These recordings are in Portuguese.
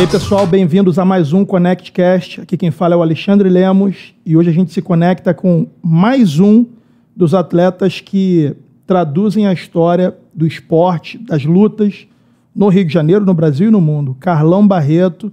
E aí, pessoal, bem-vindos a mais um ConnectCast. Aqui quem fala é o Alexandre Lemos e hoje a gente se conecta com mais um dos atletas que traduzem a história do esporte, das lutas no Rio de Janeiro, no Brasil e no mundo. Carlão Barreto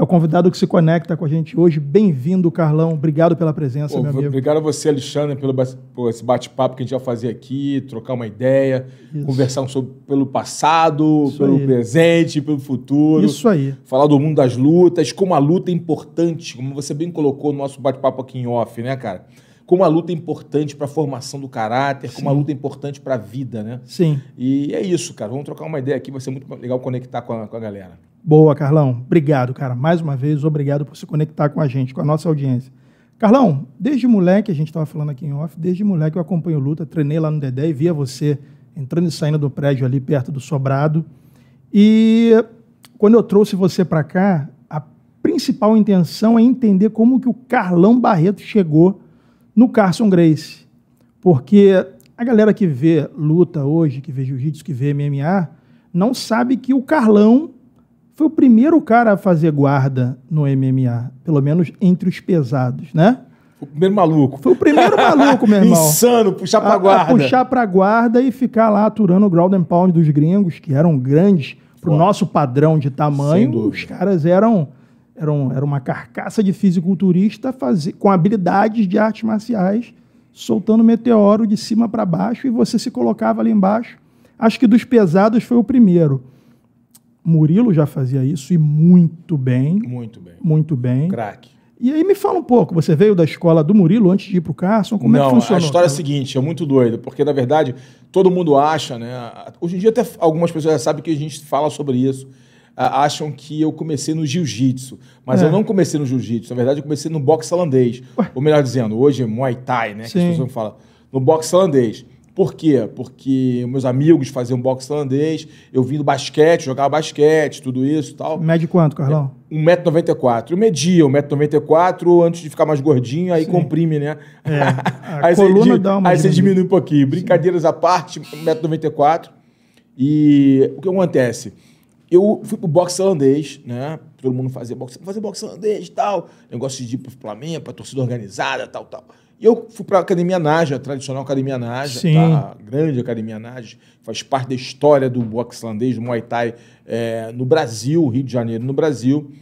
é o convidado que se conecta com a gente hoje. Bem-vindo, Carlão. Obrigado pela presença, Pô, meu amigo. Obrigado a você, Alexandre, pelo por esse bate-papo que a gente vai fazer aqui, trocar uma ideia, Isso. conversar sobre pelo passado, Isso pelo aí. presente, pelo futuro. Isso aí. Falar do mundo das lutas, como a luta é importante, como você bem colocou no nosso bate-papo aqui em off, né, cara? como a luta é importante para a formação do caráter, Sim. como a luta é importante para a vida, né? Sim. E é isso, cara. Vamos trocar uma ideia aqui, vai ser muito legal conectar com a, com a galera. Boa, Carlão. Obrigado, cara. Mais uma vez, obrigado por se conectar com a gente, com a nossa audiência. Carlão, desde moleque, a gente estava falando aqui em off, desde moleque eu acompanho luta, treinei lá no Dedé e via você entrando e saindo do prédio ali perto do Sobrado. E quando eu trouxe você para cá, a principal intenção é entender como que o Carlão Barreto chegou no Carson Grace. Porque a galera que vê luta hoje, que vê jiu-jitsu, que vê MMA, não sabe que o Carlão foi o primeiro cara a fazer guarda no MMA, pelo menos entre os pesados, né? O primeiro maluco. Foi o primeiro maluco, meu irmão. Insano, puxar pra guarda. A puxar pra guarda e ficar lá aturando o ground and pound dos gringos, que eram grandes pro Pô. nosso padrão de tamanho. Os caras eram, eram era uma carcaça de fisiculturista fazer, com habilidades de artes marciais, soltando meteoro de cima para baixo e você se colocava ali embaixo. Acho que dos pesados foi o primeiro. Murilo já fazia isso e muito bem. Muito bem. Muito bem. Craque. E aí me fala um pouco, você veio da escola do Murilo antes de ir para o Carson, como Não, é que funcionou? a história é a seguinte, é muito doida, porque na verdade todo mundo acha, né? Hoje em dia até algumas pessoas já sabem que a gente fala sobre isso, acham que eu comecei no jiu-jitsu, mas é. eu não comecei no jiu-jitsu, na verdade eu comecei no boxe holandês, Ué. ou melhor dizendo, hoje é Muay Thai, né? Sim. Que as pessoas falam, no boxe holandês. Por quê? Porque meus amigos faziam boxe holandês, eu vim do basquete, jogava basquete, tudo isso e tal. Mede quanto, Carlão? 1,94m. É, eu media 1,94m antes de ficar mais gordinho, aí Sim. comprime, né? É. aí, coluna você, dá uma aí você diminui um pouquinho. Brincadeiras Sim. à parte, 1,94m. E o que acontece? Eu fui pro boxe holandês, né? Todo mundo fazia boxe, fazer boxe holandês e tal. Negócio de ir pro Flamengo, pra torcida organizada, tal, tal. E eu fui para a Academia Naja, a tradicional Academia Naja, tá? a grande Academia Naja, faz parte da história do boxe islandês, do Muay Thai é, no Brasil, Rio de Janeiro no Brasil.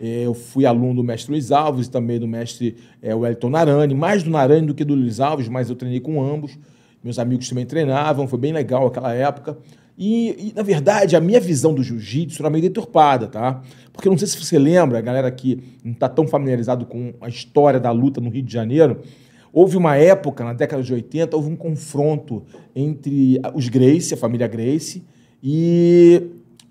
É, eu fui aluno do mestre Luiz Alves e também do mestre é, Wellington Narani, mais do Narani do que do Luiz Alves, mas eu treinei com ambos. Meus amigos também treinavam, foi bem legal aquela época. E, e na verdade, a minha visão do jiu-jitsu era meio deturpada, tá? Porque não sei se você lembra, a galera que não está tão familiarizado com a história da luta no Rio de Janeiro, Houve uma época, na década de 80, houve um confronto entre os Grace, a família Grace, e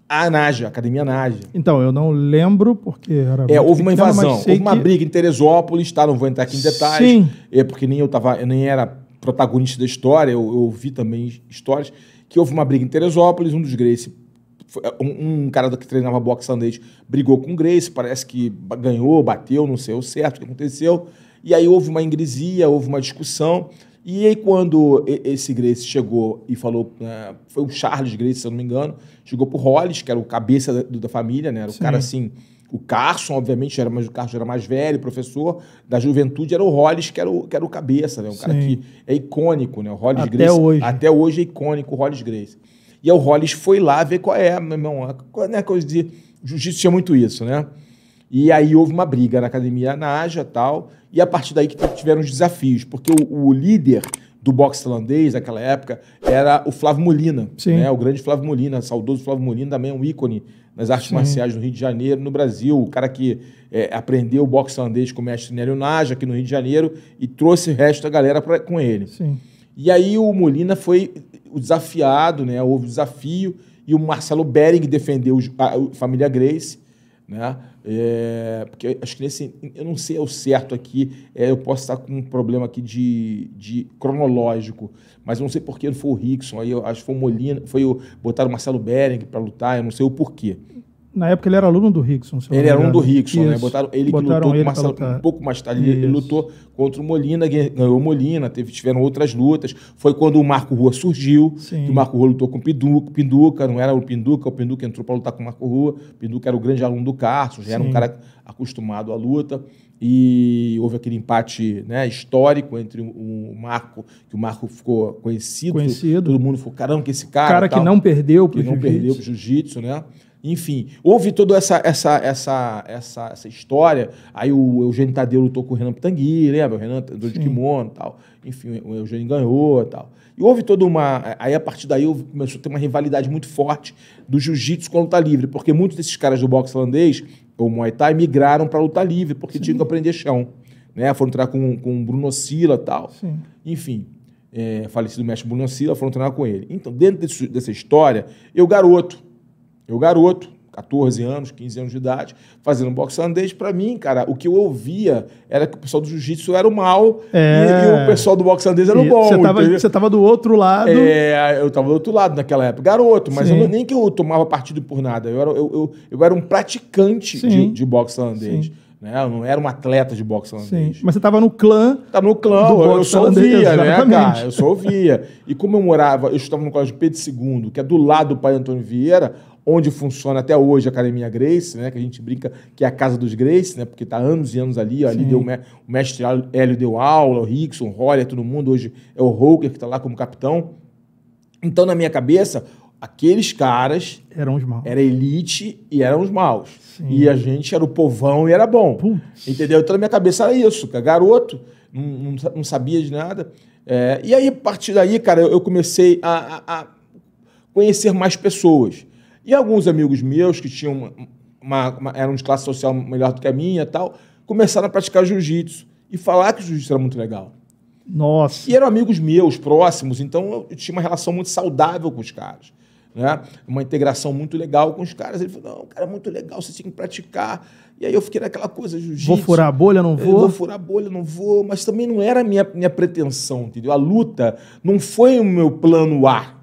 a Naja, a Academia Naja. Então, eu não lembro porque era. É, houve uma invasão, houve uma que... briga em Teresópolis, tá? Não vou entrar aqui em detalhes. Sim. É, porque nem eu tava, eu nem era protagonista da história, eu, eu ouvi também histórias que houve uma briga em Teresópolis, um dos Grace. É, um, um cara que treinava boxe holandês brigou com o Grace, parece que ganhou, bateu, não sei o certo o que aconteceu. E aí houve uma ingresia, houve uma discussão. E aí, quando esse Grace chegou e falou, né, foi o Charles Grace, se eu não me engano, chegou pro Hollis, que era o cabeça da, da família, né? Era o Sim. cara assim. O Carson, obviamente, era mais, o Carson era mais velho, professor da juventude, era o Hollis, que era o, que era o cabeça, né? Um Sim. cara que é icônico, né? O Hollis até Grace. Hoje. Até hoje é icônico o Hollis Grace. E o Hollis foi lá ver qual é, meu irmão. Qual, né, coisa de jiu-jitsu tinha muito isso, né? E aí houve uma briga na academia na Aja tal e a partir daí que tiveram os desafios, porque o, o líder do boxe tailandês naquela época era o Flávio Molina, né? o grande Flávio Molina, saudoso Flávio Molina, também é um ícone nas artes Sim. marciais no Rio de Janeiro, no Brasil, o cara que é, aprendeu o boxe tailandês com o mestre Nélio Naja aqui no Rio de Janeiro e trouxe o resto da galera pra, com ele. Sim. E aí o Molina foi o desafiado, né? houve o desafio, e o Marcelo Bering defendeu a família Grace, né? É, porque acho que nesse, eu não sei ao certo aqui, é, eu posso estar com um problema aqui de, de cronológico, mas eu não sei porquê não foi o Rickson, aí eu acho que foi o Molina, foi o botar o Marcelo Bering para lutar, eu não sei o porquê. Na época ele era aluno do Rickson. Ele era um do Rickson, né? Botaram ele Botaram que lutou ele com Marcelo um pouco mais tarde. Isso. Ele lutou contra o Molina, ganhou o Molina, teve, tiveram outras lutas. Foi quando o Marco Rua surgiu, o Marco Rua lutou com o Pinduca, Pinduca, não era o Pinduca, o Pinduca entrou para lutar com o Marco Rua. O Pinduca era o grande aluno do Carson, já era Sim. um cara acostumado à luta e houve aquele empate né, histórico entre o Marco, que o Marco ficou conhecido, conhecido. todo mundo falou, caramba, que esse cara... cara tal, que não perdeu para o jiu-jitsu. Jiu né? Enfim, houve toda essa essa essa essa, essa história. Aí o Eugênio Tadeu lutou com o Renan Pitangui, lembra? O Renan do de kimono tal. Enfim, o Eugênio ganhou tal. E houve toda uma. Aí a partir daí começou a ter uma rivalidade muito forte do jiu-jitsu com a luta livre, porque muitos desses caras do boxe holandês, ou Muay Thai, migraram para a luta livre, porque Sim. tinham que aprender chão. Né? Foram treinar com, com o Bruno Sila e tal. Sim. Enfim, é, falecido mestre Bruno Sila, foram treinar com ele. Então, dentro desse, dessa história, eu, garoto, eu, garoto, 14 anos, 15 anos de idade, fazendo boxe holandês, para mim, cara, o que eu ouvia era que o pessoal do jiu-jitsu era o mal é... e, e, o pessoal do boxe holandês era o bom. Você tava, você tava do outro lado. É, eu tava do outro lado naquela época, garoto, mas eu, nem que eu tomava partido por nada, eu era, eu, eu, eu era um praticante de, de boxe holandês. Sim. Né? Eu não era um atleta de boxe holandês. Sim, mas você estava no clã. Estava no clã, eu, eu só ouvia, né, cara? Eu só ouvia. e como eu morava, eu estava no colégio Pedro II, que é do lado do pai Antônio Vieira, onde funciona até hoje a Academia Grace, né? Que a gente brinca que é a casa dos Grace, né? Porque tá anos e anos ali. Ó, ali deu, o mestre Hélio deu aula, o Rickson, o Roller, é todo mundo. Hoje é o Holker que está lá como capitão. Então, na minha cabeça, aqueles caras eram os maus. Era elite e eram os maus. Sim. E a gente era o povão e era bom. Puts. Entendeu? Então, na minha cabeça era isso, cara. Garoto, não, não, não sabia de nada. É, e aí, a partir daí, cara, eu comecei a, a, a conhecer mais pessoas. E alguns amigos meus que tinham uma, uma, eram de classe social melhor do que a minha tal, começaram a praticar jiu-jitsu e falar que o jiu-jitsu era muito legal. Nossa. E eram amigos meus, próximos, então eu tinha uma relação muito saudável com os caras. Né? Uma integração muito legal com os caras. Ele falou: não, cara, é muito legal, você tem que praticar. E aí eu fiquei naquela coisa, jiu-jitsu. Vou furar a bolha, não vou? Vou furar a bolha, não vou. Mas também não era a minha, minha pretensão, entendeu? A luta não foi o meu plano A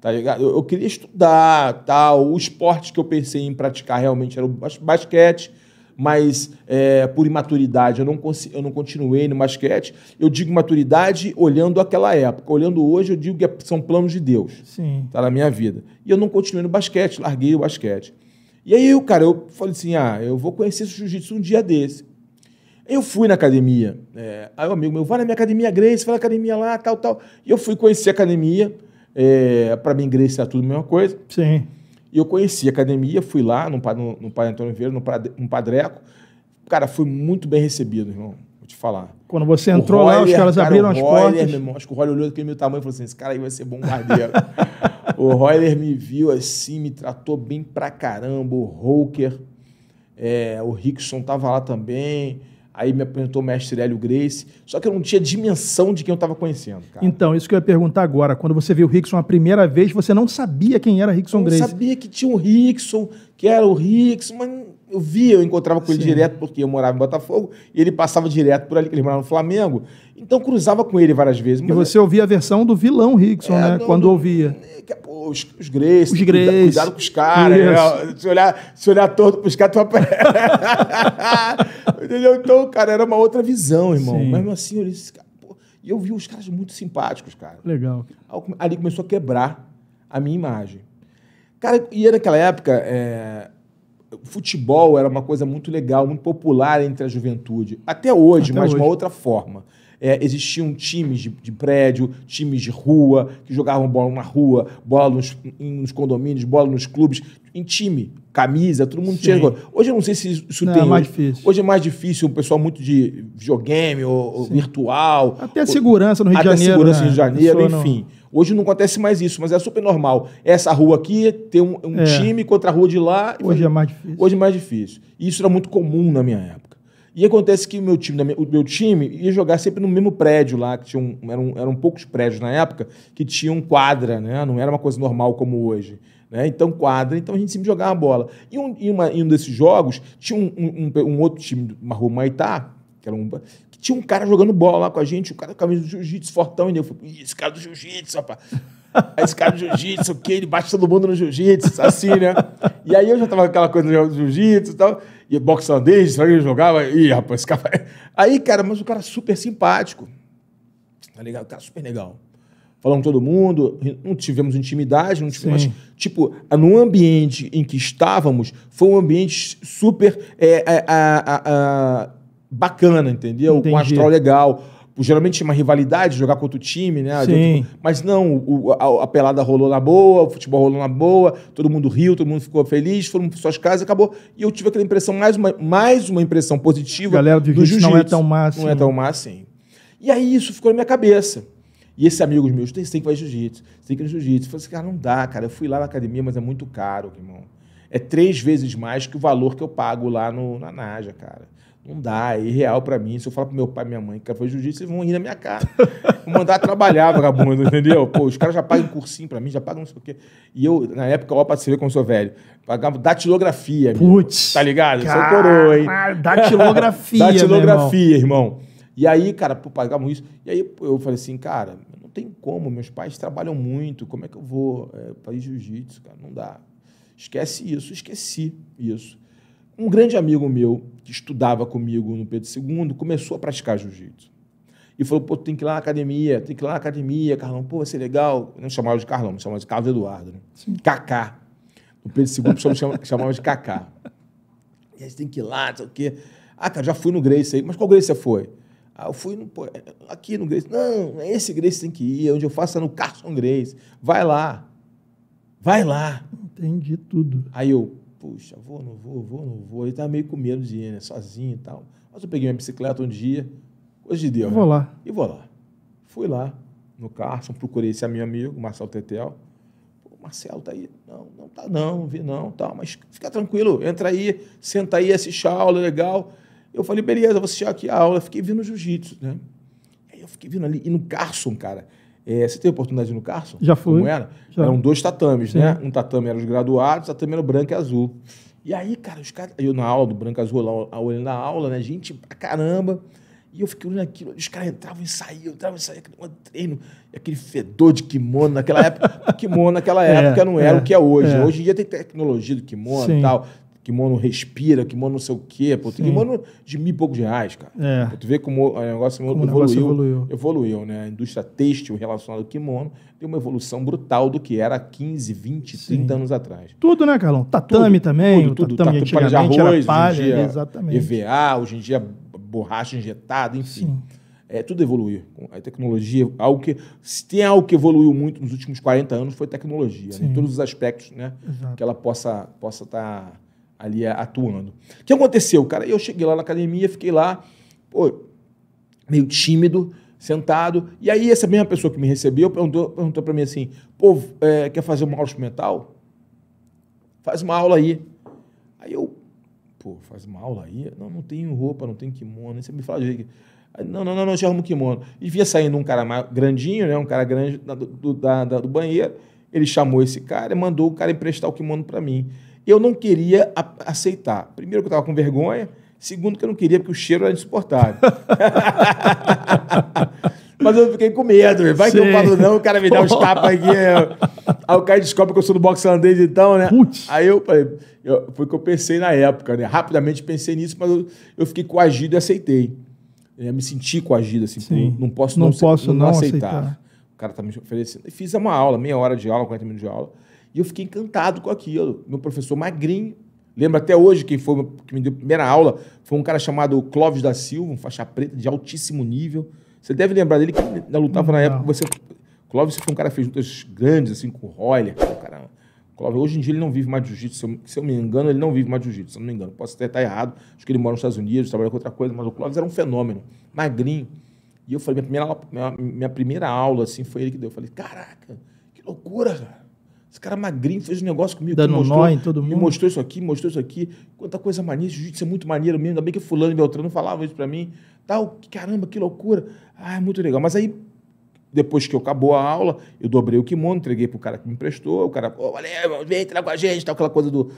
tá ligado? Eu, eu, queria estudar, tal. O esporte que eu pensei em praticar realmente era o basquete, mas é, por imaturidade eu não, eu não continuei no basquete. Eu digo maturidade olhando aquela época. Olhando hoje, eu digo que é, são planos de Deus. Sim. Tá na minha vida. E eu não continuei no basquete, larguei o basquete. E aí, eu, cara, eu falei assim: ah, eu vou conhecer o jiu-jitsu um dia desse. Eu fui na academia. É, aí o amigo meu, vai na minha academia Grace, vai na academia lá, tal, tal. E eu fui conhecer a academia. É, para mim, inglês era tudo a mesma coisa. Sim. E eu conheci a academia, fui lá no, no, no Padre Antônio Vieira, no, no Padreco. Cara, fui muito bem recebido, irmão. Vou te falar. Quando você entrou lá, os caras abriram as Royler, portas. Meu irmão, acho que o Royler olhou daquele meu tamanho e falou assim: esse cara aí vai ser bombardeiro. o Royler me viu assim, me tratou bem pra caramba. O hawker é, o Rickson tava lá também. Aí me apresentou o mestre Hélio Grace. Só que eu não tinha dimensão de quem eu estava conhecendo. Cara. Então, isso que eu ia perguntar agora. Quando você viu o Rickson a primeira vez, você não sabia quem era Rickson Grace? Eu sabia que tinha um Rickson, que era o Rickson, mas eu via, eu encontrava com ele Sim. direto, porque eu morava em Botafogo, e ele passava direto por ali, que ele morava no Flamengo. Então, cruzava com ele várias vezes. E você é... ouvia a versão do vilão Rickson, é, né? Não, quando não, ouvia. É os, os Grace. Os Grace. Cuida, cuidado com os caras. Né? Se, olhar, se olhar torto pros caras, tu aparece. Entendeu? Então, cara, era uma outra visão, irmão. Sim. Mas assim, eu disse, cara, pô, e eu vi os caras muito simpáticos, cara. Legal. Ali começou a quebrar a minha imagem. Cara, e naquela época, é, futebol era uma coisa muito legal, muito popular entre a juventude. Até hoje, Até mas hoje. uma outra forma. É, existiam times de, de, prédio, times de rua, que jogavam bola na rua, bola nos, nos condomínios, bola nos clubes, em time, camisa, todo mundo Sim. tinha. Hoje eu não sei se isso não, é tem. É mais hoje. difícil. hoje é mais difícil, o pessoal muito de videogame ou, ou virtual. Até segurança no Rio de Janeiro. Até segurança né? no Rio de Janeiro, enfim. Não... Hoje não acontece mais isso, mas é super normal. Essa rua aqui tem um, um é. time contra a rua de lá. Hoje é mais difícil. Hoje é mais difícil. E isso era muito comum na minha época. E acontece que meu time, o meu time ia jogar sempre no mesmo prédio lá, que tinha um, eram, um poucos prédios na época que tinham quadra, né? Não era uma coisa normal como hoje. Né? Então, quadra, então a gente sempre jogava a bola. E, um, em, uma, em um desses jogos, tinha um, um, um outro time, uma rua Maitá, que era um, que tinha um cara jogando bola lá com a gente, o cara com a camisa do jiu-jitsu, fortão, e eu falei, esse cara do jiu-jitsu, rapaz. Ah, esse cara do jiu-jitsu, o okay, quê? Ele bate todo mundo no jiu-jitsu, assim, né? E aí eu já tava com aquela coisa do jiu-jitsu e tal ia boxe holandês, será que ele jogava? Ih, rapaz, esse cara... Aí, cara, mas o cara super simpático, tá ligado? O cara super legal. Falamos todo mundo, não tivemos intimidade, não tivemos. Mas, tipo, no ambiente em que estávamos, foi um ambiente super é, é a, a, a, bacana, entendeu? Entendi. Com astral legal geralmente uma rivalidade, jogar contra o time, né? Sim. Tipo, mas não, o, a, a, pelada rolou na boa, o futebol rolou na boa, todo mundo riu, todo mundo ficou feliz, foram para suas casas, acabou. E eu tive aquela impressão, mais uma, mais uma impressão positiva. Galera do, do jiu não é tão má assim. Não é assim. tão má assim. E aí isso ficou na minha cabeça. E esses amigos meus, você tem que fazer jiu-jitsu, tem que ir no jiu-jitsu. Eu falei assim, cara, não dá, cara. Eu fui lá na academia, mas é muito caro, irmão. É três vezes mais que o valor que eu pago lá no, na Naja, cara. Não dá, é irreal pra mim. Se eu falar pro meu pai e minha mãe que foi jiu-jitsu, eles vão rir na minha cara. Vão mandar trabalhar, vagabundo, entendeu? Pô, os caras já pagam cursinho pra mim, já pagam não sei o quê. E eu, na época, ó, pra você ver como sou velho, pagava datilografia. Putz! Tá ligado? Cara, sou coroa, hein? Datilografia, Datilografia, irmão. irmão. E aí, cara, pô, pagavam isso. E aí eu falei assim, cara, não tem como, meus pais trabalham muito, como é que eu vou é, eh, pra jiu-jitsu, cara? Não dá. Esquece isso, esqueci isso. Um grande amigo meu, que estudava comigo no Pedro II, começou a praticar jiu-jitsu. E falou, pô, tem que ir lá na academia, tem que ir lá na academia, Carlão, pô, vai ser legal. Não chamava de Carlão, me chamava de Carlos Eduardo, né? Cacá. No Pedro II, o pessoal me chamava de Cacá. E aí, tem que ir lá, não sei o quê. Ah, cara, já fui no Grace aí. Mas qual Grace você foi? Ah, eu fui no, pô, é, aqui no Grace. Não, é esse Grace tem que ir. É onde eu faço é no Carson Grace. Vai lá. Vai lá. Entendi tudo. Aí eu, puxa, vou, não vou, vou, não vou. Ele estava tá meio com medo de ir, né? sozinho e tal. Mas eu peguei minha bicicleta um dia, hoje de Deus. Né? Vou né? lá. E vou lá. Fui lá no Carson, procurei esse meu amigo, Marcelo Tetel. Marcelo tá aí. Não, não tá não, não vi não, tal, tá, mas fica tranquilo, entra aí, senta aí, assiste a aula, legal. Eu falei, beleza, vou assistir aqui a aula, fiquei vindo jiu-jitsu, né? Aí eu fiquei vindo ali, e no Carson, cara, é, você teve oportunidade no Carson? Já foi. Como era? Já. Eram dois tatames, né? Sim. né? Um tatame era os graduados, o tatame era o branco e azul. E aí, cara, os caras. Eu na aula do branco e azul, lá, olhando na aula, né? Gente pra caramba. E eu fiquei olhando aquilo, os caras entravam e saíam, entravam e saíam, aquele treino, aquele fedor de kimono naquela época. kimono naquela é, época é, não era é, o que é hoje. É. Hoje em dia tem tecnologia do kimono e tal kimono respira, kimono não sei o quê. Pô, tem kimono de mil e poucos reais, cara. É. tu vê como o negócio, como evoluiu, negócio evoluiu, evoluiu. né? A indústria têxtil relacionada ao kimono tem uma evolução brutal do que era 15, 20, Sim. 30 anos atrás. Tudo, né, Carlão? Tatame tudo, também. Tudo, tudo. Tatame, tatame de arroz, palha, hoje em dia, exatamente. EVA, hoje em dia borracha injetada, enfim. Sim. É, tudo evoluiu. A tecnologia, algo que, se tem algo que evoluiu muito nos últimos 40 anos, foi tecnologia, né? em todos os aspectos, né? Exato. Que ela possa estar possa tá ali é, atuando. O que aconteceu, cara? Eu cheguei lá na academia, fiquei lá, pô, meio tímido, sentado. E aí essa mesma pessoa que me recebeu perguntou, perguntou para mim assim, pô, é, quer fazer uma aula instrumental? Faz uma aula aí. Aí eu, pô, faz uma aula aí? Não, não tenho roupa, não tenho kimono, Aí você me fala direito. não, não, não, não, já arrumo kimono. E via saindo um cara grandinho, né, um cara grande do, do, da, do banheiro, ele chamou esse cara e mandou o cara emprestar o kimono para mim eu não queria aceitar. Primeiro, que eu estava com vergonha. Segundo, que eu não queria, porque o cheiro era insuportável. Mas eu fiquei com medo. Vai que eu falo não, o cara me dá uns tapas aqui. Eu... É. Aí o cara descobre que eu sou do boxe holandês então, né? Putz. Aí eu falei, eu, foi o que eu pensei na época, né? Rapidamente pensei nisso, mas eu, eu fiquei coagido e aceitei. Eu me senti coagido, assim, Sim. não posso não, não, posso não, não aceitar. aceitar. O cara tá me oferecendo. fiz uma aula, meia hora de aula, 40 minutos de aula e eu fiquei encantado com aquilo. Meu professor magrinho, lembro até hoje quem foi que me deu a primeira aula, foi um cara chamado Clóvis da Silva, um faixa preta de altíssimo nível. Você deve lembrar dele que ainda lutava na época. Você, Clóvis foi um cara que fez lutas grandes, assim, com o Royler, caramba. Clóvis, hoje em dia ele não vive mais de jiu-jitsu, se, eu, se eu me engano, ele não vive mais de jiu-jitsu, se eu não me engano. Posso até estar errado, acho que ele mora nos Estados Unidos, trabalha com outra coisa, mas o Clóvis era um fenômeno, magrinho. E eu falei, minha primeira, minha, minha primeira aula, assim, foi ele que deu. Eu falei, caraca, que loucura, cara esse cara é magrinho fez um negócio comigo. Dando mostrou, nó em todo mundo. Me mostrou isso aqui, mostrou isso aqui. Quanta coisa maneira, jiu-jitsu é muito maneiro mesmo. Ainda bem que fulano e Beltrano falavam isso pra mim. Tal, caramba, que loucura. Ah, é muito legal. Mas aí depois que acabou a aula, eu dobrei o kimono, entreguei para o cara que me emprestou. O cara, oh, valeu, vem entrar com a gente, tal, aquela coisa do,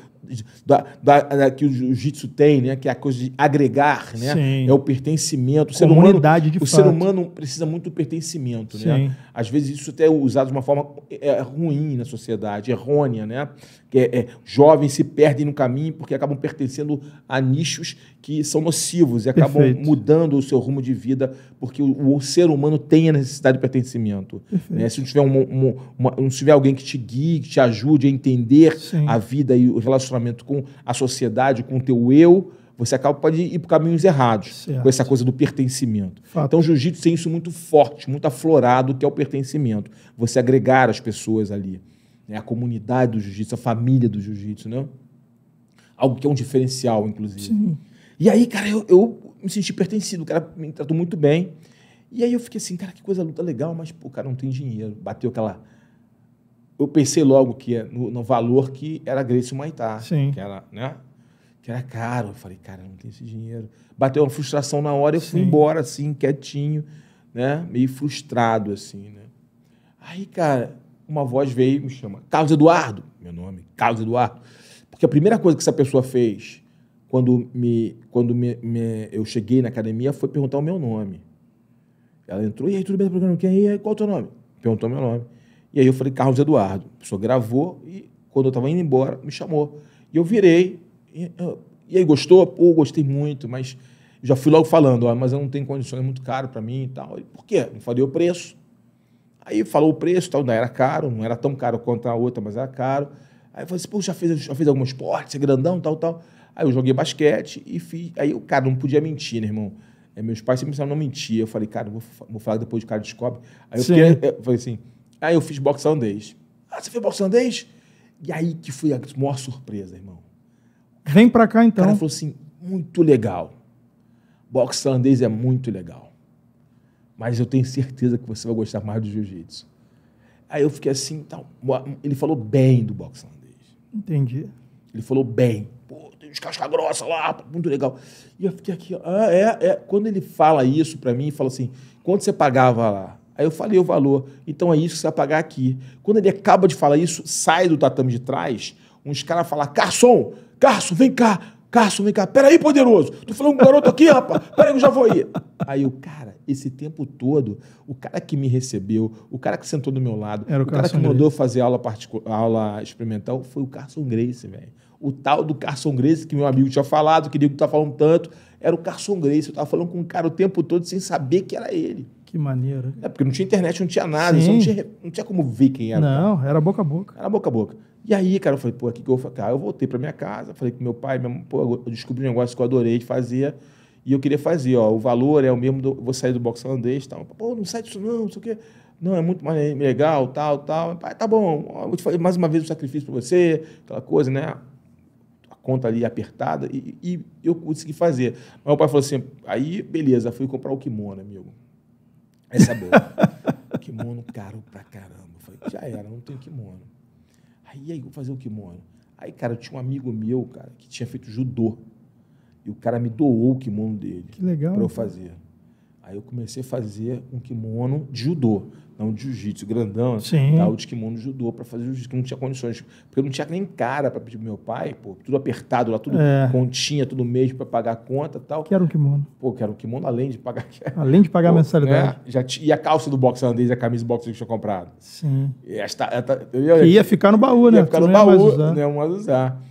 da, da, da que o jiu-jitsu tem, né? que é a coisa de agregar, né? é o pertencimento. O ser humano, de O fato. ser humano precisa muito do pertencimento. Né? Às vezes isso até é usado de uma forma é, ruim na sociedade, errônea. Né? é, é, jovens se perdem no caminho porque acabam pertencendo a nichos que são nocivos e acabam Perfeito. mudando o seu rumo de vida porque o, o ser humano tem a necessidade de pertencimento. Né? Se não tiver, uma, não tiver alguém que te guie, que te ajude a entender Sim. a vida e o relacionamento com a sociedade, com o teu eu, você acaba pode ir por caminhos errados certo. com essa coisa do pertencimento. Fato. Então, o jiu-jitsu tem isso muito forte, muito aflorado, que é o pertencimento. Você agregar as pessoas ali né? a comunidade do jiu-jitsu, a família do jiu-jitsu, né? Algo que é um diferencial, inclusive. Sim. E aí, cara, eu, eu me senti pertencido, o cara me tratou muito bem. E aí eu fiquei assim, cara, que coisa luta legal, mas, pô, cara, não tem dinheiro. Bateu aquela. Eu pensei logo que é no, no valor que era Grace Maitá. Sim. Que era, né? Que era caro. Eu falei, cara, não tem esse dinheiro. Bateu uma frustração na hora, eu Sim. fui embora, assim, quietinho, né? Meio frustrado, assim, né? Aí, cara, uma voz veio e me chama. Carlos Eduardo, meu nome, Carlos Eduardo. Porque a primeira coisa que essa pessoa fez quando, me, quando me, me, eu cheguei na academia foi perguntar o meu nome. Ela entrou, e aí, tudo bem, tá programa? Quem aí Qual é o teu nome? Perguntou meu nome. E aí eu falei, Carlos Eduardo. A pessoa gravou e quando eu estava indo embora, me chamou. E eu virei. E, ah, e aí, gostou? Pô, gostei muito, mas já fui logo falando, ó, mas eu não tenho condições, é muito caro para mim e tal. E, Por quê? Não falei o preço. Aí falou o preço, tal, não era caro, não era tão caro quanto a outra, mas era caro. Aí eu falei assim, pô, já fez, já fez algum esporte, você é grandão, tal, tal. Aí eu joguei basquete e fiz. Aí o cara não podia mentir, né, irmão? É, meus pais sempre me disseram não mentia. Eu falei, cara, vou, vou falar depois, o cara descobre. Aí eu, fiquei, eu, falei assim, aí eu fiz boxe holandês. Ah, você fez boxe holandês? E aí que foi a maior surpresa, irmão. Vem pra cá então. O cara então. falou assim, muito legal. Boxe holandês é muito legal mas eu tenho certeza que você vai gostar mais do jiu-jitsu. Aí eu fiquei assim, tal. ele falou bem do boxe holandês. Entendi. Ele falou bem. Pô, tem uns casca grossa lá, muito legal. E eu fiquei aqui, ah, é, é. Quando ele fala isso para mim, fala assim, quanto você pagava lá? Aí eu falei o valor. Então é isso que você vai pagar aqui. Quando ele acaba de falar isso, sai do tatame de trás, uns caras falam, garçom, garçom, vem cá. Carson, vem cá, peraí, poderoso. Tô falando com um garoto aqui, rapaz. Peraí, eu já vou ir. Aí o cara, esse tempo todo, o cara que me recebeu, o cara que sentou do meu lado, Era o, o cara que mandou Grace. fazer aula, aula experimental foi o Carson Grace, velho. O tal do Carson Grace, que meu amigo tinha falado, que que tá falando tanto, era o Carson Grace. Eu tava falando com o cara o tempo todo sem saber que era ele. Que maneiro. É, porque não tinha internet, não tinha nada, não tinha, não tinha como ver quem era. Não, cara. era boca a boca. Era boca a boca. E aí, cara, eu falei, pô, o que eu vou ficar? Eu voltei para minha casa, falei com meu pai, meu pô, eu descobri um negócio que eu adorei de fazer. E eu queria fazer, ó, o valor é o mesmo, do, vou sair do boxe holandês, tal. Pô, não sai disso não, não sei o quê. Não, é muito mais legal, tal, tal. Pai, tá bom, ó, vou te fazer mais uma vez um sacrifício para você, aquela coisa, né? A conta ali apertada, e, e eu consegui fazer. Mas o pai falou assim, aí, beleza, fui comprar o kimono, amigo. Essa é boa. kimono caro pra caramba. Eu falei, já era, não tenho kimono. Aí, aí, vou fazer o kimono. Aí, cara, tinha um amigo meu, cara, que tinha feito judô. E o cara me doou o kimono dele. Que legal. Para eu fazer. Aí eu comecei a fazer um kimono de judô, não de jiu-jitsu, grandão. Assim, Sim. Tá, de kimono de judô para fazer jiu-jitsu, que não tinha condições. Porque eu não tinha nem cara para pedir pro meu pai, pô, tudo apertado lá, tudo é. continha, tudo mesmo para pagar a conta e tal. Quero um kimono. Pô, quero um kimono além de pagar. Além de pagar pô, a mensalidade. É, já t... E a calça do boxe holandês, a camisa do boxe que eu tinha comprado. Sim. Esta, esta, eu ia, que ia ficar no baú, né? Ia ficar no baú, não ia mais usar. Não ia mais usar.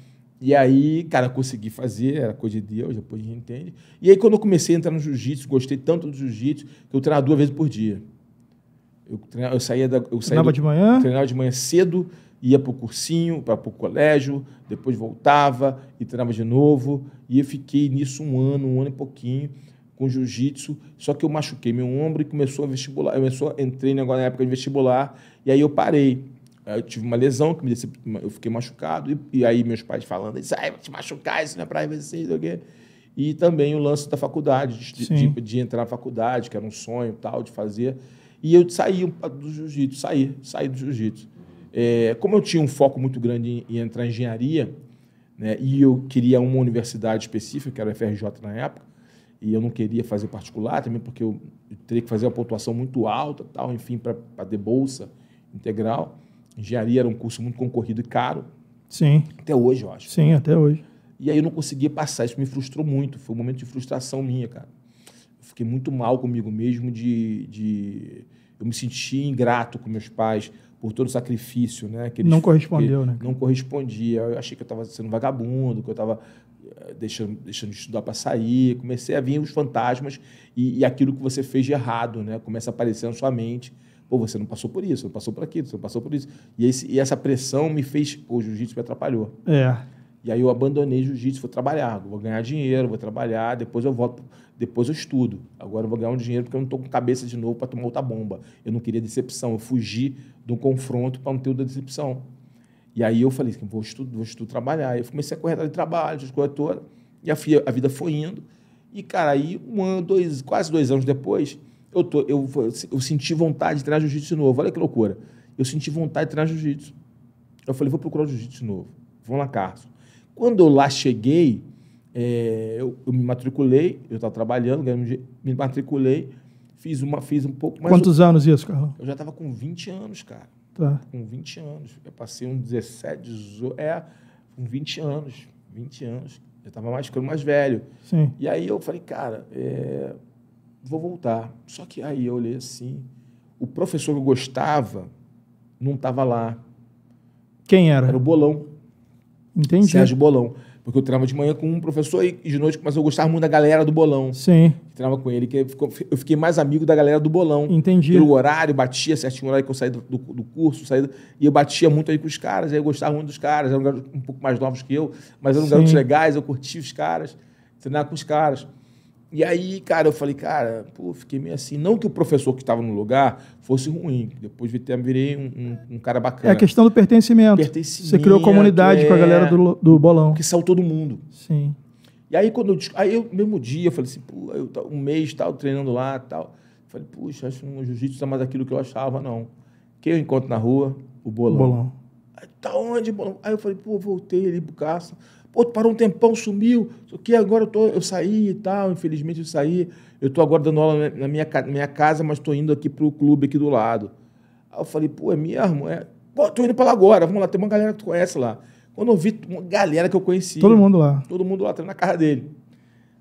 E aí, cara, consegui fazer, era coisa de Deus, depois a gente entende. E aí, quando eu comecei a entrar no jiu-jitsu, gostei tanto do jiu-jitsu, que eu treinava duas vezes por dia. Eu, treinava, eu saía da. Eu saía treinava do, de manhã? Treinava de manhã cedo, ia para o cursinho, para o colégio, depois voltava e treinava de novo. E eu fiquei nisso um ano, um ano e pouquinho, com jiu-jitsu. Só que eu machuquei meu ombro e começou a vestibular. Eu começou, entrei agora na época de vestibular, e aí eu parei eu tive uma lesão que me decep... eu fiquei machucado e, e, aí meus pais falando isso aí vai te machucar isso não é para você não quê e também o lance da faculdade de, de, de, entrar na faculdade que era um sonho tal de fazer e eu saí do jiu-jitsu saí saí do jiu-jitsu é, como eu tinha um foco muito grande em, em entrar em engenharia né, e eu queria uma universidade específica que era a FRJ na época e eu não queria fazer particular também porque eu teria que fazer uma pontuação muito alta tal enfim para ter bolsa integral Engenharia era um curso muito concorrido e caro. Sim. Até hoje, eu acho. Sim, até hoje. E aí eu não conseguia passar, isso me frustrou muito. Foi um momento de frustração minha, cara. Eu fiquei muito mal comigo mesmo de. de... Eu me senti ingrato com meus pais por todo o sacrifício, né? Que eles, não correspondeu, né? Não correspondia. Eu achei que eu estava sendo vagabundo, que eu estava eh, deixando, deixando de estudar para sair. Comecei a vir os fantasmas e, e aquilo que você fez de errado, né? Começa a aparecer na sua mente. Pô, você não passou por isso, não passou por aquilo, você não passou por isso. E, esse, e essa pressão me fez. Pô, o jiu-jitsu me atrapalhou. É. E aí eu abandonei jiu-jitsu, vou trabalhar, vou ganhar dinheiro, vou trabalhar, depois eu volto, depois eu estudo. Agora eu vou ganhar um dinheiro porque eu não estou com cabeça de novo para tomar outra bomba. Eu não queria decepção, eu fugi do confronto para não ter outra decepção. E aí eu falei, assim, vou estudar, vou estudar, trabalhar. Eu comecei a correr de trabalho, de corretora, e a, a vida foi indo. E, cara, aí um ano, dois, quase dois anos depois, eu, tô, eu, eu senti vontade de treinar jiu-jitsu novo. Olha que loucura. Eu senti vontade de treinar jiu-jitsu. Eu falei, vou procurar o jiu-jitsu novo. Vamos lá, Carlos. Quando eu lá cheguei, é, eu, eu, me matriculei, eu estava trabalhando, me matriculei, fiz uma, fiz um pouco mais. Quantos eu, anos isso, Carlão? Eu já estava com 20 anos, cara. Tá. Com 20 anos. Eu passei um 17, 18. É, com 20 anos. 20 anos. Eu estava mais ficando mais velho. Sim. E aí eu falei, cara, é, vou voltar. Só que aí eu olhei assim, o professor que eu gostava não estava lá. Quem era? Era o Bolão. Entendi. Sérgio Bolão. Porque eu treinava de manhã com um professor e de noite, mas eu gostava muito da galera do bolão. Sim. Treinava com ele, que eu fiquei mais amigo da galera do bolão. Entendi. Pelo horário, batia certinho o horário que eu saí do, do, do curso, saí do, e eu batia muito aí com os caras, aí eu gostava muito dos caras, eram um um pouco mais novos que eu, mas eram Sim. garotos legais, eu curtia os caras, treinava com os caras. E aí, cara, eu falei, cara, pô, fiquei meio assim. Não que o professor que estava no lugar fosse ruim. Depois virei um, um, um cara bacana. É a questão do pertencimento. pertencimento Você criou comunidade é... com a galera do, do bolão. Que saiu todo mundo. Sim. E aí, quando eu, aí eu mesmo dia, eu falei assim, pô, eu, um mês tal, treinando lá tal. falei, puxa, acho que o jiu-jitsu é mais aquilo que eu achava, não. Quem eu encontro na rua? O bolão. O bolão. Aí, tá onde, bolão? Aí eu falei, pô, voltei ali pro caça. Pô, tu parou um tempão, sumiu. O que agora eu, tô, eu saí e tal. Infelizmente eu saí. Eu tô agora dando aula na minha, na minha casa, mas tô indo aqui pro clube aqui do lado. Aí eu falei, pô, é mesmo? É. Pô, tô indo pra lá agora. Vamos lá, tem uma galera que tu conhece lá. Quando eu vi uma galera que eu conhecia. Todo mundo lá. Todo mundo lá, tá na casa dele.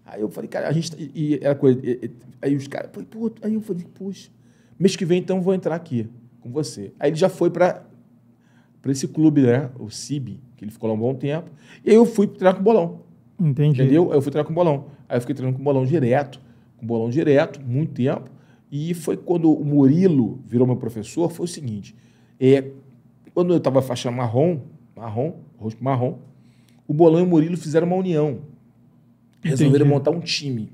Aí eu falei, cara, a gente. Tá, e, era coisa. E, aí os caras. Pô, aí eu falei, puxa, mês que vem então eu vou entrar aqui com você. Aí ele já foi para esse clube, né? O CIB que ele ficou lá um bom tempo. E aí eu fui treinar com o bolão. Entendi. Entendeu? Aí eu fui treinar com o bolão. Aí eu fiquei treinando com o bolão direto, com o bolão direto, muito tempo. E foi quando o Murilo virou meu professor, foi o seguinte, é, quando eu estava faixa marrom, marrom, rosto marrom, o Bolão e o Murilo fizeram uma união. Resolveram Entendi. montar um time.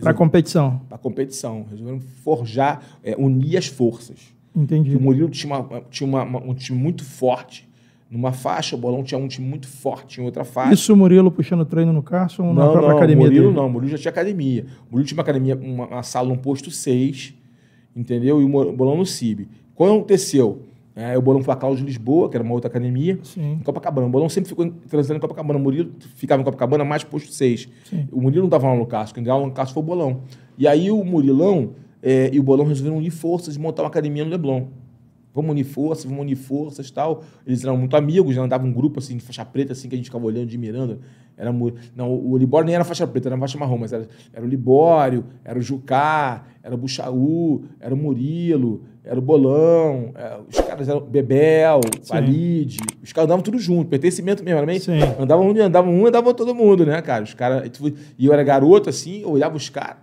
Para competição. Para competição. Resolveram forjar, é, unir as forças. Entendi. o Murilo tinha, uma, tinha uma, uma, um time muito forte numa faixa, o Bolão tinha um time muito forte em outra faixa. Isso o Murilo puxando treino no Carson ou na não, própria não, academia Murilo, dele? Não, o Murilo já tinha academia. O Murilo tinha uma academia, uma, uma sala no um posto 6, entendeu? E o Bolão no CIB. Quando aconteceu? É, o Bolão foi a Cláudio Lisboa, que era uma outra academia, Sim. em Copacabana. O Bolão sempre ficou transitando em Copacabana. O Murilo ficava em Copacabana, mais posto 6. O Murilo não dava lá no Casco, quem dava lá no Casco foi o Bolão. E aí o Murilão é, e o Bolão resolveram unir forças e montar uma academia no Leblon vamos unir forças, vamos unir forças tal. Eles eram muito amigos, já né, andavam um grupo assim de faixa preta, assim, que a gente ficava olhando, admirando. Era, não, o Libório nem era faixa preta, era faixa marrom, mas era, era o Libório, era o Jucá, era o Buxaú, era o Murilo, era o Bolão, era, é, os caras eram Bebel, Valide, os caras andavam tudo junto, pertencimento mesmo, era meio, Sim. andavam um, andavam um, andavam todo mundo, né, cara? Os cara e eu era garoto assim, eu olhava os caras,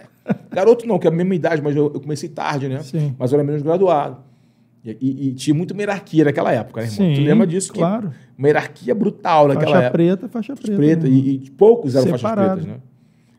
garoto não, que é a mesma idade, mas eu, eu comecei tarde, né? Sim. Mas eu era menos graduado. E, e, tinha muito hierarquia naquela época, né, irmão? Sim, tu lembra disso? claro. Uma hierarquia brutal naquela faixa época. Preta, faixa preta, preta. E, e, poucos eram Separado. faixas pretas, né?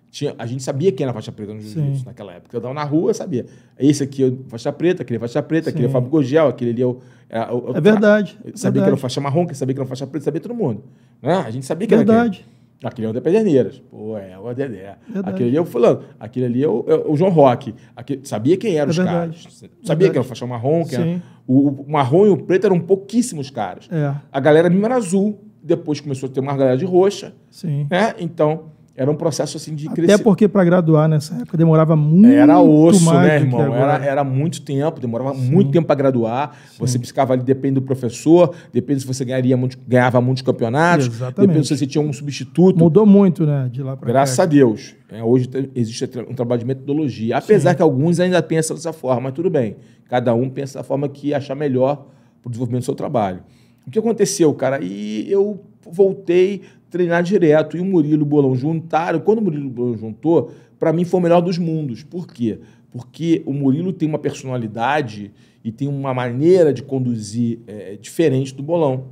Tinha, a gente sabia quem era faixa preta no jiu-jitsu naquela época. Eu estava na rua, sabia. Esse aqui é faixa preta, aquele é faixa preta, Sim. aquele é Fábio Gogel, aquele ali é o... É, é o, é verdade. Sabia verdade. que era faixa marrom, que sabia que era faixa preta, sabia todo mundo. Né? A gente sabia que verdade. era Verdade. Aquele é o de Pederneiras. Pô, é o Dedé. Verdade. Aquele ali é o fulano. Aquele ali é o, é o João Roque. Aquele, sabia quem eram é os verdade. caras. Sabia verdade. que era o Faixão Marrom. Que era, o, o, marrom e o preto eram pouquíssimos caras. É. A galera mesmo era azul. Depois começou a ter uma galera de roxa. Sim. Né? Então, era um processo assim de crescimento. Até porque para graduar nessa época demorava muito Era osso, né, irmão? Era, era muito tempo, demorava Sim. muito tempo para graduar. Sim. Você buscava ali, depende do professor, depende se você ganharia muito, ganhava muitos campeonatos, Exatamente. depende se você tinha um substituto. Mudou muito, né, de lá para cá. Graças a Deus. É, hoje existe um trabalho de metodologia. Apesar Sim. que alguns ainda pensam dessa forma, mas tudo bem. Cada um pensa da forma que achar melhor para o desenvolvimento do seu trabalho. O que aconteceu, cara? E eu voltei, treinar direto. E o Murilo e o Bolão juntaram. Quando o Murilo e o Bolão juntou, para mim foi o melhor dos mundos. Por quê? Porque o Murilo tem uma personalidade e tem uma maneira de conduzir é, diferente do Bolão.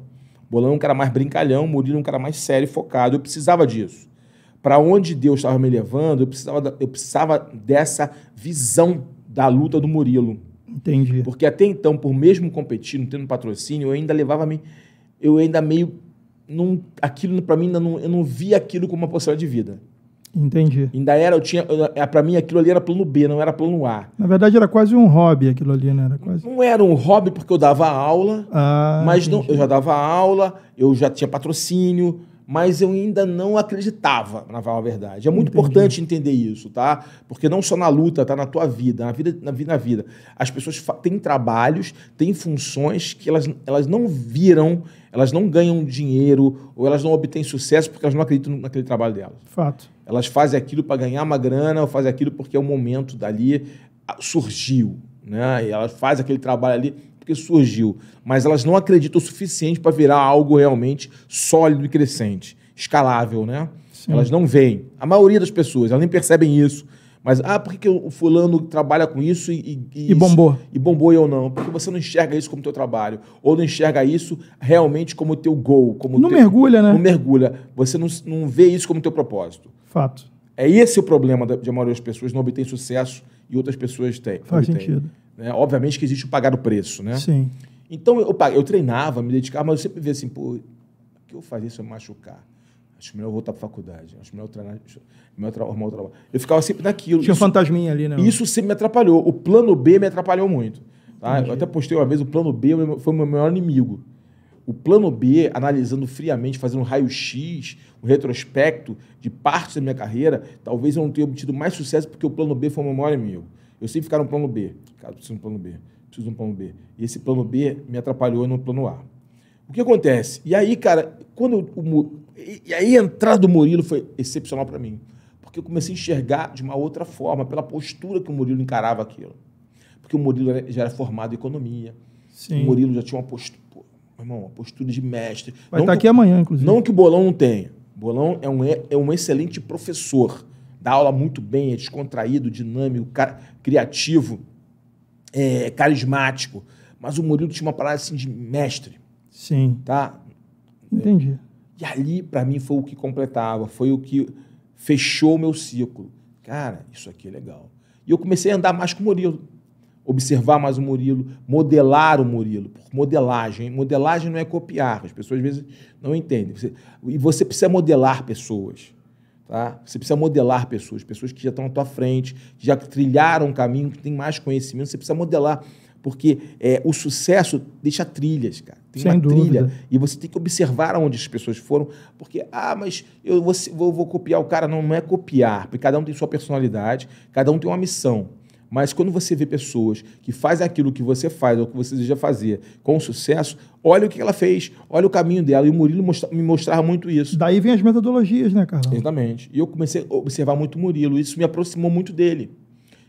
O Bolão é um cara mais brincalhão, o Murilo é um cara mais sério e focado. Eu precisava disso. Para onde Deus estava me levando, eu precisava, eu precisava dessa visão da luta do Murilo. Entendi. Porque até então, por mesmo competir, não tendo patrocínio, eu ainda levava me eu ainda meio não, aquilo para mim, não, eu não via aquilo como uma possibilidade de vida. Entendi. Ainda era, eu tinha, é, para mim aquilo ali era plano B, não era plano A. Na verdade era quase um hobby aquilo ali, né? Era quase... Não era um hobby porque eu dava aula, ah, mas não, eu já dava aula, eu já tinha patrocínio, mas eu ainda não acreditava na Verdade. É muito entendi. importante entender isso, tá? Porque não só na luta, tá? Na tua vida, na vida, na vida, na vida. As pessoas têm trabalhos, têm funções que elas, elas não viram elas não ganham dinheiro ou elas não obtêm sucesso porque elas não acreditam naquele trabalho delas. Fato. Elas fazem aquilo para ganhar uma grana ou fazem aquilo porque é o momento dali surgiu, né? E elas fazem aquele trabalho ali porque surgiu, mas elas não acreditam o suficiente para virar algo realmente sólido e crescente, escalável, né? Elas não veem. A maioria das pessoas, elas nem percebem isso, mas, ah, por que, que o fulano trabalha com isso e, e, e bombou? E bombou eu não. Porque você não enxerga isso como teu trabalho. Ou não enxerga isso realmente como teu gol. Como não teu, mergulha, né? Não mergulha. Você não, não vê isso como teu propósito. Fato. É esse o problema de a maioria das pessoas não obtém sucesso e outras pessoas têm. Faz obtém. sentido. né obviamente que existe o pagar o preço, né? Sim. Então, eu, eu treinava, me dedicava, mas eu sempre via assim, pô, o que eu fazer se eu machucar? Acho melhor eu voltar para faculdade. Acho melhor eu treinar, melhor arrumar o trabalho. Eu ficava sempre naquilo. Tinha isso, fantasminha ali, né? Isso sempre me atrapalhou. O plano B me atrapalhou muito. Tá? Eu até postei uma vez, o plano B é foi o meu maior inimigo. O plano B, analisando friamente, fazendo um raio-x, um retrospecto de partes da minha carreira, talvez eu não tenha obtido mais sucesso porque o plano B foi o meu maior inimigo. Eu sempre ficava no plano B. Cara, preciso de um plano B. Preciso de um plano B. E esse plano B me atrapalhou no plano A. O que acontece? E aí, cara, quando o, e aí a entrada do Murilo foi excepcional para mim, porque eu comecei a enxergar de uma outra forma, pela postura que o Murilo encarava aquilo. Porque o Murilo já era formado em economia. Sim. O Murilo já tinha uma postura, irmão, uma postura de mestre. Vai não estar tá que, aqui amanhã, inclusive. Não que o Bolão não tenha. O Bolão é um, é, é um excelente professor. Dá aula muito bem, é descontraído, dinâmico, criativo, é, carismático. Mas o Murilo tinha uma parada assim de mestre Sim. Tá? Entendi. E ali, para mim, foi o que completava, foi o que fechou o meu ciclo. Cara, isso aqui é legal. E eu comecei a andar mais com o Murilo, observar mais o Murilo, modelar o Murilo, modelagem. Modelagem não é copiar, as pessoas às vezes não entendem. Você, e você precisa modelar pessoas. Tá? Você precisa modelar pessoas, pessoas que já estão à tua frente, que já trilharam um caminho, que têm mais conhecimento, você precisa modelar porque é, o sucesso deixa trilhas, cara. Tem Sem uma dúvida. trilha. E você tem que observar onde as pessoas foram, porque, ah, mas eu vou, vou, vou copiar o cara. Não, não é copiar, porque cada um tem sua personalidade, cada um tem uma missão. Mas quando você vê pessoas que fazem aquilo que você faz ou que você deseja fazer com sucesso, olha o que ela fez, olha o caminho dela. E o Murilo mostra, me mostrava muito isso. Daí vem as metodologias, né, Carlão? Exatamente. E eu comecei a observar muito o Murilo. Isso me aproximou muito dele.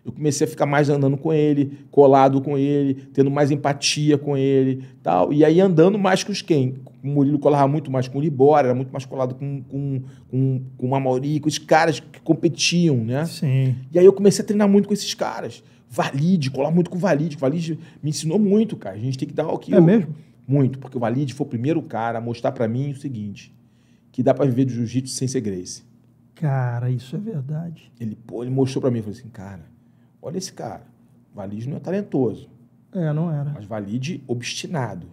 Eu comecei a ficar mais andando com ele, colado com ele, tendo mais empatia com ele, tal. E aí andando mais com os quem? O Murilo colava muito mais com o Libora, era muito mais colado com, com, com, com o Mamori, com os caras que competiam, né? Sim. E aí eu comecei a treinar muito com esses caras. Valide, colar muito com o Valide. O Valide me ensinou muito, cara. A gente tem que dar o que... É mesmo? Muito, porque o Valide foi o primeiro cara a mostrar para mim o seguinte, que dá para viver do jiu-jitsu sem ser Grace. Cara, isso é verdade. Ele, pô, ele mostrou para mim, falou assim, cara, Olha esse cara. Valide não é talentoso. É, não era. Mas Valide obstinado.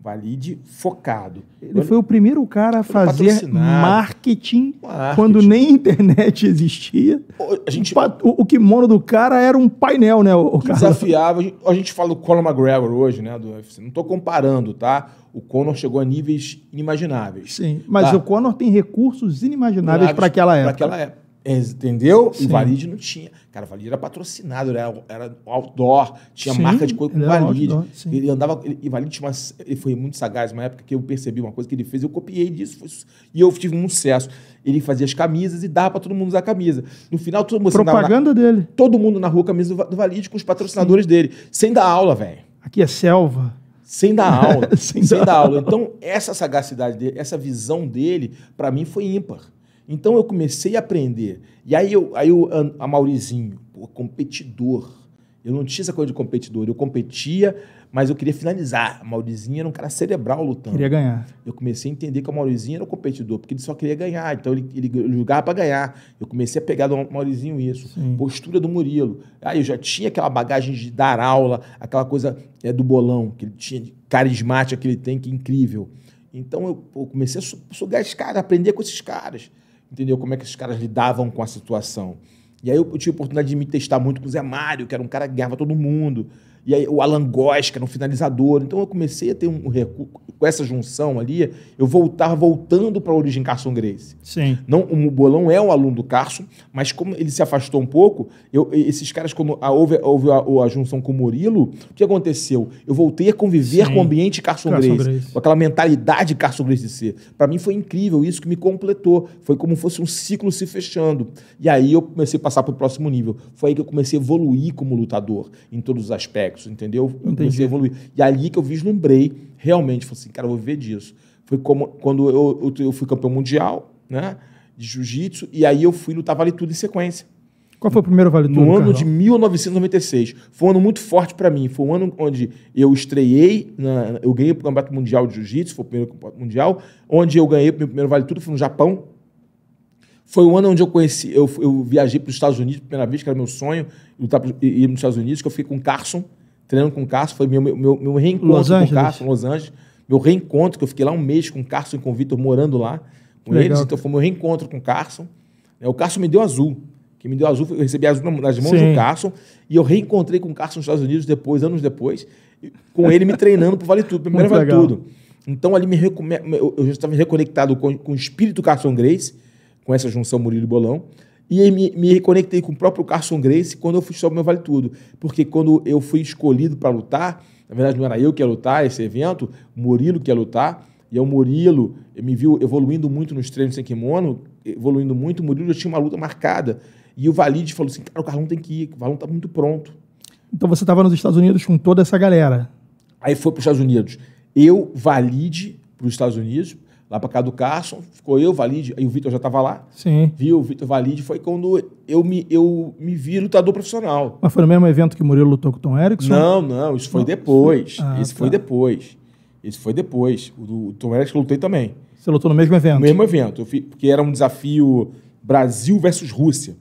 Valide focado. Ele foi o primeiro cara a fazer marketing, marketing, quando nem internet existia. A gente, o, o kimono do cara era um painel, né? O, cara desafiava. A gente fala do Conor McGregor hoje, né? Do UFC. Não estou comparando, tá? O Conor chegou a níveis inimagináveis. Sim, mas tá? o Conor tem recursos inimagináveis para aquela época. Para aquela época. Entendeu? Sim. E o Valide não tinha. Cara, o Valide era patrocinado, era, era outdoor, tinha sim, marca de coisa com o Valide. Outdoor, ele andava. Ele, e Valide tinha uma, ele foi muito sagaz uma época que eu percebi uma coisa que ele fez, eu copiei disso foi, e eu tive um sucesso. Ele fazia as camisas e dava para todo mundo usar a camisa. No final, todo mundo. Propaganda na, dele. Todo mundo na rua, camisa do, do Valide, com os patrocinadores sim. dele. Sem dar aula, velho. Aqui é selva sem dar aula. sem, sem dar aula. Então, essa sagacidade dele, essa visão dele, para mim foi ímpar. Então eu comecei a aprender. E aí eu, aí eu a Maurizinho, pô, competidor. Eu não tinha essa coisa de competidor, eu competia, mas eu queria finalizar. A Maurizinho era um cara cerebral lutando. Queria ganhar. Eu comecei a entender que a Maurizinho era o um competidor, porque ele só queria ganhar, então ele, ele para ganhar. Eu comecei a pegar do Maurizinho isso. Sim. Postura do Murilo. Aí eu já tinha aquela bagagem de dar aula, aquela coisa é, do bolão, que ele tinha, carismática que ele tem, que é incrível. Então eu, eu comecei a sugar esses caras, aprender com esses caras entendeu? Como é que esses caras lidavam com a situação. E aí eu tive a oportunidade de me testar muito com o Zé Mário, que era um cara que ganhava todo mundo e aí o Alan Góes, que era um finalizador. Então eu comecei a ter um recuo com essa junção ali, eu voltar voltando para a origem Carson Grace. Sim. Não, o Bolão é um aluno do Carson, mas como ele se afastou um pouco, eu, esses caras, quando a, houve, houve a, a, junção com o Murilo, o que aconteceu? Eu voltei a conviver Sim. com o ambiente Carson, Carson Grace, Grace, com aquela mentalidade Carson Grace de ser. Para mim foi incrível, isso que me completou. Foi como fosse um ciclo se fechando. E aí eu comecei a passar para o próximo nível. Foi aí que eu comecei a evoluir como lutador, em todos os aspectos entendeu? Eu comecei a evoluir. E ali que eu vislumbrei, realmente, falei assim, cara, eu vou viver disso. Foi como, quando eu, eu, eu fui campeão mundial, né? De jiu-jitsu, e aí eu fui lutar Vale Tudo em sequência. Qual foi o primeiro Vale Tudo? No ano de 1996. Foi um ano muito forte para mim. Foi um ano onde eu estreiei, na, eu ganhei o Campeonato Mundial de Jiu-Jitsu, foi o primeiro Campeonato Mundial, onde eu ganhei o meu primeiro Vale Tudo, foi no Japão. Foi o um ano onde eu conheci, eu, eu viajei para os Estados Unidos, primeira vez, que era meu sonho, lutar, ir, ir nos Estados Unidos, que eu fiquei com o Carson, treinando com o Carson, foi meu, meu, meu reencontro Los com o Carson, Los Angeles. Meu reencontro, que eu fiquei lá um mês com o Carson e com o Vitor morando lá com Legal. eles, então foi meu reencontro com o Carson. É, o Carson me deu azul. que me deu azul, eu recebi azul nas mãos Sim. do Carson. E eu reencontrei com o Carson nos Estados Unidos depois, anos depois, com ele me treinando para Vale Tudo, primeiro Vale Tudo. Então ali me eu já estava reconectado com, com o espírito Carson Grace, com essa junção Murilo e Bolão. E aí me, me reconectei com o próprio Carson Grace quando eu fui sobre o meu Vale Tudo. Porque quando eu fui escolhido para lutar, na verdade não era eu que ia lutar esse evento, Murilo que ia lutar, e o Murilo me viu evoluindo muito nos treinos sem kimono, evoluindo muito, o Murilo já tinha uma luta marcada. E o Valide falou assim, cara, o Carlão tem que ir, o Valão tá muito pronto. Então você estava nos Estados Unidos com toda essa galera. Aí foi para os Estados Unidos. Eu, Valide, para os Estados Unidos, lá para casa do Carson, ficou eu, Valide, aí o Vitor já estava lá. Sim. Viu, o Vitor Valide foi quando eu me, eu me vi lutador profissional. Mas foi no mesmo evento que o Murilo lutou com o Tom Erickson? Não, não, isso foi não, depois. Ah, isso Ah, Esse tá. foi depois. Esse foi depois. O, Tom Erickson eu lutei também. Você lutou no mesmo evento? No mesmo evento, porque era um desafio Brasil versus Rússia.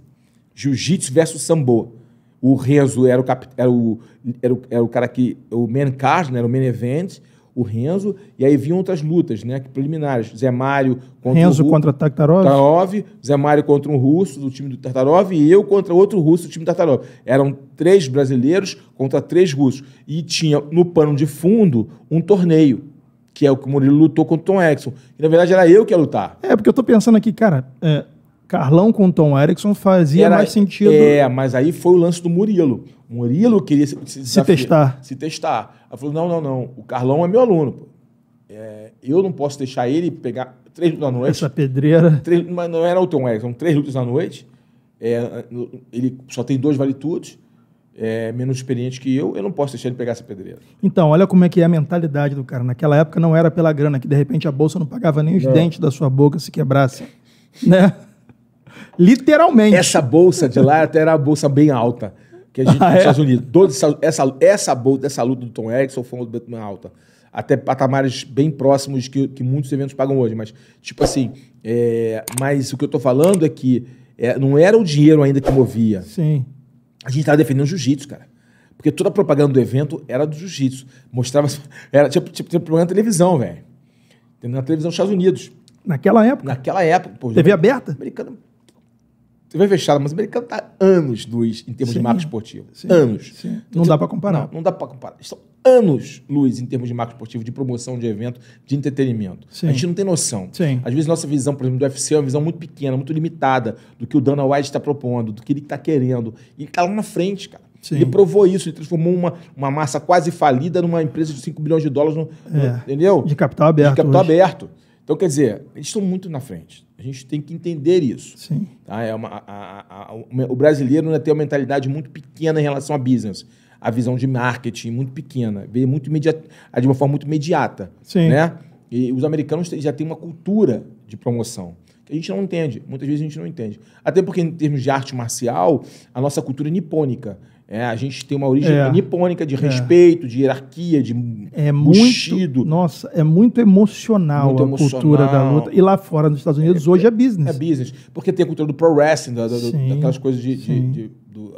Jiu-jitsu versus Sambo. O Renzo era o, cap, era, o, era, o, era o cara que. O main card, né, era o main event o Renzo, e aí vinham outras lutas, né? Preliminares. Zé Mário contra Renzo contra Tartarov. Tartarov, Zé Mário contra um russo do time do Tartarov e eu contra outro russo do time do Tartarov. Eram três brasileiros contra três russos. E tinha no pano de fundo um torneio, que é o que o Murilo lutou contra o Tom Exxon. E, na verdade era eu que ia lutar. É, porque eu tô pensando aqui, cara, é Carlão com Tom Erickson fazia Era, mais sentido. É, mas aí foi o lance do Murilo. O Murilo queria se, se, se testar. Se testar. Ela falou: não, não, não. O Carlão é meu aluno. É, eu não posso deixar ele pegar três lutas na noite. Essa pedreira. Três, mas não era o Tom Erickson, três lutas na noite. É, ele só tem dois valitudes. é, menos experiente que eu, eu não posso deixar ele pegar essa pedreira. Então, olha como é que é a mentalidade do cara. Naquela época não era pela grana, que de repente a bolsa não pagava nem os não. É. dentes da sua boca se quebrasse. né? Literalmente. Essa bolsa de lá até era a bolsa bem alta. Que a gente ah, nos é? Estados Unidos. Todos, essa, essa bolsa, essa luta do Tom Erickson foi uma luta bem alta. Até patamares bem próximos que, que muitos eventos pagam hoje. Mas, tipo assim, é, mas o que eu tô falando é que é, não era o dinheiro ainda que movia. Sim. A gente tava defendendo o jiu-jitsu, cara. Porque toda a propaganda do evento era do jiu-jitsu. Mostrava. Era, tipo tipo, tinha tipo, programa na televisão, velho. Na televisão dos Estados Unidos. Naquela época? Naquela época. Pô, TV aberta? Americano vai fechada, mas o americano está anos luz em termos sim, de marco esportivo. Sim, anos. Sim. não, dá para comparar. Não, não dá para comparar. são anos luz em termos de marco esportivo, então, de promoção de evento, de entretenimento. A gente não tem noção. Às vezes nossa visão, por exemplo, do UFC é uma visão muito pequena, muito limitada do que o Dana White está propondo, do que ele está querendo. E ele está lá na frente, cara. Sim. Ele provou isso, ele transformou uma, uma massa quase falida numa empresa de 5 bilhões de dólares, no, é, no, entendeu? De capital aberto. De capital hoje. aberto. Então, quer dizer, eles estão muito na frente. A gente tem que entender isso. Sim. Tá? É uma, a, a, a, o brasileiro tem uma mentalidade muito pequena em relação a business. A visão de marketing muito pequena. Vê muito imediata, de uma forma muito imediata. Sim. Né? E os americanos já têm uma cultura de promoção que a gente não entende. Muitas vezes a gente não entende. Até porque, em termos de arte marcial, a nossa cultura é nipônica. É, a gente tem uma origem é, nipônica de é. respeito, é. de hierarquia, de é muito, Nossa, é muito emocional muito a emocional. cultura da luta. E lá fora, nos Estados Unidos, é, hoje é business. É business. Porque tem a cultura do pro wrestling, da, da, sim, daquelas coisas de, de, de do,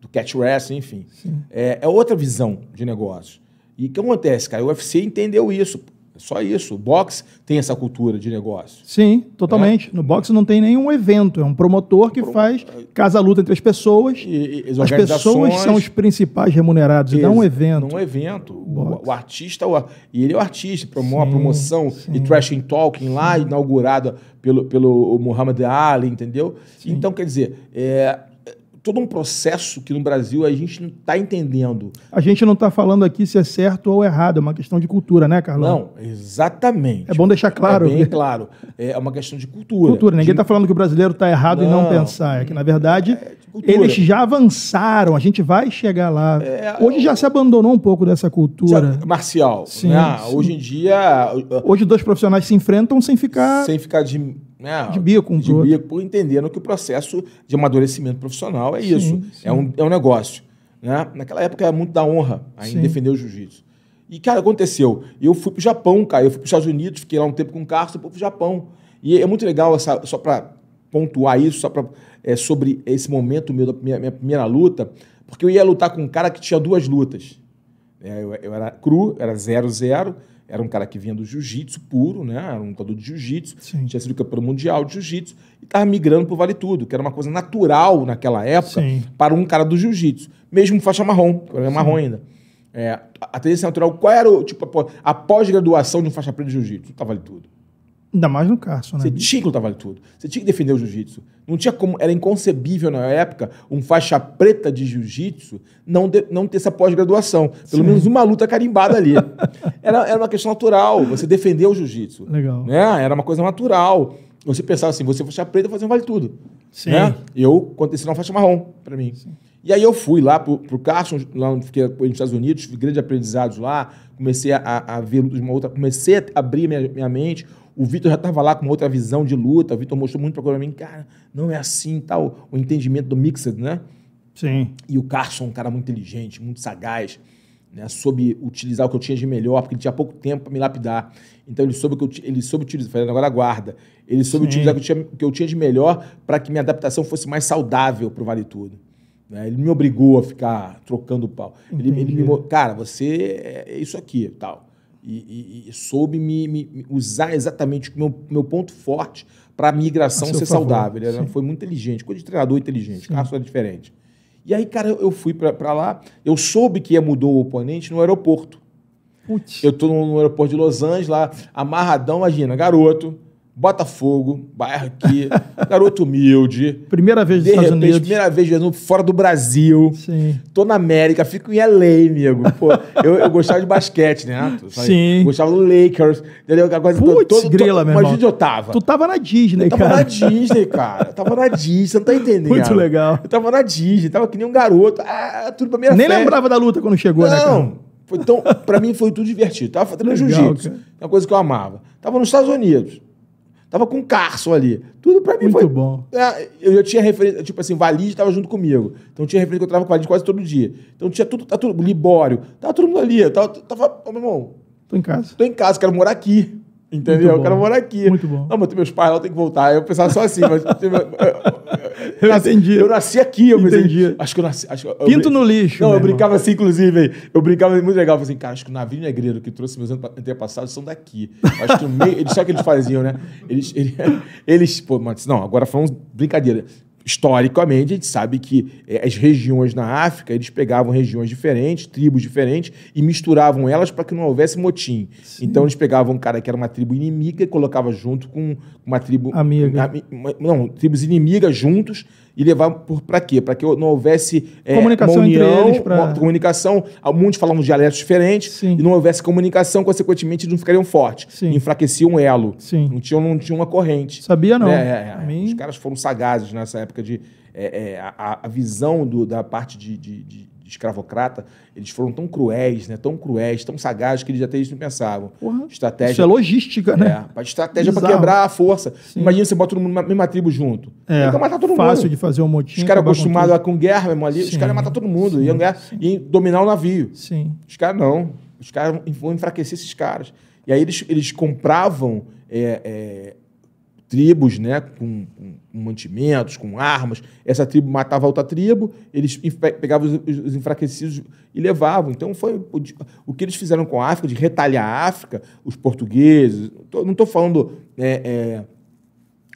do, catch wrestling, enfim. É, é, outra visão de negócios. E o que acontece, cara? O UFC entendeu isso. É só isso. O boxe tem essa cultura de negócio. Sim, totalmente. É? No boxe não tem nenhum evento. É um promotor que Pro... faz é. casa-luta entre as pessoas. E, e, as, as pessoas são os principais remunerados, e não um evento. Não um evento. O, o, artista, o, e ele é o artista, promove a promoção sim. e trash and talking sim. lá, inaugurada pelo, pelo Muhammad Ali, entendeu? Sim. Então, quer dizer, é, todo um processo que no Brasil a gente não está entendendo. A gente não está falando aqui se é certo ou errado, é uma questão de cultura, né, Carlão? Não, exatamente. É bom deixar é claro. É bem claro. É uma questão de cultura. Cultura. Ninguém está de... Tá falando que o brasileiro está errado não, e não pensar. É que, na verdade, é eles já avançaram. A gente vai chegar lá. É, é hoje já se abandonou um pouco dessa cultura. Marcial. Sim, né? sim. Hoje em dia... Hoje dois profissionais se enfrentam sem ficar... Sem ficar de né? De bico, um de bico, outro. entendendo que o processo de amadurecimento profissional é sim, isso, sim. É, um, é um negócio. Né? Naquela época era muito da honra ainda defender o jiu-jitsu. E, cara, aconteceu. Eu fui pro Japão, cara. Eu fui pros Estados Unidos, fiquei lá um tempo com o Carlos, depois pro Japão. E é muito legal, essa, só para pontuar isso, só pra, é, sobre esse momento meu da minha, minha, primeira luta, porque eu ia lutar com um cara que tinha duas lutas. É, eu, eu, era cru, era 0-0, era um cara que vinha do jiu-jitsu puro, né? Era um lutador de jiu-jitsu, tinha sido campeão mundial de jiu-jitsu e estava migrando para Vale Tudo, que era uma coisa natural naquela época Sim. para um cara do jiu-jitsu, mesmo faixa marrom, era é marrom ainda. É, a tendência natural, qual era o, tipo, a pós-graduação de um faixa preta de jiu-jitsu? Tá vale tudo. Ainda mais no Carson, né? Você tinha que lutar vale tudo. Você tinha que defender o jiu-jitsu. Não tinha como. Era inconcebível na época um faixa preta de jiu-jitsu não, não ter essa pós-graduação. Pelo Sim. menos uma luta carimbada ali. era, era uma questão natural. Você defender o jiu-jitsu. Legal. Né? Era uma coisa natural. Você pensava assim: você é faixa preta, fazer um vale tudo. Sim. Né? Eu aconteceu uma faixa marrom para mim. Sim. E aí eu fui lá pro, pro Carson, lá onde fiquei nos Estados Unidos, tive grandes aprendizados lá, comecei a, a, a ver de uma outra, comecei a abrir minha, minha mente o Vitor já estava lá com outra visão de luta. O Vitor mostrou muito para mim, cara, não é assim tal. O entendimento do Mixed, né? Sim. E o Carson, um cara muito inteligente, muito sagaz, né? Soube utilizar o que eu tinha de melhor, porque ele tinha pouco tempo para me lapidar. Então ele soube que eu, ele soube utilizar, fazendo agora guarda. Ele soube Sim. utilizar o que eu tinha, que eu tinha de melhor para que minha adaptação fosse mais saudável para o Vale Tudo. Né? Ele me obrigou a ficar trocando o pau. Ele, ele, me cara, você é isso aqui, tal e, e, e soube me, me, usar exatamente o meu, meu ponto forte para a migração ser favor, saudável. Ele era, foi muito inteligente, coisa de treinador inteligente, Sim. Carlos era diferente. E aí, cara, eu, fui para lá, eu soube que mudou o oponente no aeroporto. Putz. Eu tô no, no, aeroporto de Los Angeles, lá, amarradão, imagina, garoto, Botafogo, bairro aqui, garoto humilde. Primeira vez nos de Estados repente, Unidos. Primeira vez fora do Brasil. Sim. Tô na América, fico em LA, amigo. Pô, eu, eu gostava de basquete, né? Sim. gostava do Lakers. Entendeu? Aquela coisa Puts, todo, grila, meu Mas onde eu tava? Tu tava na Disney, tava cara. Tava na Disney, cara. Eu tava na Disney, você não tá entendendo. Muito legal. Eu tava na Disney, tava que nem um garoto. Ah, tudo pra minha Nem festa. lembrava da luta quando chegou, né, não. né, cara? Então, pra mim foi tudo divertido. Tava fazendo jiu-jitsu. Uma coisa que eu amava. Tava nos Estados Unidos Tava com o Carson ali. Tudo pra mim Muito foi... bom. É, eu, eu tinha referência, tipo assim, Valide tava junto comigo. Então tinha referência que eu tava com Valide quase todo dia. Então tinha tudo, tá tudo, Libório, tava todo mundo ali. tava, tava, meu irmão... Tô em casa. Tô em casa, quero morar aqui. Entendeu? eu quero morar aqui. Muito bom. Não, mas meus pais lá têm que voltar. Eu pensava só assim, mas. Tipo, eu, Entendi. Eu nasci aqui, eu pensei. Acho que eu nasci. Acho, eu Pinto no lixo. Não, eu brincava irmão. assim, inclusive, eu brincava é muito legal. Eu falei assim, cara, acho que o navio negreiro que trouxe meus antepassados são daqui. Acho que o meio. Eles, o que eles faziam, né? Eles. Eles, eles pô, mas não, agora falamos brincadeira historicamente, a gente sabe que eh, as regiões na África, eles pegavam regiões diferentes, tribos diferentes, e misturavam elas para que não houvesse motim. Sim. Então, eles pegavam um cara que era uma tribo inimiga e colocava junto com uma tribo... Amiga. Uma, não, tribos inimigas juntos e levar para quê? Para que não houvesse é, comunicação união, entre eles pra... comunicação. Muitos falavam dialetos diferentes Sim. e não houvesse comunicação, consequentemente, não ficariam fortes. Sim. Enfraquecia um elo. Sim. Não, tinha, não tinha uma corrente. Sabia, não. É, é, é. mim... Os caras foram sagazes nessa época de. É, é, a, a, visão do, da parte de, de, de escravocrata, eles foram tão cruéis, né? Tão cruéis, tão sagazes que eles até isso não pensavam. Uhum. Estratégia. Isso é logística, né? É, estratégia para quebrar a força. Sim. Imagina você bota todo mundo numa mesma tribo junto. É, então matar todo fácil mundo. Fácil de fazer um motivo Os caras acostumados com, guerra, mesmo ali, sim. os caras iam matar todo mundo, sim, iam ganhar, iam dominar o navio. Sim. Os caras não. Os caras vão enfraquecer esses caras. E aí eles, eles compravam é, é, tribos, né, com, com, mantimentos, com armas. Essa tribo matava outra tribo, eles pegavam os, os, enfraquecidos e levavam. Então foi o, o, que eles fizeram com a África, de retalhar a África, os portugueses. Tô, não estou falando é, é,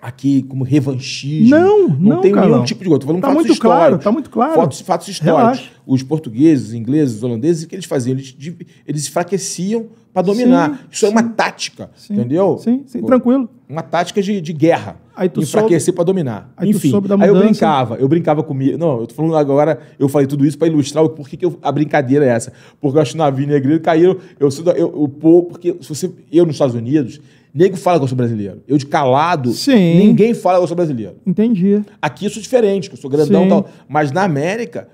aqui como revanchismo. Não, não, não tem nenhum não. tipo de coisa. Estou falando tá fatos muito históricos. Claro, tá muito claro. Fatos, fatos históricos. Relaxa. Os portugueses, os ingleses, os holandeses, o que eles faziam? Eles, eles enfraqueciam para dominar. Sim, Isso sim. é uma tática, sim, entendeu? Sim, sim. Pô. tranquilo uma tática de, de guerra. Aí tu enfraquecer para dominar. Aí Enfim, aí eu brincava, eu brincava comigo. Não, eu tô falando agora, eu falei tudo isso para ilustrar o porquê que eu, a brincadeira é essa. Porque eu acho que vida negra caíram, eu sou eu, porque se você, eu nos Estados Unidos, nego fala que eu sou brasileiro. Eu de calado, Sim. ninguém fala que eu sou brasileiro. Entendi. Aqui eu sou diferente, que eu sou grandão e tal, mas na América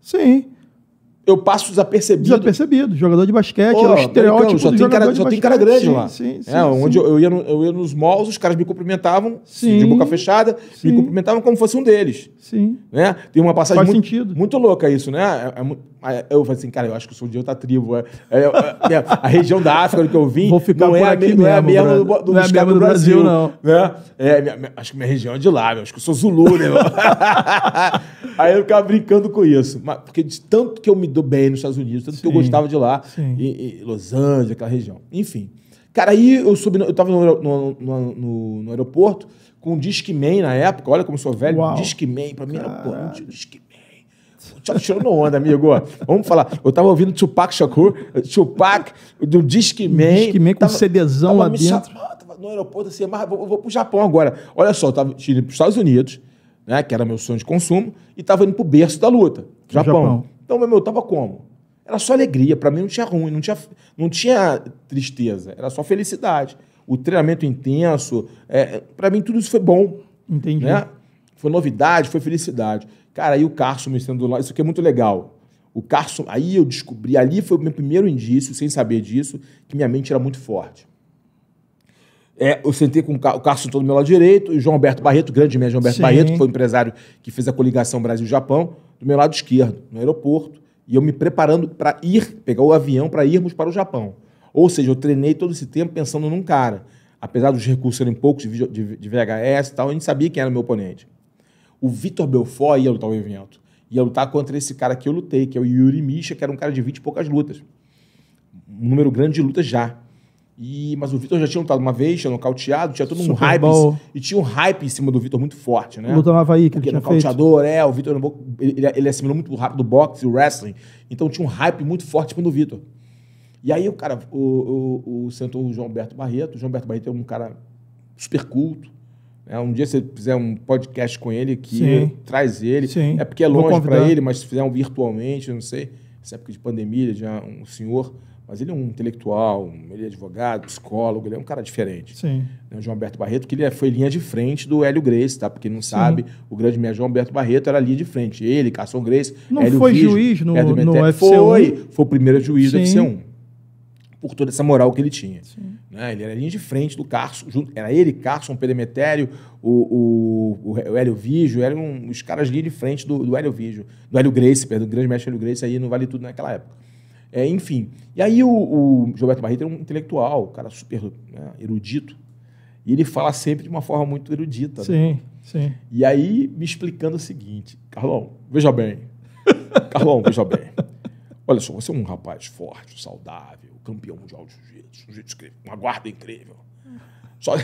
Sim eu passo desapercebido. Desapercebido. Jogador de basquete, oh, é o então, estereótipo então, só tem cara, de Só basquete. tem cara grande sim, lá. Sim, é, sim, é, onde eu, eu, ia no, eu ia nos malls, os caras me cumprimentavam assim, de boca fechada, me cumprimentavam como fosse um deles. Sim. Né? Tem uma passagem Faz muito, sentido. muito louca isso, né? É, é, eu falei assim, cara, eu acho que eu sou de outra tá tribo. É, é, é, é, a região da África que eu vim Vou ficar não, é, aqui mesmo, não é a mesma do, do, não é mesmo do Brasil, Brasil, não. Né? É, minha, minha, acho que minha região é de lá, meu, acho que eu sou Zulu, né? Aí eu ficava brincando com isso. Mas, porque de tanto que eu me dou bem nos Estados Unidos, tanto sim, que eu gostava de lá, e, e Los Angeles, aquela região. Enfim. Cara, aí eu subi, no, eu tava no, no, no, no aeroporto com disque Discman na época, olha como eu sou velho, disque Discman, pra mim era, pô, não tinha tchau tchau não anda, amigo. Vamos falar. Eu tava ouvindo Tupac Shakur, Tupac, do Disque Man. Disque Man com tava, CDzão tava lá dentro. tava no aeroporto, assim, mas vou, vou pro Japão agora. Olha só, eu tava indo pros Estados Unidos, né, que era meu sonho de consumo, e tava indo pro berço da luta, Japão. Japão. Então, meu, eu tava como? Era só alegria. Para mim não tinha ruim, não tinha, não tinha tristeza. Era só felicidade. O treinamento intenso. É, para mim tudo isso foi bom. Entendi. Né? Foi novidade, foi felicidade. Cara, aí o Carson me sendo lá, isso aqui é muito legal. O Carson, aí eu descobri, ali foi o meu primeiro indício, sem saber disso, que minha mente era muito forte. É, eu sentei com o Carson todo do meu lado direito, e o João Alberto Barreto, grande mestre João Alberto Sim. Barreto, que foi o empresário que fez a coligação Brasil-Japão, do meu lado esquerdo, no aeroporto, e eu me preparando para ir, pegar o avião para irmos para o Japão. Ou seja, eu treinei todo esse tempo pensando num cara. Apesar dos recursos serem poucos de, VHS e tal, a gente sabia quem era o meu oponente o Vitor Belfort ia lutar o evento. Ia lutar contra esse cara que eu lutei, que é o Yuri Misha, que era um cara de 20 e poucas lutas. Um número grande de lutas já. E, mas o Vitor já tinha lutado uma vez, tinha nocauteado, tinha todo Super um hype. E tinha um hype em cima do Vitor muito forte, né? Luta no aí, que Porque ele tinha nocauteador, é, o Vitor ele, ele assimilou muito rápido o boxe e o wrestling. Então tinha um hype muito forte em cima do Vitor. E aí o cara, o, o, o sentou o João Alberto Barreto. O João Alberto Barreto é um cara super culto, é, um dia você fizer um podcast com ele que traz ele. Sim. É porque é longe para ele, mas se fizer um virtualmente, não sei. Essa época de pandemia, já é um senhor. Mas ele é um intelectual, ele é advogado, psicólogo, ele é um cara diferente. Sim. Né, o João Alberto Barreto, que ele é, foi linha de frente do Hélio Grace, tá? Porque não sabe, Sim. o grande mestre João Alberto Barreto era linha de frente. Ele, Carson Grace, Não Hélio foi juiz no, no ufc Foi, foi o primeiro juiz Sim. do UFC1 por toda essa moral que ele tinha. Né? Ele era a linha de frente do Carson, junto, era ele, Carson, Pedemetério, o, o, o Hélio Vigio, eram os caras linha de frente do, do Hélio Vigio, do Hélio Grace, perdão, do grande mestre Hélio Grace, aí não vale tudo naquela época. É, enfim, e aí o, o Gilberto Barreto era um intelectual, um cara super né, erudito, e ele fala sempre de uma forma muito erudita. Né? Sim, né? sim. E aí me explicando o seguinte, Carlão, veja bem, Carlão, veja bem, olha só, você é um rapaz forte, saudável, campeão mundial de jiu-jitsu, jiu-jitsu incrível, uma guarda incrível. Só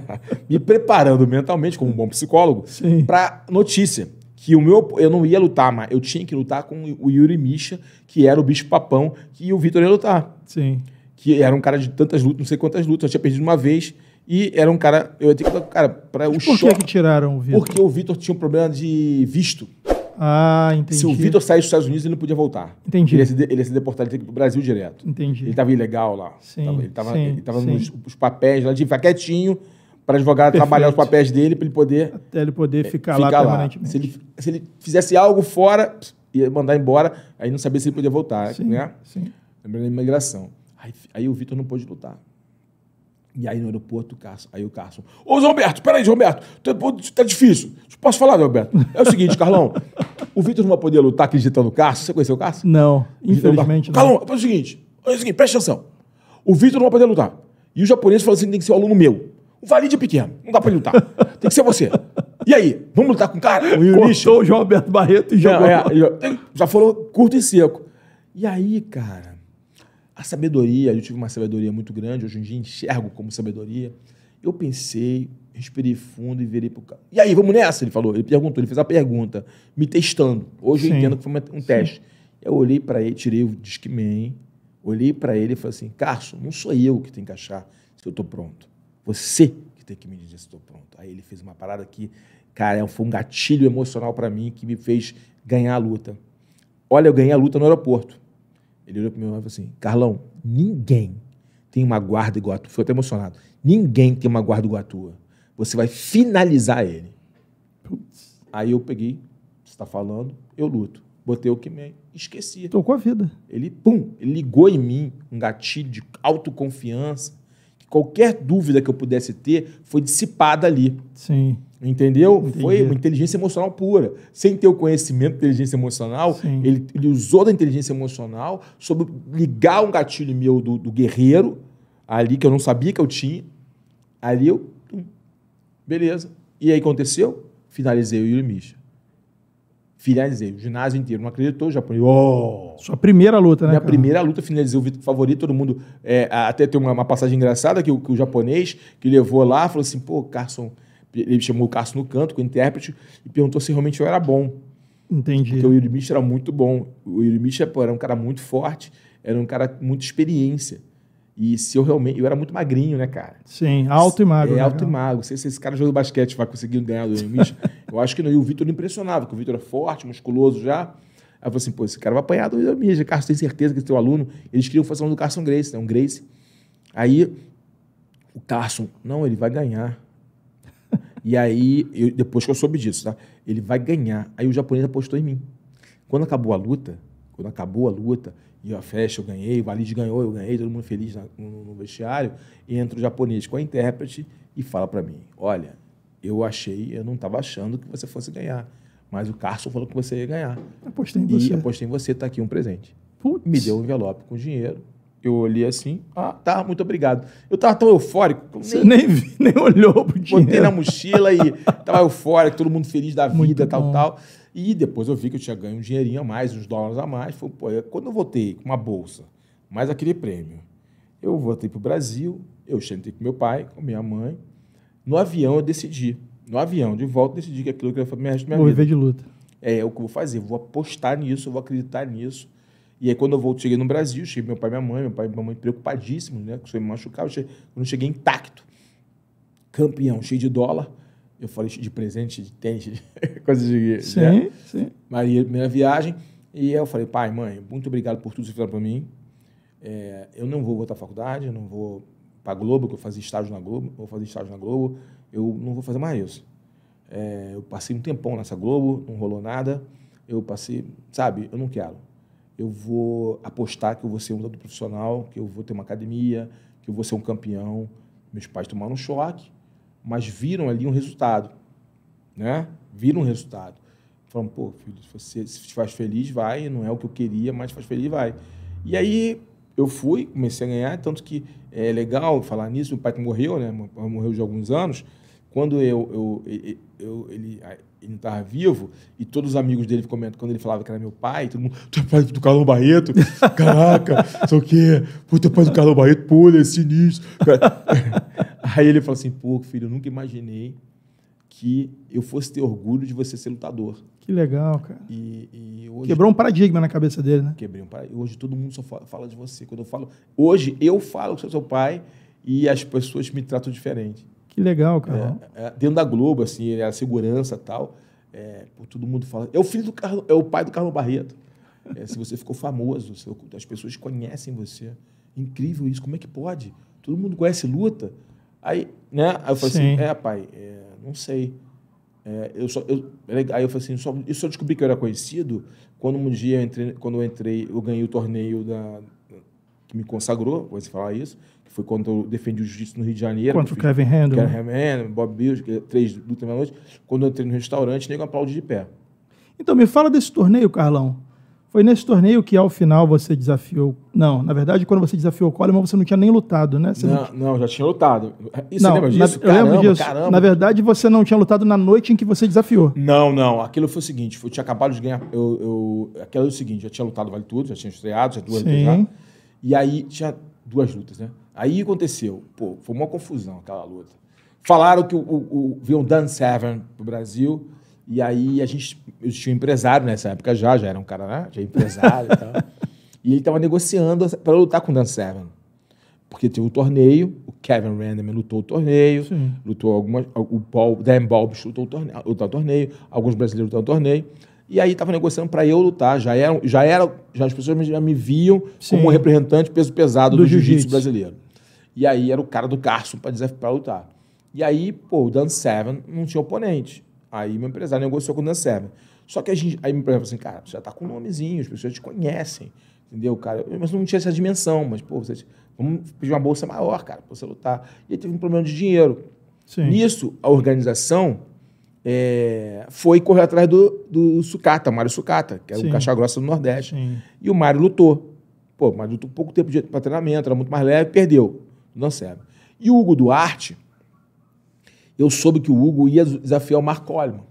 me preparando mentalmente, como um bom psicólogo, para notícia. Que o meu, eu não ia lutar, mas eu tinha que lutar com o Yuri Misha, que era o bicho papão, que o Vitor ia lutar. Sim. Que era um cara de tantas lutas, não sei quantas lutas, eu tinha perdido uma vez. E era um cara. Eu ia ter que. Cara, para o Por que, tiraram o Vitor? Porque o Vitor tinha um problema de visto. Ah, entendi. Se o Vitor saísse dos Estados Unidos, ele não podia voltar. Entendi. Ele ia ser, de, ele ia se deportar, para o Brasil direto. Entendi. Ele estava ilegal lá. Sim, tava, ele estava nos os papéis lá, de ficar quietinho, para advogado Perfeito. trabalhar os papéis dele, para ele poder... Até ele poder é, ficar, é, ficar lá, lá permanentemente. Se ele, se ele fizesse algo fora, ia mandar embora, aí não sabia se ele podia voltar. Sim, né? sim. Lembrando da imigração. Aí, aí o Vitor não pôde lutar. E aí no aeroporto, aí o Carson. Ô, Zé Roberto, peraí, Zé Roberto, tá, tá difícil. Posso falar, Zé Roberto? É o seguinte, Carlão, o Vitor não vai poder lutar acreditando no Carson. Você conheceu o Carson? Não, infelizmente Carlão, não. Carlão, é o seguinte, é o seguinte, presta atenção. O Vitor não vai poder lutar. E o japonês falou assim, tem que ser um aluno meu. O Valide é pequeno, não dá pra ele lutar. Tem que ser você. E aí, vamos lutar com o cara? O Cortou o João Alberto Barreto e jogou. É, é, já falou curto e seco. E aí, cara... A sabedoria, eu tive uma sabedoria muito grande, hoje em dia enxergo como sabedoria. Eu pensei, respirei fundo e virei pro cara. E aí, vamos nessa? Ele falou, ele perguntou, ele fez a pergunta, me testando. Hoje Sim. eu entendo que foi um teste. Sim. Eu olhei para ele, tirei o Disque Man, olhei para ele e falei assim: Carson, não sou eu que tem que achar se eu tô pronto. Você que tem que me dizer se eu estou pronto. Aí ele fez uma parada que, cara, foi um gatilho emocional para mim que me fez ganhar a luta. Olha, eu ganhei a luta no aeroporto. Ele olhou para mim e falou assim: Carlão, ninguém tem uma guarda igual a tua. Fui até emocionado. Ninguém tem uma guarda igual a tua. Você vai finalizar ele. Putz. Aí eu peguei, você está falando, eu luto. Botei o que me esquecia. Tocou a vida. Ele, pum, ele ligou em mim um gatilho de autoconfiança. Que qualquer dúvida que eu pudesse ter foi dissipada ali. Sim. Entendeu? Entendi. Foi uma inteligência emocional pura. Sem ter o conhecimento de inteligência emocional, ele, ele, usou da inteligência emocional sobre ligar um gatilho meu do, do, guerreiro, ali que eu não sabia que eu tinha. Ali eu. Beleza. E aí aconteceu? Finalizei o Yuri Misha. Finalizei. O ginásio inteiro não acreditou, já põe. Oh! Sua primeira luta, né? Minha cara? primeira luta, finalizei o Vitor favorito, todo mundo. É, até tem uma, uma passagem engraçada que o, que o japonês que levou lá falou assim: pô, Carson ele chamou o Cássio no canto com o intérprete e perguntou se realmente eu era bom. Entendi. Porque o Yuri era muito bom. O Yuri era um cara muito forte, era um cara com muita experiência. E se eu realmente. Eu era muito magrinho, né, cara? Sim, alto e magro. É, né? alto e magro. Se, se esse cara joga basquete vai conseguir ganhar do Yuri eu acho que não. E o Vitor impressionava, que o Vitor era é forte, musculoso já. Aí eu falei assim, pô, esse cara vai apanhar do Yuri Misch. Carlos, tem certeza que esse teu aluno. Eles queriam fazer um do Carson Grace, né? Um Grace. Aí o Carson, não, ele vai ganhar. E aí, eu, depois que eu soube disso, tá? Ele vai ganhar. Aí o japonês apostou em mim. Quando acabou a luta, quando acabou a luta, e a festa eu ganhei, o Valide ganhou, eu ganhei, todo mundo feliz no, no, vestiário, entra o japonês com a intérprete e fala para mim, olha, eu achei, eu não estava achando que você fosse ganhar, mas o Carson falou que você ia ganhar. Apostei em você. E apostei em você, tá aqui um presente. Putz. Me deu um envelope com dinheiro, eu olhei assim, ah, tá, muito obrigado. Eu tava tão eufórico. Você nem, nem, vi, nem olhou pro dinheiro. Botei na mochila e tava eufórico, todo mundo feliz da vida, tal, tal. E depois eu vi que eu tinha ganho um dinheirinho a mais, uns dólares a mais. Falei, pô, é, quando eu voltei com uma bolsa, mais aquele prêmio, eu voltei pro Brasil, eu sentei com meu pai, com minha mãe. No avião eu decidi, no avião, de volta, decidi que aquilo que eu ia fazer minha, minha vou vida. Vou viver de luta. É, é o que eu vou fazer, vou apostar nisso, vou acreditar nisso e aí, quando eu voltei, cheguei no Brasil, cheguei meu pai e minha mãe, meu pai e minha mãe preocupadíssimos, né? Que se eu me machucava, eu cheguei, quando eu cheguei intacto, campeão, cheio de dólar, eu falei de presente, de tênis, de coisa de. Sim, né? sim. Maria, minha viagem. E eu falei, pai, mãe, muito obrigado por tudo que fizeram para mim. É, eu não vou voltar à faculdade, eu não vou para a Globo, que eu fazia estágio na Globo, vou fazer estágio na Globo, eu não vou fazer mais isso. É, eu passei um tempão nessa Globo, não rolou nada. Eu passei, sabe, eu não quero eu vou apostar que eu vou ser um lutador profissional, que eu vou ter uma academia, que eu vou ser um campeão. Meus pais tomaram um choque, mas viram ali um resultado, né? Viram um resultado. Falaram, pô, filho, você se faz feliz, vai. Não é o que eu queria, mas faz feliz, vai. E aí eu fui, comecei a ganhar, tanto que é, é legal falar nisso, meu pai morreu, né? Morreu de alguns anos. Quando eu, eu, eu, eu ele ele não estava vivo, e todos os amigos dele comentam, quando ele falava que era meu pai, todo mundo, tu é pai do Carlão Barreto? Caraca, sou o pô tu é pai do Carlão Barreto, pô, ele é sinistro. Aí ele falou assim, pô, filho, eu nunca imaginei que eu fosse ter orgulho de você ser lutador. Que legal, cara. E, e hoje, Quebrou um paradigma na cabeça dele, né? Quebrei um paradigma. Hoje todo mundo só fala, fala de você. Quando eu falo, hoje eu falo que sou seu pai e as pessoas me tratam diferente. Que legal, cara. É, é, dentro da Globo, assim, a segurança tal. É, todo mundo fala. É o filho do Carlos, é o pai do Carlos Barreto. É, se você ficou famoso, as pessoas conhecem você. Incrível isso, como é que pode? Todo mundo conhece luta. Aí, né? Aí eu falei assim, Sim. assim, é, pai, é, não sei. É, eu só, eu, é aí eu falei assim, só, eu só descobri que eu era conhecido quando um dia eu entrei, quando eu entrei, eu ganhei o torneio da, que me consagrou, vou falar isso, que foi quando eu defendi o jiu-jitsu no Rio de Janeiro. Contra o Kevin Handel. Né? Kevin Handel, Bob Bills, é três lutas na noite. Quando eu entrei no restaurante, nego aplaude de pé. Então, me fala desse torneio, Carlão. Foi nesse torneio que ao final você desafiou. Não, na verdade, quando você desafiou o Coleman, você não tinha nem lutado, né? Você não, não, tinha... não já tinha lutado. Isso não, lembra disso? Na, caramba, eu lembro disso. Caramba. Na verdade, você não tinha lutado na noite em que você desafiou. Não, não. Aquilo foi o seguinte: eu tinha acabado de ganhar. Eu, eu... Aquilo é o seguinte: já tinha lutado Vale Tudo, já tinha estreado, já duas vezes já. E aí tinha duas lutas, né? Aí aconteceu, pô, foi uma confusão aquela luta. Falaram que o, o, o veio um Dan Severn pro Brasil, e aí a gente, eu tinha um empresário nessa época já, já era um cara, né? Já empresário e tal. E ele tava negociando para lutar com o Dan Severn. Porque teve o um torneio, o Kevin Random lutou o torneio, Sim. lutou algumas. O Paul, Dan Balbs lutou o torneio, lutou o torneio, alguns brasileiros lutaram o torneio. E aí estava negociando para eu lutar. Já era, já era, já as pessoas já me viam Sim. como um representante peso pesado do, do jiu-jitsu brasileiro. E aí era o cara do Carson para lutar. E aí, pô, o Dan Seven não tinha oponente. Aí meu empresário negociou com o Dan Seven. Só que a gente, aí meu empresário falou assim, cara, você já tá com um nomezinho, as pessoas te conhecem, entendeu, cara? mas não tinha essa dimensão, mas, pô, vocês, vamos pedir uma bolsa maior, cara, para você lutar. E aí teve um problema de dinheiro. Sim. Nisso, a organização é, foi correr atrás do do Sucata, Mário Sucata, que era Sim. um caixa grossa do Nordeste. Sim. E o Mário lutou. Pô, mas lutou pouco tempo de treinamento, era muito mais leve, perdeu. Não serve. E o Hugo Duarte, eu soube que o Hugo ia desafiar o Marco Coleman,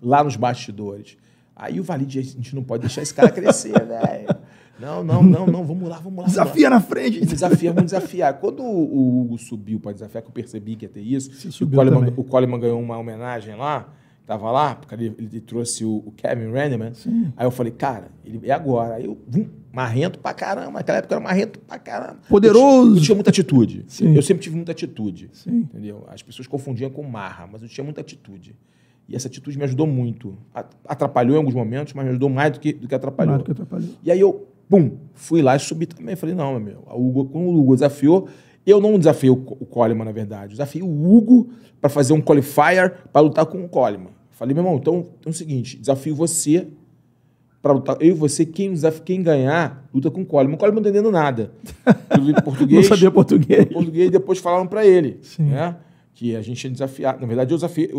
lá nos bastidores. Aí o Valide, a gente não pode deixar esse cara crescer, velho. Não, não, não, não, vamos lá, vamos lá. Desafia vamos lá. na frente. Desafia, vamos desafiar. Quando o Hugo subiu para desafiar, que eu percebi que ia ter isso, o Coleman, o Coleman ganhou uma homenagem lá, tava lá, porque ele, ele trouxe o, o Kevin Renneman. Aí eu falei, cara, ele e é agora. Aí eu, marrento pra caramba. Naquela época eu era marrento pra caramba. Poderoso. Eu, eu tinha muita atitude. Sim. Eu sempre tive muita atitude. Sim. Entendeu? As pessoas confundiam com marra, mas eu tinha muita atitude. E essa atitude me ajudou muito. Atrapalhou em alguns momentos, mas me ajudou mais do que, do que atrapalhou. Mais do que atrapalhou. E aí eu, pum, fui lá e subi também. Falei, não, meu, quando o Hugo desafiou, eu não desafio o Coleman, na verdade. Eu desafiei o Hugo para fazer um qualifier para lutar com o Coleman. Falei, meu irmão, então, então é o seguinte: desafio você para lutar. Eu e você, quem, desafio, quem ganhar, luta com o Coleman. O Coleman não tá entendendo nada. Eu português. não sabia português. Português, depois falaram para ele. Sim. Né? que a gente ia desafiar. Na verdade, eu desafiei,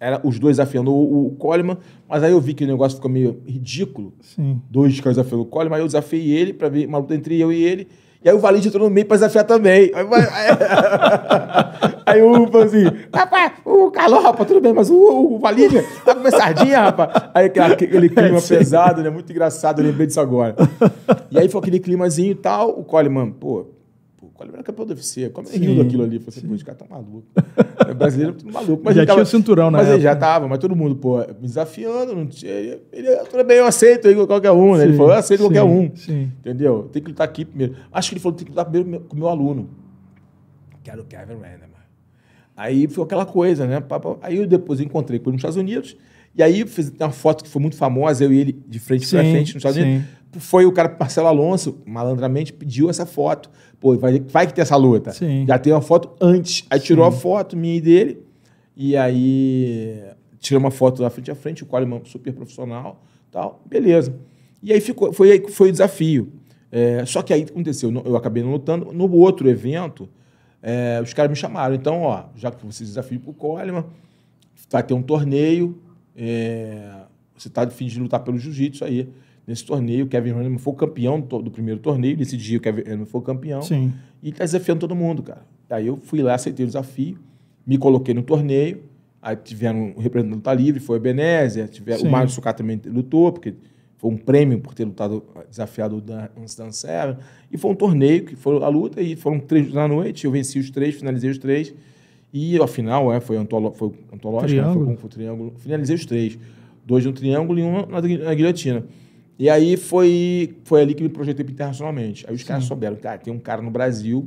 era os dois desafiando o, o Coleman, mas aí eu vi que o negócio ficou meio ridículo. Sim. Dois caras desafiando o Coleman, aí eu desafiei ele para ver uma luta entre eu e ele. E aí o Valente entrou no meio pra desafiar também. Aí, aí, aí o Ufa assim, rapaz, o calor, rapaz, tudo bem, mas o, o, o Valente tá com sardinha, rapaz. Aí aquele é, clima pesado, né? Muito engraçado, eu lembrei disso agora. E aí foi aquele climazinho e tal. O Coleman, pô, qual era campeão do UFC. Como ele riu daquilo ali? Eu falei assim, pô, esse cara tá maluco. é brasileiro tá maluco. Mas já tava, tinha o cinturão, né? Mas época. ele já tava, mas todo mundo, pô, me desafiando. Não tinha, ele, ele, tudo bem, eu aceito aí qualquer um. Né? Ele falou, eu aceito sim, qualquer um. Sim. Entendeu? Tem que lutar aqui primeiro. Acho que ele falou, tem que lutar primeiro com o meu aluno. Que era o Kevin Random. Aí foi aquela coisa, né? Aí eu depois encontrei com ele nos Estados Unidos. E aí fiz uma foto que foi muito famosa, eu e ele de frente para frente nos Estados sim. Unidos. Foi o cara Marcelo Alonso, malandramente, pediu essa foto. Pô, vai, vai que tem essa luta. Sim. Já tem uma foto antes. Aí tirou a foto minha e dele. E aí tirou uma foto da frente a frente, o Coleman super profissional tal. Beleza. E aí ficou, foi, foi o desafio. É, só que aí aconteceu, eu acabei não lutando. No outro evento, é, os caras me chamaram. Então, ó, já que vocês desafiam pro Coleman, vai ter um torneio, é, você está fingindo lutar pelo jiu-jitsu aí. Nesse torneio, Kevin Holland foi campeão do, do, primeiro torneio. Nesse dia, o Kevin Holland foi campeão. Sim. E está desafiando todo mundo, cara. Aí eu fui lá, aceitei o desafio, me coloquei no torneio. Aí tiveram o representante luta livre, foi o Ebenezer. Tiveram o Mário Sucá também lutou, porque foi um prêmio por ter lutado, desafiado o Dan, Dan E foi um torneio que foi a luta, e foram três da noite. Eu venci os três, finalizei os três. E a final é, foi, antolo, foi antológica, né? foi, foi triângulo. Finalizei os três. Dois no triângulo e um na, na guilhotina. E aí foi, foi ali que me projetei internacionalmente. Aí os Sim. caras souberam que ah, tem um cara no Brasil,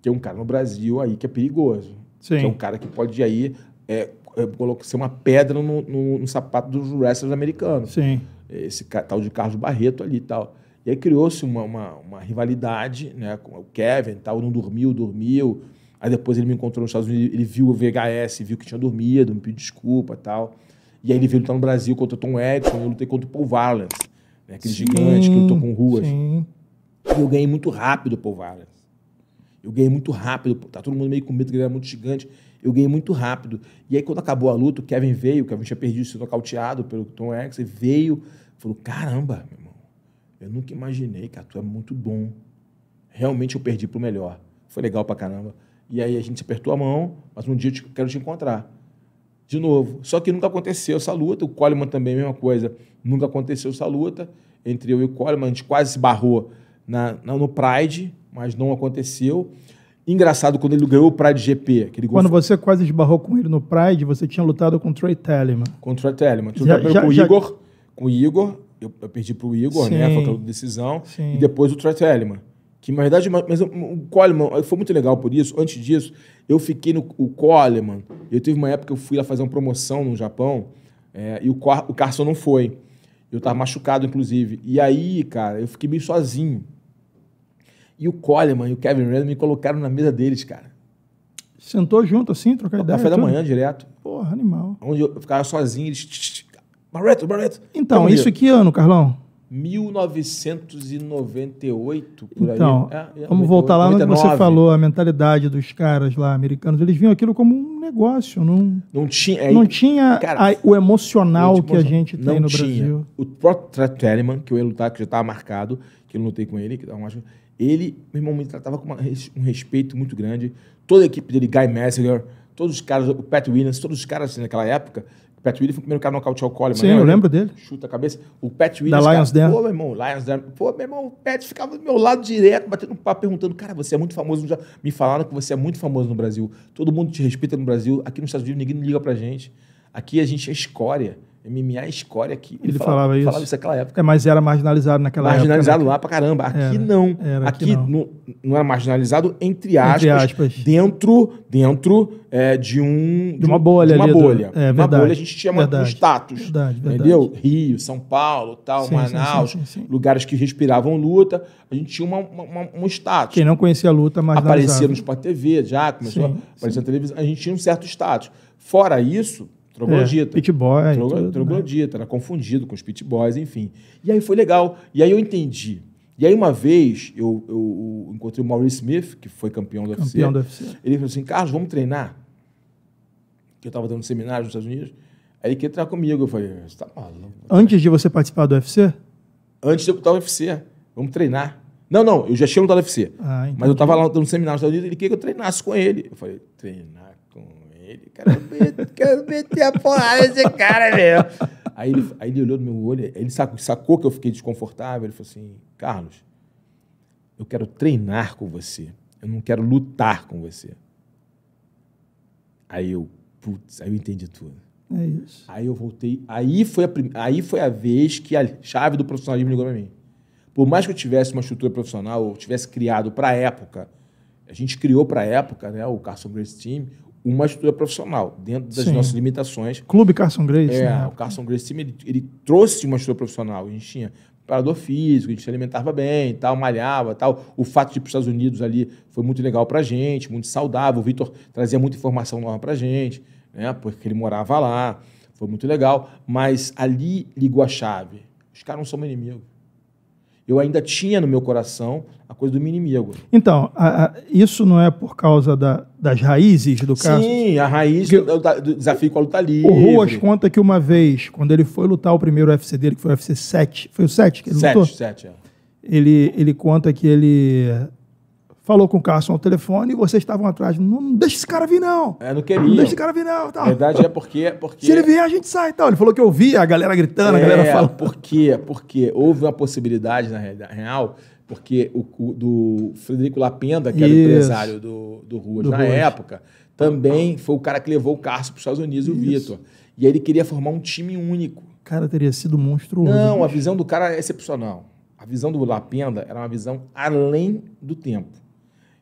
tem um cara no Brasil aí que é perigoso. Sim. Que é um cara que pode aí é, é ser uma pedra no, no, no sapato dos wrestlers americanos. Sim. Esse tal de Carlos Barreto ali e tal. E aí criou-se uma, uma, uma, rivalidade, né? Com o Kevin tal, não dormiu, dormiu. Aí depois ele me encontrou nos Estados Unidos, ele viu o VHS, viu que tinha dormido, me pediu desculpa e tal. E aí ele veio lutar no Brasil contra o Tom Edson, eu lutei contra o Paul Valens, né? aquele sim, gigante que lutou com ruas. Sim. E eu ganhei muito rápido o Paul Valens. Eu ganhei muito rápido, tá todo mundo meio com medo que ele era muito gigante. Eu ganhei muito rápido. E aí, quando acabou a luta, o Kevin veio, o Kevin tinha perdido, sido nocauteado pelo Tom Edson, veio, falou: caramba, meu irmão, eu nunca imaginei, cara, tu é muito bom. Realmente eu perdi pro melhor. Foi legal pra caramba. E aí a gente se apertou a mão, mas um dia eu quero te encontrar. De novo. Só que nunca aconteceu essa luta. O Coleman também, mesma coisa. Nunca aconteceu essa luta entre eu e o Coleman. A gente quase se barrou na, na no Pride, mas não aconteceu. Engraçado, quando ele ganhou o Pride GP. Aquele quando você quase esbarrou com ele no Pride, você tinha lutado com o Trey Telleman. Com o Trey Telleman. já, já, com o já... Igor. Com o Igor. Eu, eu perdi para o Igor, Sim. né? Foi aquela decisão. Sim. E depois o Trey Telleman que na verdade, mas o Coleman foi muito legal por isso. Antes disso, eu fiquei no o Coleman. Eu teve uma época que eu fui lá fazer uma promoção no Japão é, e o, o Carson não foi. Eu tava machucado, inclusive. E aí, cara, eu fiquei meio sozinho. E o Coleman e o Kevin Randall me colocaram na mesa deles, cara. Sentou junto assim, trocar ideia? Café da manhã direto. Porra, animal. Onde eu ficava sozinho, eles. Barreto, Barreto. Então, isso que ano, Carlão? 1998, por então, aí. Então, é, é, vamos voltar lá 99. você falou, a mentalidade dos caras lá americanos. Eles viam aquilo como um negócio. Não, não tinha, é, não tinha cara, a, o emocional que a gente tem no tinha. Brasil. O próprio Trent que eu ia lutar, que já estava marcado, que eu lutei com ele, que tava mais... ele, meu irmão, me tratava com uma, um respeito muito grande. Toda a equipe dele, Guy Messinger, todos os caras, o Pat Williams, todos os caras assim, naquela época, Pat Williams foi o primeiro cara a nocautear o Coleman. Sim, né? eu lembro dele. Chuta a cabeça. O Pat Williams. Da Lions cara, Den. Pô, meu irmão, Lions Den. Pô, meu irmão, o Pat ficava do meu lado direto, batendo um papo, perguntando: cara, você é muito famoso. Me falaram que você é muito famoso no Brasil. Todo mundo te respeita no Brasil. Aqui nos Estados Unidos ninguém liga pra gente. Aqui a gente é escória. MMA escória aqui. Ele, ele falava, falava, isso. Falava isso naquela época. É, mas era marginalizado naquela marginalizado época. Marginalizado né? lá pra caramba. Aqui era, não. Era aqui, aqui não. não. não era marginalizado, entre aspas, entre aspas. dentro, dentro é, de um... De uma bolha de uma Bolha. Do... É, uma verdade, bolha a gente tinha verdade, um status. Verdade, verdade. Entendeu? Rio, São Paulo, tal, sim, Manaus, sim, sim, lugares que respiravam luta. A gente tinha uma, uma, uma, um status. Quem não conhecia a luta, mas Aparecia no Sport TV, já começou a aparecer na televisão. A gente tinha um certo status. Fora isso Troglodita. É, pit boy. Né? troglodita, né? era confundido com os pit boys, enfim. E aí foi legal. E aí eu entendi. E aí uma vez eu, eu encontrei o Maurice Smith, que foi campeão do campeão UFC. Campeão do UFC. Ele falou assim, Carlos, vamos treinar? Que eu estava dando um seminário nos Estados Unidos. Aí ele queria entrar comigo. Eu falei, você tá maluco. Antes de você participar do UFC? Antes de eu estar no UFC. Vamos treinar. Não, não, eu já tinha lutado UFC. Ah, mas eu estava lá dando um seminário nos Estados Unidos. Ele queria que eu treinasse com ele. Eu falei, treinar nele. Quero, meter, quero meter a porrada nesse cara, meu. Aí ele, aí ele olhou no meu olho, ele sacou, sacou que eu fiquei desconfortável. Ele falou assim: Carlos, eu quero treinar com você. Eu não quero lutar com você. Aí eu, putz, aí eu entendi tudo. É isso. Aí eu voltei. Aí foi a, prim... aí foi a vez que a chave do profissionalismo ligou para mim. Por mais que eu tivesse uma estrutura profissional, ou tivesse criado para a época, a gente criou para a época, né, o Carson Grace Team, uma estrutura profissional, dentro das Sim. nossas limitações. Clube Carson Grace, é, né? O Carson Grace ele, ele, trouxe uma estrutura profissional. A gente tinha preparador físico, a gente se alimentava bem, tal, malhava, tal. O fato de ir para os Estados Unidos ali foi muito legal para a gente, muito saudável. O Vitor trazia muita informação nova para a gente, né? Porque ele morava lá, foi muito legal. Mas ali ligou a chave. Os caras não são meu inimigo eu ainda tinha no meu coração a coisa do inimigo. Então, a, a, isso não é por causa da, das raízes do caso? Sim, a raiz do, do, do, desafio com a luta livre. O Ruas conta que uma vez, quando ele foi lutar o primeiro UFC dele, que foi o UFC 7, foi o 7 que ele 7, lutou? 7, 7, é. Ele, ele conta que ele falou com o Carson ao telefone e vocês estavam atrás. Não, não deixa esse cara vir, não. É, não queria. Não deixa esse cara vir, não. Tal. Tá? Verdade é porque, é porque. Se ele vier, a gente sai. Tal. Tá? Ele falou que eu vi a galera gritando, é, a galera é, falando. Por quê? Porque houve uma possibilidade, na real, porque o, o do Frederico Lapenda, que era Isso. empresário do, do Ruas do na Ruas. época, também foi o cara que levou o Carson para os Estados Unidos, Isso. o Vitor. E aí ele queria formar um time único. Cara, teria sido monstruoso. Não, a visão do cara é excepcional. A visão do Lapenda era uma visão além do tempo.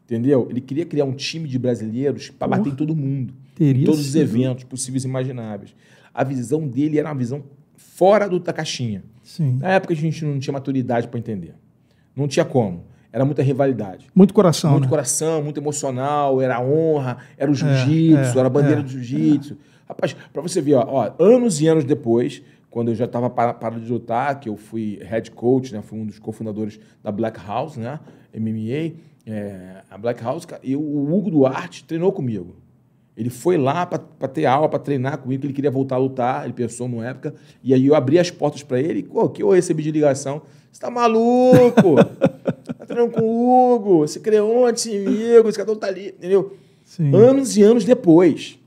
Entendeu? Ele queria criar um time de brasileiros para bater em todo mundo. Teria em todos sido. os eventos possíveis e imagináveis. A visão dele era uma visão fora do, da caixinha. Sim. Na época a gente não tinha maturidade para entender. Não tinha como. Era muita rivalidade. Muito coração. Muito né? coração, muito emocional, era honra, era o é, jiu-jitsu, é, é, era a bandeira é, do jiu-jitsu. Rapaz, para você ver, ó, ó, anos e anos depois, quando eu já estava parado para de lutar, que eu fui head coach, né, fui um dos cofundadores da Black House, né, MMA, é, a Black House, e o Hugo Duarte treinou comigo. Ele foi lá para ter aula, para treinar comigo, ele queria voltar a lutar, ele pensou numa época. E aí eu abri as portas para ele, o que eu recebi de ligação? Você tá maluco? tá treinando com o Hugo, você criou antes comigo, esse cara tá ali, entendeu? Sim. Anos e anos depois.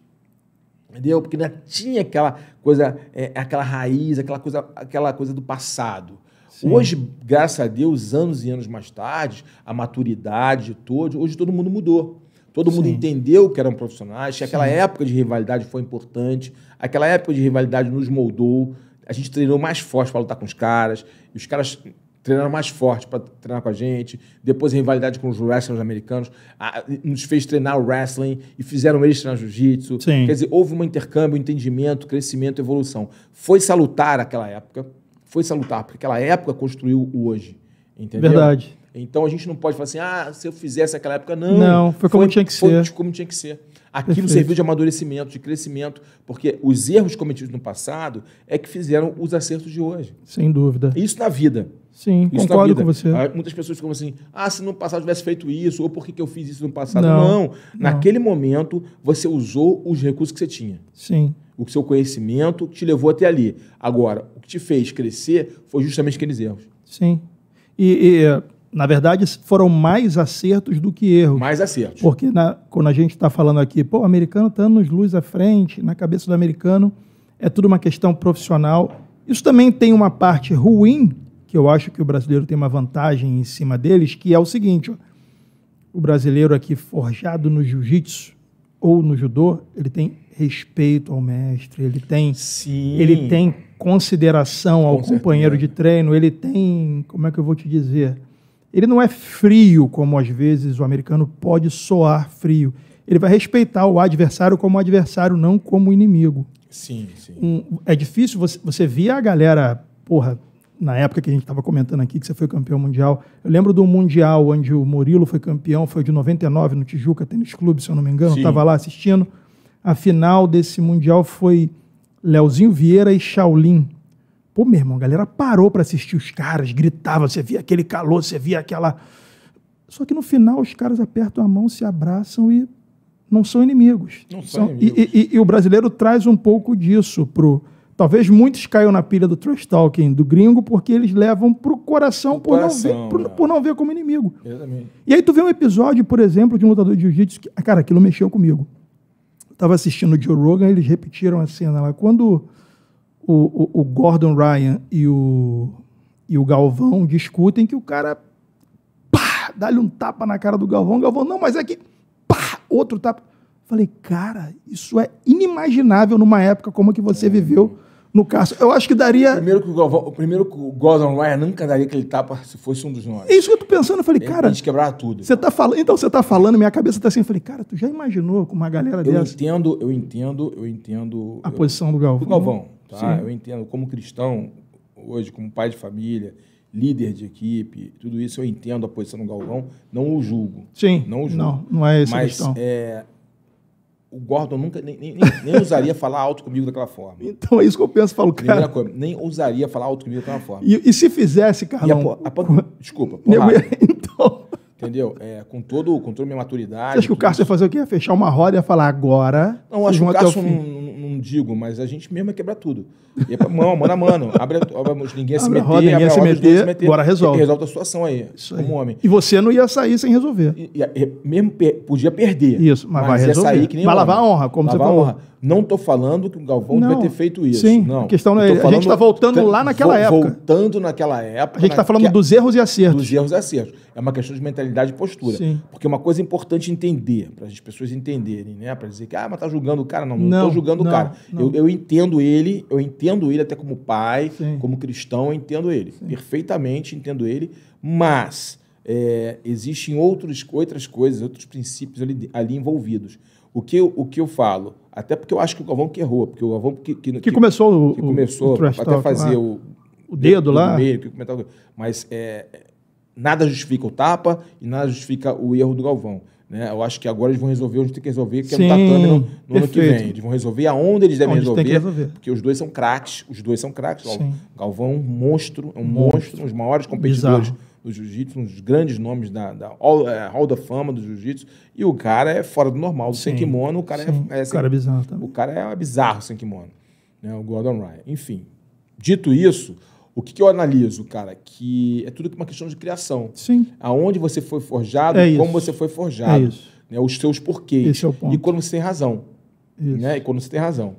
Entendeu? Porque ainda tinha aquela coisa, é, aquela raiz, aquela coisa, aquela coisa do passado. Sim. Hoje, graças a Deus, anos e anos mais tarde, a maturidade todo, hoje todo mundo mudou. Todo Sim. mundo entendeu que eram profissionais, que Sim. aquela época de rivalidade foi importante, aquela época de rivalidade nos moldou. A gente treinou mais forte para lutar com os caras, e os caras treinaram mais forte para treinar com a gente. Depois, a rivalidade com os wrestlers americanos a, nos fez treinar o wrestling e fizeram eles treinar jiu-jitsu. Quer dizer, houve um intercâmbio, um entendimento, crescimento, evolução. Foi salutar aquela época foi salutar, porque aquela época construiu o hoje. Entendeu? Verdade. Então a gente não pode falar assim, ah, se eu fizesse aquela época, não. Não, foi como foi, tinha que foi ser. como tinha que ser. Aquilo Perfeito. serviu de amadurecimento, de crescimento, porque os erros cometidos no passado é que fizeram os acertos de hoje. Sem dúvida. Isso na vida. Sim, isso concordo com você. Ah, muitas pessoas ficam assim, ah, se no passado tivesse feito isso, ou por que, que eu fiz isso no passado? Não, não. Naquele momento, você usou os recursos que você tinha. Sim o seu conhecimento que te levou até ali. Agora, o que te fez crescer foi justamente aqueles erros. Sim. E, e na verdade, foram mais acertos do que erros. Mais acertos. Porque na, quando a gente está falando aqui, pô, o americano está nos luz à frente, na cabeça do americano, é tudo uma questão profissional. Isso também tem uma parte ruim, que eu acho que o brasileiro tem uma vantagem em cima deles, que é o seguinte: ó, o brasileiro aqui forjado no jiu-jitsu ou no judô, ele tem respeito ao mestre, ele tem, Sim. ele tem consideração ao Com companheiro certeza. de treino, ele tem, como é que eu vou te dizer? Ele não é frio como às vezes o americano pode soar frio. Ele vai respeitar o adversário como adversário, não como inimigo. Sim, sim. Um, é difícil você, você via a galera, porra, na época que a gente estava comentando aqui que você foi campeão mundial. Eu lembro do mundial onde o Murilo foi campeão, foi de 99 no Tijuca Tênis Clube, se eu não me engano, estava lá assistindo. A final desse Mundial foi Leozinho Vieira e Shaolin. Pô, meu irmão, a galera parou para assistir os caras, gritava, você via aquele calor, você via aquela. Só que no final os caras apertam a mão, se abraçam e não são inimigos. Não são, inimigos. E, e, e, o brasileiro traz um pouco disso pro. Talvez muitos caiam na pilha do trash talking do gringo porque eles levam pro coração, por, coração, não ver, por, né? por, não ver como inimigo. E aí tu vê um episódio, por exemplo, de um lutador de jiu-jitsu que, ah, cara, aquilo mexeu comigo estava assistindo o Joe Rogan, eles repetiram a cena lá. Quando o, o, o, Gordon Ryan e o, e o Galvão discutem que o cara dá-lhe um tapa na cara do Galvão, o Galvão, não, mas é que pá, outro tapa. Falei, cara, isso é inimaginável numa época como a que você é. viveu no Cássio. Eu acho que daria. Primeiro que o, Galvão, primeiro que o Gordon Ryan nunca daria aquele tapa se fosse um dos nossos. É isso que eu tô pensando. Eu falei, cara. A gente quebrar tudo. Você tá falando, então você tá falando, minha cabeça tá assim. Eu falei, cara, tu já imaginou com uma galera eu dessa? Eu entendo, eu entendo, eu entendo. A eu, posição do Galvão. Do Galvão, tá? Sim. Eu entendo. Como cristão, hoje, como pai de família, líder de equipe, tudo isso eu entendo a posição do Galvão, não o julgo. Sim. Não o julgo. Não, não é isso Mas, a questão. É, o Gordon nunca nem, nem, nem ousaria falar alto comigo daquela forma. Então é isso que eu penso, falo, cara. Coisa, nem ousaria falar alto comigo daquela forma. E, e se fizesse, Carlão? A, a, a, desculpa, Então. Entendeu? É, com, todo, com toda a minha maturidade. Você acha que o Cássio ia fazer o quê? Ia fechar uma roda e ia falar agora? Não, acho que o Cássio não, digo, mas a gente mesmo ia é quebrar tudo. Ia é pra mão, mano a mano. Abre, abre ninguém se meter, roda, ninguém abre se, roda, meter, se meter, agora resolve. Resolve a situação aí, Isso como aí. homem. E você não ia sair sem resolver. E, e, mesmo per, podia perder. Isso, mas, mas vai resolver. Ia sair que nem vai homem. lavar a honra, como lavar você falou. Honra. Não estou falando que o Galvão não, ter feito isso. Sim, não. a questão não é. A gente está voltando tá lá naquela vo, época. Voltando naquela época. A gente está falando dos erros e acertos. Dos erros e acertos. É uma questão de mentalidade e postura. Sim. Porque é uma coisa importante entender, para as pessoas entenderem, né? Para dizer que, ah, mas tá julgando o cara. Não, não estou julgando não, o cara. Eu, eu, entendo ele, eu entendo ele até como pai, sim. como cristão, eu entendo ele. Sim. Perfeitamente entendo ele, mas é, existem outros, outras coisas, outros princípios ali, ali envolvidos. O que, eu, o que eu falo? Até porque eu acho que o Galvão que errou, porque o Galvão que, que, que, que começou, que começou o, até talk, fazer lá. o, o dedo lá. Meio, que comentava, mas é, nada justifica o tapa e nada justifica o erro do Galvão. Né? Eu acho que agora eles vão resolver onde tem que resolver, que é Sim, é um tatame no, no ano que vem. Eles vão resolver aonde eles devem onde resolver, resolver, Porque os dois são craques, os dois são craques. O Galvão é um monstro, é um monstro, monstro um dos maiores competidores. Bizarro do jiu-jitsu, um dos grandes nomes da, da Hall, é, Hall da Fama do jiu-jitsu, e o cara é fora do normal. Sim, sem kimono, o cara é sim, é, é, sem, o cara é bizarro também. O cara é bizarro sem kimono, né? o Gordon Ryan. Enfim, dito isso, o que, que, eu analiso, cara? Que é tudo uma questão de criação. Sim. Aonde você foi forjado, é como você foi forjado. É isso. Né? Os seus porquês. Esse é o ponto. E quando você tem razão. Isso. Né? E quando você tem razão.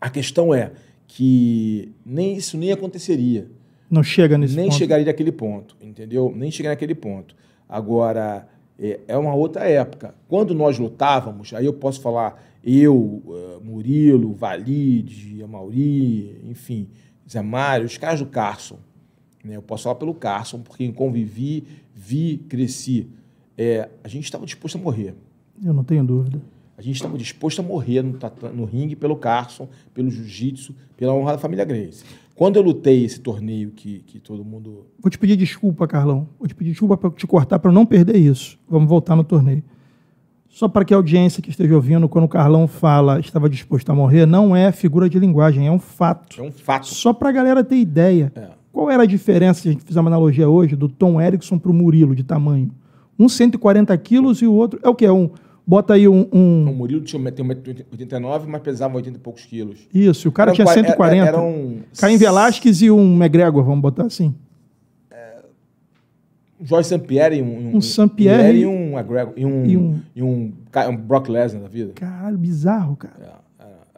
A questão é que nem isso nem aconteceria não chega nesse Nem ponto. chegaria naquele ponto, entendeu? Nem chegaria naquele ponto. Agora, é, é uma outra época. Quando nós lutávamos, aí eu posso falar, eu, eh, Murilo, Valide, Amauri, enfim, Zé Mário, os caras do Carson. Né? Eu posso falar pelo Carson, porque convivi, vi, cresci. É, a gente estava disposto a morrer. Eu não tenho dúvida. A gente estava disposto a morrer no, no ringue pelo Carson, pelo jiu-jitsu, pela honra da família Grace. Quando eu lutei esse torneio que, que todo mundo. Vou te pedir desculpa, Carlão. Vou te pedir desculpa para te cortar para não perder isso. Vamos voltar no torneio. Só para que a audiência que esteja ouvindo, quando o Carlão fala estava disposto a morrer, não é figura de linguagem, é um fato. É um fato. Só para a galera ter ideia. É. Qual era a diferença, se a gente fizer uma analogia hoje, do Tom Erickson para o Murilo de tamanho? Um 140 quilos e o outro. É o que? É um Bota aí um. um... O Murilo tinha, 1,89m, mas pesava 80 e poucos quilos. Isso, o cara era tinha 140. Era, era um... Caim Velasquez e um McGregor, vamos botar assim. É... Jorge Sampieri, um, um, um Sampieri e um McGregor. E um, e um... E um, um Brock Lesnar da vida. Caralho, bizarro, cara.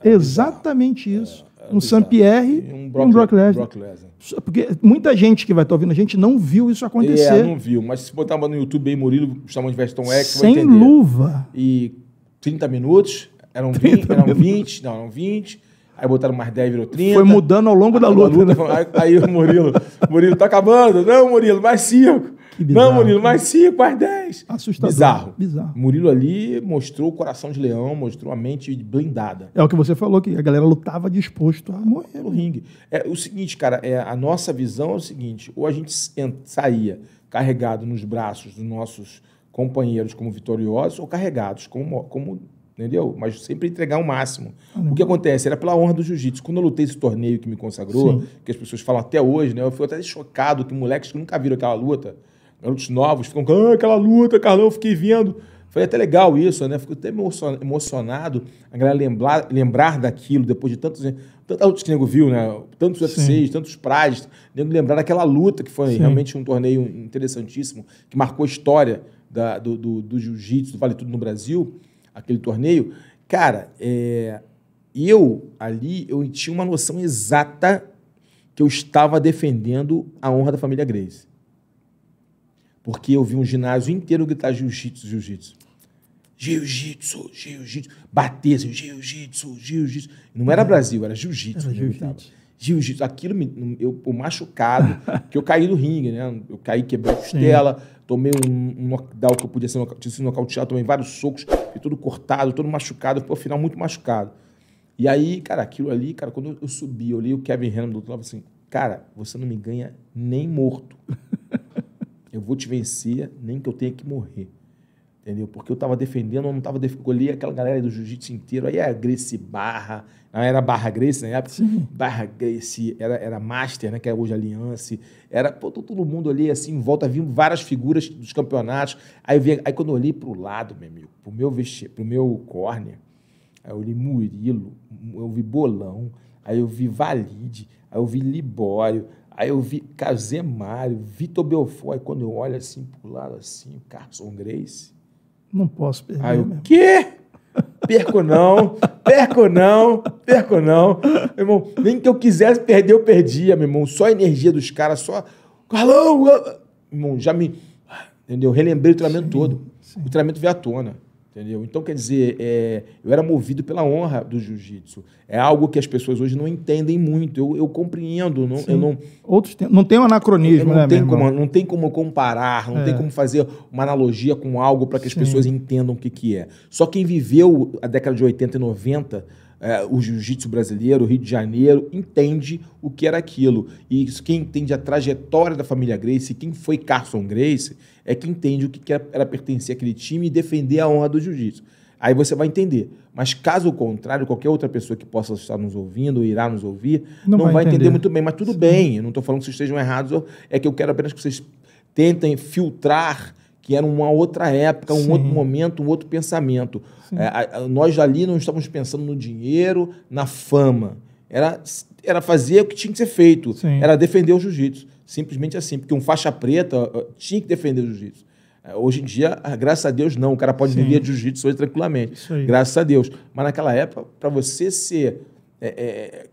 É, é, Exatamente bizarro. É, isso. Ah, um Sampierre e um Brock, e um Brock Lesnar. Brock Lesnar. Porque muita gente que vai estar ouvindo a gente não viu isso é, acontecer. É, não viu. Mas se botar no YouTube aí, Murilo, chamando de Veston X, Sem vai entender. luva. E 30 minutos, eram, 20, eram 20, não, eram 20. Aí botaram mais 10, virou 30. Foi mudando ao longo da luta. luta né? aí, aí o Murilo, Murilo, tá acabando. Não, Murilo, mais 5. Não, Murilo, mais 5, mais 10. Assustador. Bizarro. Bizarro. Murilo ali mostrou o coração de leão, mostrou a mente blindada. É o que você falou, que a galera lutava disposto a morrer. No ringue. É, o seguinte, cara, é, a nossa visão é o seguinte: ou a gente saía carregado nos braços dos nossos companheiros como vitoriosos, ou carregados como, como entendeu? Mas sempre entregar o máximo. Ah, né? O que acontece? Era pela honra do jiu-jitsu. Quando eu lutei esse torneio que me consagrou, Sim. que as pessoas falam até hoje, né? Eu fui até chocado que moleques que nunca viram aquela luta garotos novos ficam, ah, aquela luta, Carlão, fiquei vendo. Foi até legal isso, né? Fico até emocionado a galera lembrar, lembrar daquilo depois de tantos. Tantos outros que o nego viu, né? Tantos UFCs, tantos prajes. Nego lembrar daquela luta que foi Sim. realmente um torneio interessantíssimo, que marcou a história da, do, do, do jiu-jitsu, do Vale Tudo no Brasil, aquele torneio. Cara, é, eu ali eu tinha uma noção exata que eu estava defendendo a honra da família Grace porque eu vi um ginásio inteiro gritar jiu-jitsu, jiu-jitsu. Jiu-jitsu, jiu-jitsu. Bater, assim, jiu-jitsu, jiu-jitsu. Não era Brasil, era jiu-jitsu. Jiu-jitsu. Jiu Aquilo, me, eu, o machucado, que eu caí do ringue, né? Eu caí, quebrei a costela, tomei um, um knockdown que eu podia ser tinha sido nocauteado, tomei vários socos, fiquei todo cortado, todo machucado, o final muito machucado. E aí, cara, aquilo ali, cara, quando eu subi, eu li o Kevin Hannum do outro lado, assim, cara, você não me ganha nem morto. eu vou te vencer, nem que eu tenha que morrer. Entendeu? Porque eu estava defendendo, eu não estava defendendo. Olhei aquela galera do jiu-jitsu inteiro, aí é a Grace Barra, não era Barra Grace, né? Sim. Barra Grace, era, era Master, né? Que é hoje Aliança. Era pô, todo mundo ali assim, em volta, vindo várias figuras dos campeonatos. Aí, vi, aí quando eu olhei para o lado, meu amigo, para o meu, vesti pro meu córner, aí eu olhei Murilo, eu vi Bolão, aí eu vi Valide, aí eu vi Libório, Aí eu vi Casemário, Vitor Belfort. Aí quando eu olho assim pro lado, assim, o Carson Grace. Não posso perder. Aí o quê? Perco não, perco não, perco não. Meu irmão, nem que eu quisesse perder, eu perdia, meu irmão. Só a energia dos caras, só. calão Meu irmão, já me. Entendeu? Relembrei o treinamento sim, todo. Sim. O treinamento veio à tona. Entendeu? Então, quer dizer, é, eu era movido pela honra do jiu-jitsu. É algo que as pessoas hoje não entendem muito. Eu, eu compreendo. Não, eu não, Outros tem, não tem um anacronismo, não, né, tem como, não tem como comparar, não é. tem como fazer uma analogia com algo para que as pessoas entendam o que, que é. Só quem viveu a década de 80 e 90 é, o jiu-jitsu brasileiro, o Rio de Janeiro, entende o que era aquilo. E quem entende a trajetória da família Grace, quem foi Carson Grace, é que entende o que era pertencer àquele time e defender a honra do jiu-jitsu. Aí você vai entender. Mas caso contrário, qualquer outra pessoa que possa estar nos ouvindo, ou irá nos ouvir, não, não vai, vai entender. entender. muito bem. Mas tudo Sim. bem, eu não estou falando que vocês estejam errados, é que eu quero apenas que vocês tentem filtrar que era uma outra época, um Sim. outro momento, um outro pensamento. É, nós ali não estávamos pensando no dinheiro, na fama. Era, era fazer o que tinha que ser feito, Sim. era defender o jiu-jitsu. Simplesmente assim, porque um faixa preta eh, tinha que defender o jiu-jitsu. É, hoje em dia, ah, graças a Deus, não. O cara pode Sim. viver de jiu-jitsu hoje tranquilamente. Graças a Deus. Mas naquela época, para você ser é, é,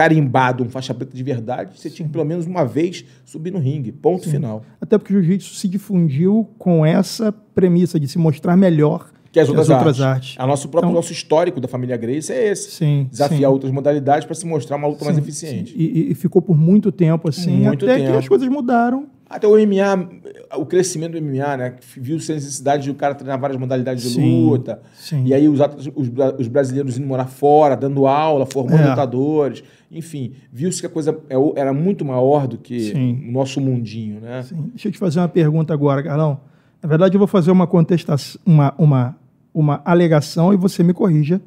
carimbado, um faixa preta de verdade, você Sim. tinha que pelo menos uma vez subir no ringue. Ponto Sim. final. Até porque o jiu-jitsu se difundiu com essa premissa de se mostrar melhor que as outras, as outras artes. artes. A nosso próprio então, nosso histórico da família Grace é esse. Sim, desafiar sim. outras modalidades para se mostrar uma luta sim, mais eficiente. E, e, ficou por muito tempo assim, muito até tempo. que as coisas mudaram até o MMA, o crescimento do MMA, né? Viu-se a necessidade de o cara treinar várias modalidades sim, de luta. Sim. E aí os, atras, os, os, brasileiros indo morar fora, dando aula, formando é. lutadores. Enfim, viu-se que a coisa é era muito maior do que sim. o nosso mundinho, né? Sim. Deixa eu te fazer uma pergunta agora, Carlão. Na verdade, eu vou fazer uma contestação, uma, uma, uma alegação e você me corrija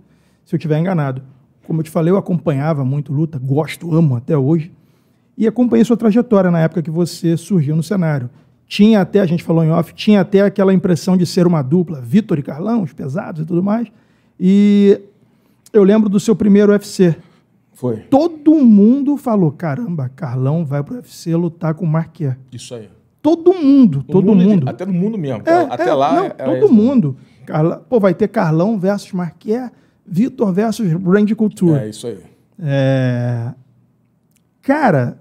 se eu estiver enganado. Como eu te falei, eu acompanhava muito luta, gosto, amo até hoje e acompanhei sua trajetória na época que você surgiu no cenário. Tinha até, a gente falou em off, tinha até aquela impressão de ser uma dupla, Vitor e Carlão, os pesados e tudo mais. E eu lembro do seu primeiro UFC. Foi. Todo mundo falou: caramba, Carlão vai pro UFC lutar com o Isso aí. Todo mundo, todo, mundo, mundo. Até no mundo mesmo. É, até é, lá. Não, é, é todo mundo. Carla, pô, vai ter Carlão versus Marquier, Vitor versus Brand Couture. É, isso aí. É... Cara,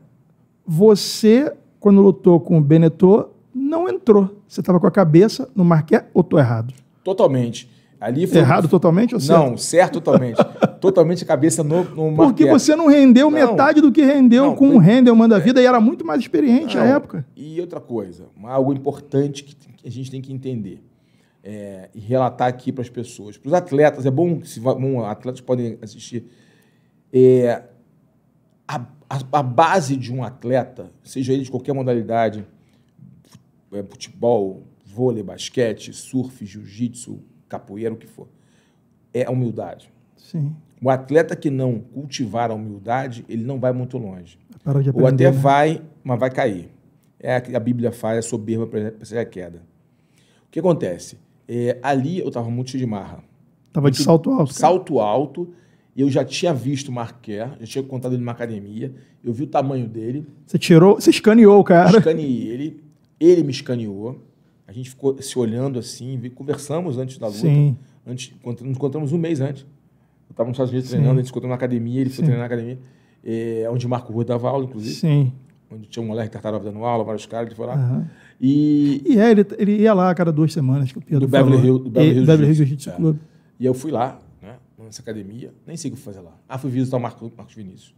você, quando lutou com o Benetton, não entrou. Você estava com a cabeça no Marqué ou estou errado? Totalmente. Ali foi... Errado totalmente ou certo? Não, certo totalmente. totalmente a cabeça no, no Porque você não rendeu não. metade do que rendeu não, com o foi... da é. Vida é. e era muito mais experiente não. época. E outra coisa, algo importante que a gente tem que entender. É, e relatar aqui para as pessoas. Para os atletas, é bom que se bom, atletas podem assistir. É, a, a, a base de um atleta, seja ele de qualquer modalidade, é, futebol, vôlei, basquete, surf, jiu-jitsu, capoeira, o que for, é a humildade. Sim. O atleta que não cultivar a humildade, ele não vai muito longe. É aprender, Ou até né? vai, mas vai cair. É a, a Bíblia fala, é soberba para ser a queda. O que acontece? É, ali eu estava muito de marra. Estava de salto alto. Cara. Salto alto eu já tinha visto o Marquer, já tinha contado ele numa academia, eu vi o tamanho dele. Você tirou, você escaneou o cara. Escaneei ele, ele me escaneou. A gente ficou se olhando assim, conversamos antes da luta. Sim. Antes, nos encontramos um mês antes. Eu estava nos Estados Unidos treinando, a gente se encontrou na academia, ele Sim. foi treinar na academia, é, onde Marco Rua dava aula, inclusive. Sim. Onde tinha um moleque tartaruga dando aula, vários caras, ele foi lá. Uhum. E, e é, ele, ele ia lá a cada duas semanas, que o Pedro Do Beverly Hills Jiu-Jitsu é. Club. E eu fui lá, nessa academia, nem sei o que fazer lá. Ah, fui visitar o Marcos, Marcos Vinícius,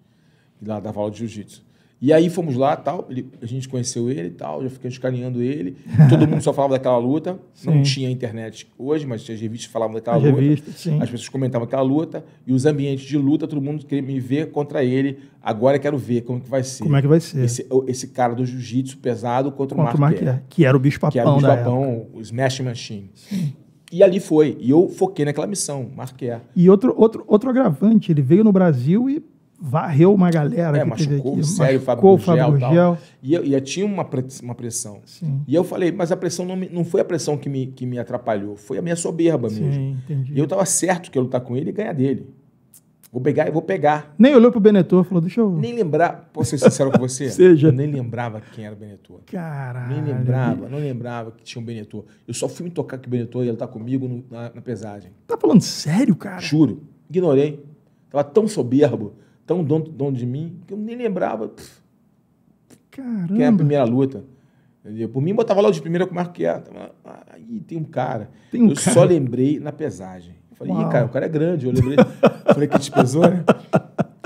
que lá dava aula de jiu-jitsu. E aí fomos lá tal, ele, a gente conheceu ele e tal, já fiquei escaneando ele. Todo mundo só falava daquela luta. Sim. Não tinha internet hoje, mas as revistas falavam daquela as luta. Revistas, sim. As pessoas comentavam aquela luta e os ambientes de luta, todo mundo queria me ver contra ele. Agora quero ver como que vai ser. Como é que vai ser? Esse, esse cara do jiu-jitsu pesado contra, contra o Mark, que era o bicho papão. Que era o bicho papão, o Smash Machine. Sim. E ali foi. E eu foquei naquela missão, marquei. E outro, outro, outro agravante, ele veio no Brasil e varreu uma galera. É, machucou aqui, sério machucou, o Fábio Gugel. Gugel. E, eu, e eu tinha uma, uma pressão. Sim. E eu falei, mas a pressão não, me, não foi a pressão que me, que me atrapalhou, foi a minha soberba Sim, mesmo. Entendi. E eu estava certo que eu lutar com ele e ganhar dele. Vou pegar e vou pegar. Nem olhou pro Benetton, falou, deixa eu. Nem lembrar, posso ser sincero com você? Seja. Eu nem lembrava quem era o Benetor. Caralho. Nem lembrava, não lembrava que tinha um Benetor. Eu só fui me tocar com o e ele tá comigo no, na, na, pesagem. Tá falando sério, cara? Juro. Ignorei. Tava tão soberbo, tão dono, dono de mim, que eu nem lembrava. Pff, é Caramba. Quem era a primeira luta. Entendeu? Por mim, botava lá de primeira com o Marco que é. Ah, aí tem um cara. Tem um eu cara. só lembrei na pesagem. Eu falei, Uau. Ih, cara, o cara é grande. Eu lembrei. falei que pesou, né?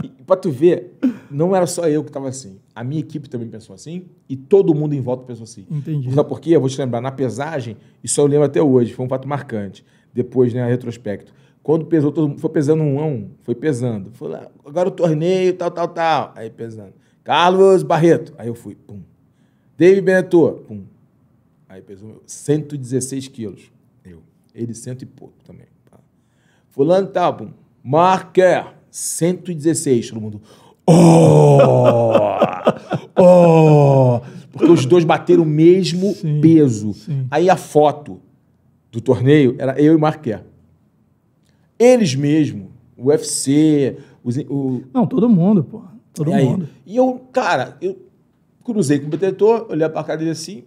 E, pra tu ver, não era só eu que estava assim. A minha equipe também pensou assim e todo mundo em volta pensou assim. Entendi. Sabe por quê? Eu vou te lembrar, na pesagem, isso eu lembro até hoje, foi um fato marcante. Depois, né, retrospecto. Quando pesou, todo mundo foi pesando um a um, foi pesando. Foi lá, agora o torneio, tal, tal, tal. Aí pesando. Carlos Barreto. Aí eu fui, pum. David Benetor, pum. Aí pesou 116 quilos. Eu. Ele cento e pouco também. Fulano tal, pum. marker 116, todo mundo. Oh! oh! Porque os dois bateram o mesmo sim, peso. Sim. Aí a foto do torneio era eu e Marquer. Eles mesmo, o UFC, os, o... Não, todo mundo, pô. Todo e mundo. e eu, cara, eu cruzei com o protetor, olhei pra cara dele assim,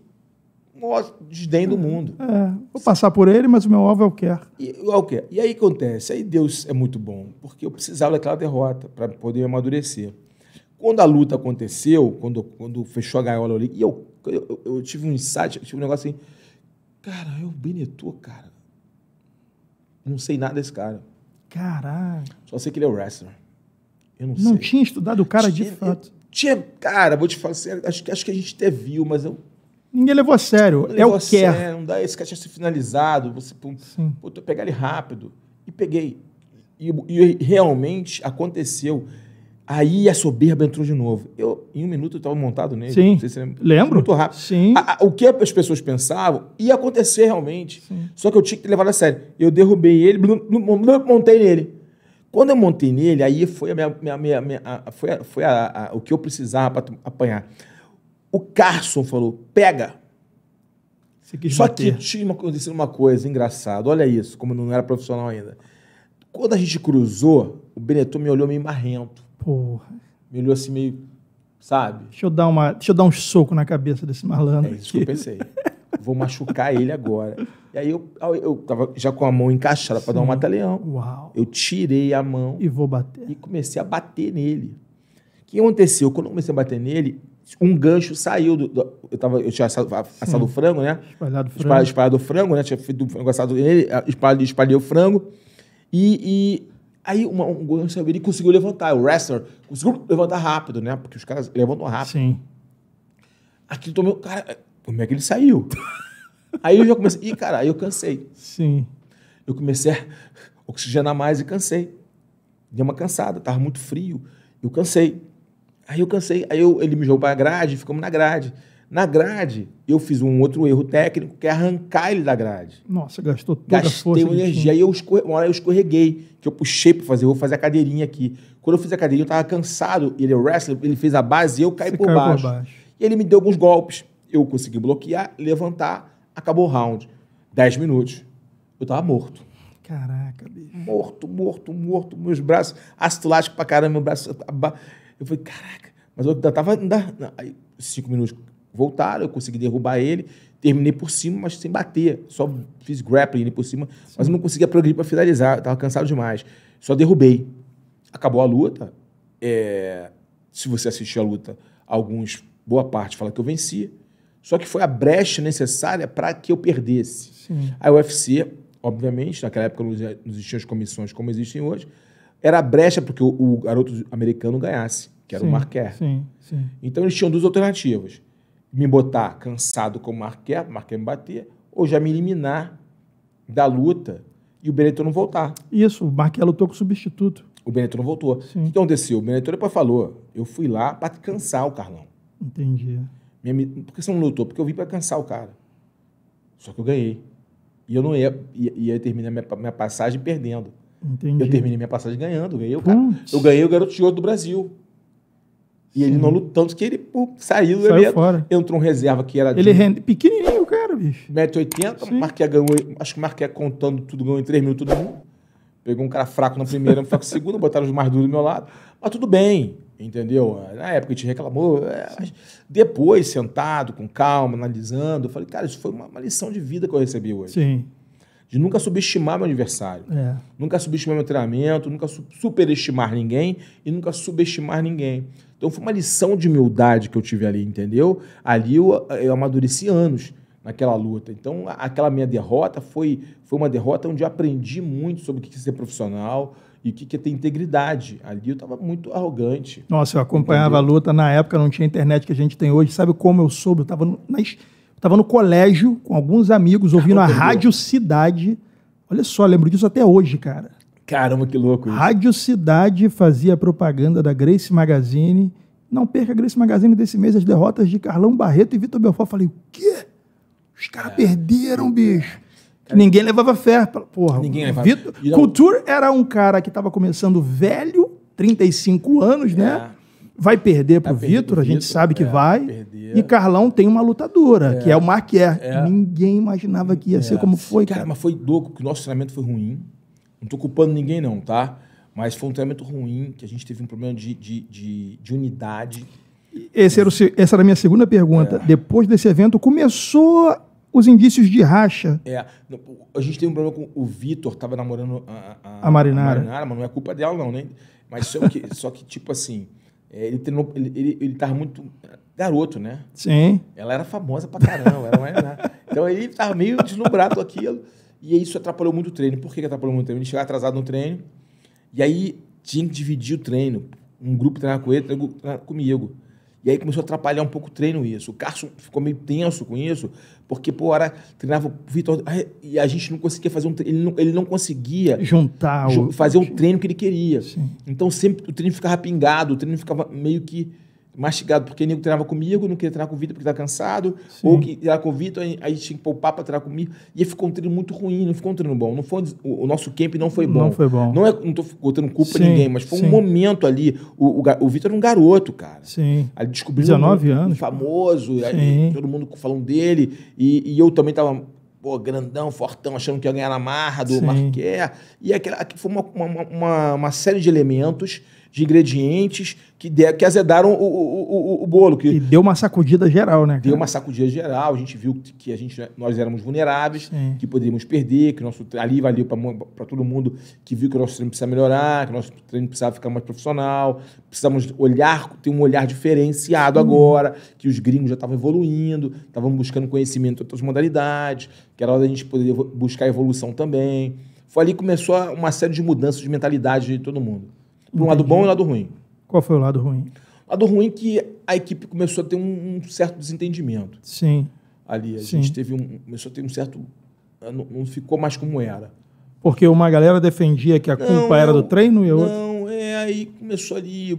maior desdém do mundo. É, vou passar por ele, mas o meu alvo é o quer. E, é o quer. E aí acontece, aí Deus é muito bom, porque eu precisava daquela derrota para poder amadurecer. Quando a luta aconteceu, quando, quando fechou a gaiola ali, e eu, eu, eu tive um insight, tive um negócio assim, cara, eu é Benetô, cara, não sei nada desse cara. Caralho. Só sei que ele é wrestler. Eu não, não sei. tinha estudado o cara tinha, de fato. Tinha, cara, vou te falar assim, acho, acho que a gente até viu, mas eu Ninguém levou a sério. é o que é. Não dá esse cara finalizado. Você, pum, puto, pegar ele rápido. E peguei. E, e, realmente aconteceu. Aí a soberba entrou de novo. Eu, em um minuto, eu estava montado nele. Sim. Não sei se lembra. Lembro. Muito rápido. Sim. A, a, o que as pessoas pensavam ia acontecer realmente. Sim. Só que eu tinha que levar a sério. Eu derrubei ele, blum, blum, blum, montei nele. Quando eu montei nele, aí foi, a minha, minha, minha, minha a, foi, a, foi a, o que eu precisava para apanhar. O Carson falou: pega. Só bater. que tinha acontecido uma coisa engraçada. Olha isso, como não era profissional ainda. Quando a gente cruzou, o Benetton me olhou meio marrento. Porra. Me olhou assim meio, sabe? Deixa eu dar, uma, deixa eu dar um soco na cabeça desse malandro. É isso aqui. que eu pensei. Vou machucar ele agora. E aí eu, eu tava já com a mão encaixada para dar um mata-leão. Uau. Eu tirei a mão. E vou bater. E comecei a bater nele. O que aconteceu? Quando eu comecei a bater nele, um gancho saiu do. do eu, tava, eu tinha assado, assado o frango, né? Espalhado o frango. Espalhado, espalhado o frango, né? Tinha feito um frango assado nele, espalhei, espalhei o frango. E, e aí uma, um gancho saiu, ele conseguiu levantar. O wrestler conseguiu levantar rápido, né? Porque os caras levantam rápido. Sim. Aquilo tomou. Cara, como é que ele saiu? aí eu já comecei. Ih, cara, aí eu cansei. Sim. Eu comecei a oxigenar mais e cansei. Dei uma cansada, tava muito frio. Eu cansei. Aí eu cansei, aí eu, ele me jogou para a grade, ficamos na grade. Na grade, eu fiz um outro erro técnico, que é arrancar ele da grade. Nossa, gastou toda Gastei a força. Gastei energia. Aí eu escorre... uma hora eu escorreguei, que eu puxei para fazer, eu vou fazer a cadeirinha aqui. Quando eu fiz a cadeirinha, eu estava cansado. Ele é wrestler, ele fez a base e eu caí por, baixo. por baixo. E ele me deu alguns golpes. Eu consegui bloquear, levantar, acabou o round. Dez minutos. Eu estava morto. Caraca, bicho. Morto, morto, morto. Meus braços, ácido para pra caramba, meu braço eu falei, caraca, mas eu ainda tava. Ainda, Aí, cinco minutos voltaram, eu consegui derrubar ele, terminei por cima, mas sem bater. Só fiz grappling ali por cima, Sim. mas eu não conseguia progredir para finalizar, eu tava cansado demais. Só derrubei. Acabou a luta. É... se você assistir a luta, alguns, boa parte, fala que eu venci. Só que foi a brecha necessária para que eu perdesse. Sim. A UFC, obviamente, naquela época não existiam as comissões como existem hoje, era a brecha porque o, o garoto americano ganhasse, que era sim, o Marquer. Sim, sim. Então eles tinham duas alternativas. Me botar cansado com o Marquer, o Marquer me bater, ou já me eliminar da luta e o Benetton não voltar. Isso, o Marquer lutou com o substituto. O Benetton não voltou. Sim. Então desceu O Benetton depois falou, eu fui lá para cansar o Carlão. Entendi. Minha, por que você não lutou? Porque eu vim para cansar o cara. Só que eu ganhei. E eu não ia, ia, ia terminar minha, minha passagem perdendo. Entendi. Eu terminei minha passagem ganhando, ganhei o cara. Eu ganhei o garoto de ouro do Brasil. E Sim. ele não lutou tanto que ele pô, saiu, saiu evento. fora. entrou um reserva que era de. Ele rende pequenininho, cara, bicho. 1,80m, ganhou, acho que o contando tudo, ganhou em 3 minutos todo mundo. Pegou um cara fraco na primeira, um fraco na segunda, botaram os mais duros do meu lado. Mas tudo bem, entendeu? Na época a gente reclamou. É, depois, sentado, com calma, analisando, eu falei, cara, isso foi uma, uma lição de vida que eu recebi hoje. Sim de nunca subestimar meu adversário. É. Nunca subestimar meu treinamento, nunca superestimar ninguém e nunca subestimar ninguém. Então foi uma lição de humildade que eu tive ali, entendeu? Ali eu, eh, eu amadureci anos naquela luta. Então aquela minha derrota foi, foi uma derrota onde eu aprendi muito sobre o que é ser profissional, e o que, que é ter integridade. Ali eu estava muito arrogante. Nossa, eu acompanhava entendeu? a luta, na época não tinha internet que a gente tem hoje. Sabe como eu soube? Eu estava nas Estava no colégio com alguns amigos, ouvindo Caramba, a Rádio Cidade. Olha só, lembro disso até hoje, cara. Caramba, que louco. Isso. Rádio Cidade fazia propaganda da Grace Magazine. Não perca a Grace Magazine desse mês, as derrotas de Carlão Barreto e Vitor Belfort. Falei, o quê? Os caras é. perderam, é. bicho. Ninguém levava fé. Porra, Ninguém levava. Vitor... Couture era um cara que estava começando velho, 35 anos, né? é. né? vai perder para o Vitor, a gente sabe que é, vai. Perder. E Carlão tem uma lutadora, é, que é o Marquier. É. Ninguém imaginava que ia ser é. como foi. Cara, cara, mas foi louco, que o nosso treinamento foi ruim. Não estou culpando ninguém, não, tá? Mas foi um treinamento ruim, que a gente teve um problema de, de, de, de unidade. Esse era o, essa era a minha segunda pergunta. É. Depois desse evento, começou os indícios de racha. É, a gente tem um problema com o Vitor, estava namorando a, a, a Marinara. a Marinara, mas não é culpa dela, não, né? Mas só que, só que tipo assim, é, ele treinou, ele, ele, ele tava muito garoto, né? Sim. Ela era famosa pra caramba. É então ele tava meio deslumbrado com aquilo. E isso atrapalhou muito o treino. Por que, que atrapalhou muito o treino? Ele chegava atrasado no treino. E aí tinha que dividir o treino. Um grupo treinava com ele, outro treinava comigo. E aí começou a atrapalhar um pouco o treino isso. O Carson ficou meio tenso com isso, porque, pô, hora treinava o Vitor ah, e a gente não conseguia fazer um treino, ele não, ele não conseguia juntar, O... fazer o treino que ele queria. Sim. Então sempre o treino ficava pingado, o treino ficava meio que mastigado, porque o nego treinava comigo, não queria treinar com o Vitor porque estava cansado, Sim. ou que era com o Vitor, aí, aí tinha que poupar para treinar comigo. E ficou um treino muito ruim, não ficou um treino bom. Não foi, o, o nosso camp não foi bom. Não foi bom. Não, é, botando culpa Sim. ninguém, mas foi Sim. um momento ali. O, o, o Vitor era um garoto, cara. Sim. Ali descobriu 19 um, anos. Um famoso, aí, todo mundo falando dele. E, e eu também estava pô, grandão, fortão, achando que ia ganhar na marra do Marquer. E aquela, foi uma, uma, uma, uma série de elementos de ingredientes que, de, que azedaram o, o, o, o bolo. Que e deu uma sacudida geral, né? Cara? Deu uma sacudida geral. A gente viu que a gente, nós éramos vulneráveis, Sim. que poderíamos perder, que nosso ali valeu para todo mundo que viu que o nosso treino precisava melhorar, que o nosso treino precisava ficar mais profissional, precisamos olhar, ter um olhar diferenciado hum. agora, que os gringos já estavam evoluindo, estavam buscando conhecimento em outras modalidades, que era hora da gente poder buscar evolução também. Foi ali que começou uma série de mudanças de mentalidade de todo mundo. Um lado bom e um lado ruim. Qual foi o lado ruim? O lado ruim é que a equipe começou a ter um, um certo desentendimento. Sim. Ali. A Sim. gente teve um. Começou a ter um certo. Ah, não, não, ficou mais como era. Porque uma galera defendia que a não, culpa era do treino e eu outra. Não, é, aí começou ali.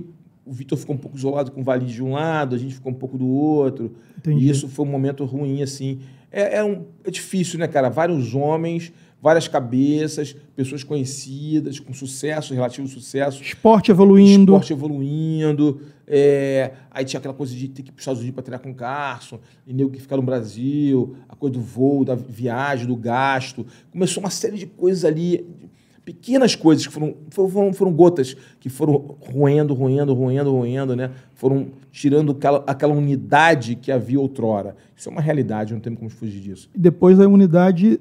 O Vitor ficou um pouco isolado com o Valide de um lado, a gente ficou um pouco do outro. Entendi. E isso foi um momento ruim, assim. É, é, um, é difícil, né, cara? Vários homens várias cabeças, pessoas conhecidas, com sucesso, relativo sucesso. Esporte evoluindo. Esporte evoluindo. É, aí tinha aquela coisa de ter que ir para os Estados Unidos para treinar com o Carson, e nego que ficar no Brasil, a coisa do voo, da viagem, do gasto. Começou uma série de coisas ali, pequenas coisas que foram, foram, foram gotas que foram roendo, roendo, roendo, roendo, né? Foram tirando aquela, aquela unidade que havia outrora. Isso é uma realidade, não tem como fugir disso. E depois a unidade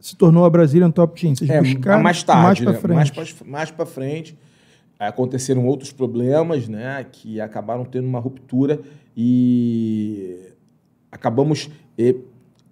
se tornou a Brazilian Top Team. Vocês é, buscaram mais tarde, né? mais para né? frente. Mais para frente. Aconteceram outros problemas, né? Que acabaram tendo uma ruptura e acabamos eh,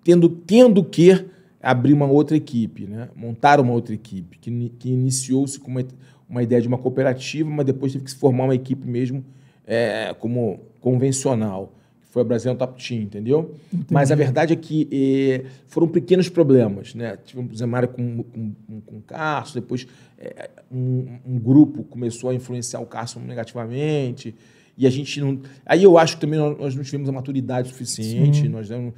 tendo, tendo que abrir uma outra equipe, né? Montar uma outra equipe, que, que iniciou-se com uma, uma ideia de uma cooperativa, mas depois teve que se formar uma equipe mesmo é, como convencional foi a Brasil Top Team, entendeu? Entendi. Mas a verdade é que eh, foram pequenos problemas, né? Tivemos o Zé Mário com, com, com o Carson, depois eh, um, um, grupo começou a influenciar o Carson negativamente, e a gente não... Aí eu acho que também nós, nós não tivemos a maturidade suficiente, Sim. nós éramos,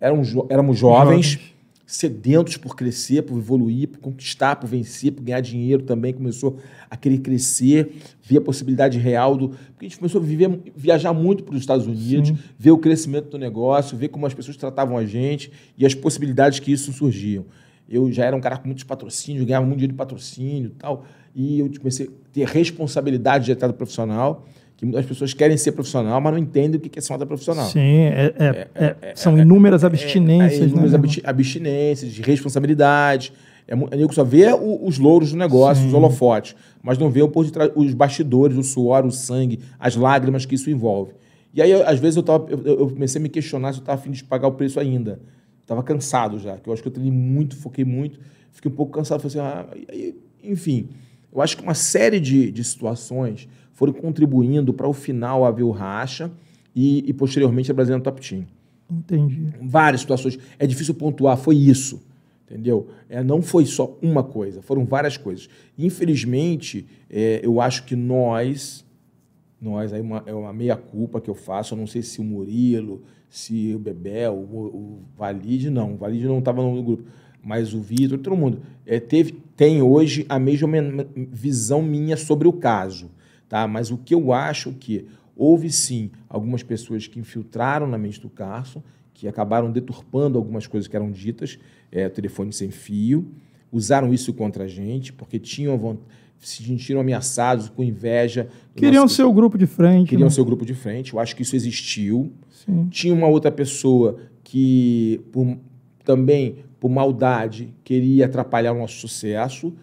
éramos, éramos jovens, jovens, sedentos por crescer, por evoluir, por conquistar, por vencer, por ganhar dinheiro também, começou a querer crescer, ver a possibilidade real do. Porque a gente começou a viver, viajar muito para os Estados Unidos, Sim. ver o crescimento do negócio, ver como as pessoas tratavam a gente e as possibilidades que isso surgiam. Eu já era um cara com muitos patrocínios, ganhava muito dinheiro de patrocínio e tal, e eu comecei a ter responsabilidade de atleta profissional que muitas pessoas querem ser profissional, mas não entendem o que é ser uma profissional. Sim, é, é, é, são inúmeras abstinências. É, inúmeras né, abstinências, responsabilidade. É, eu só vê o, os louros do negócio, Sim. os holofotes, mas não vê o por detrás, os bastidores, o suor, o sangue, as lágrimas que isso envolve. E aí, eu, às vezes, eu, tava, eu, eu, comecei a me questionar se eu estava afim de pagar o preço ainda. Estava cansado já, que eu acho que eu treinei muito, foquei muito, fiquei um pouco cansado. Falei assim, ah, enfim, eu acho que uma série de, de situações foram contribuindo para o final haver o racha e, e posteriormente a Brasileira top team. Entendi. Várias situações. É difícil pontuar, foi isso. Entendeu? É, não foi só uma coisa, foram várias coisas. Infelizmente, é, eu acho que nós, nós, aí uma, é uma meia-culpa que eu faço, eu não sei se o Murilo, se o Bebel, o, o Valide, não, o Valide não estava no grupo, mas o Vitor, todo mundo, é, teve, tem hoje a mesma visão minha sobre o caso tá? Mas o que eu acho que houve sim algumas pessoas que infiltraram na mente do Carson, que acabaram deturpando algumas coisas que eram ditas, é, telefone sem fio, usaram isso contra a gente, porque tinham se sentiram ameaçados, com inveja. Queriam nosso... ser o grupo de frente. Queriam né? ser o grupo de frente. Eu acho que isso existiu. Sim. Tinha uma outra pessoa que, por, também por maldade, queria atrapalhar o nosso sucesso,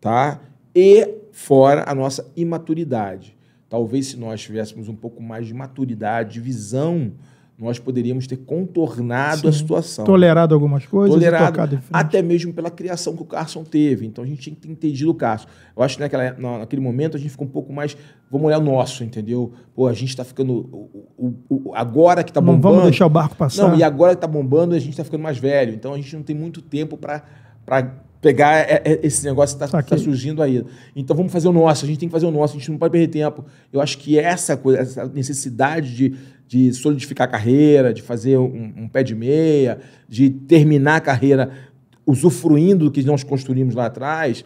tá? e fora a nossa imaturidade. Talvez se nós tivéssemos um pouco mais de maturidade, de visão, nós poderíamos ter contornado Sim. a situação. Tolerado algumas coisas. Tolerado, até mesmo pela criação que o Carson teve. Então a gente tinha que ter entendido o Carson. Eu acho que naquela, naquele momento a gente ficou um pouco mais. Vamos olhar o nosso, entendeu? Pô, a gente está ficando. O, o, o, agora que está bombando. Não vamos deixar o barco passar. Não, e agora que está bombando, a gente está ficando mais velho. Então a gente não tem muito tempo para pegar é, é, esse negócio que está tá, tá, tá surgindo aí. Então vamos fazer o nosso, a gente tem que fazer o nosso, a gente não pode perder tempo. Eu acho que essa coisa, essa necessidade de, de solidificar a carreira, de fazer um, um pé de meia, de terminar a carreira usufruindo do que nós construímos lá atrás,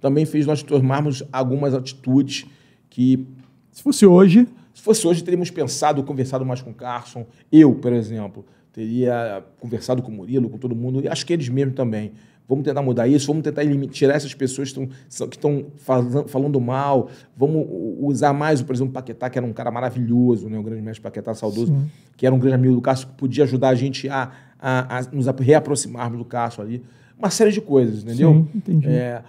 também fez nós tomarmos algumas atitudes que. Se fosse hoje. Se fosse hoje, teríamos pensado, conversado mais com o Carson. Eu, por exemplo, teria conversado com o Murilo, com todo mundo, e acho que eles mesmos também vamos tentar mudar isso, vamos tentar tirar essas pessoas que estão falando mal, vamos usar mais, por exemplo, o Paquetá, que era um cara maravilhoso, né? o grande mestre Paquetá saudoso, Sim. que era um grande amigo do Cássio, que podia ajudar a gente a, a, a nos reaproximarmos do Cássio ali. Uma série de coisas, entendeu? É,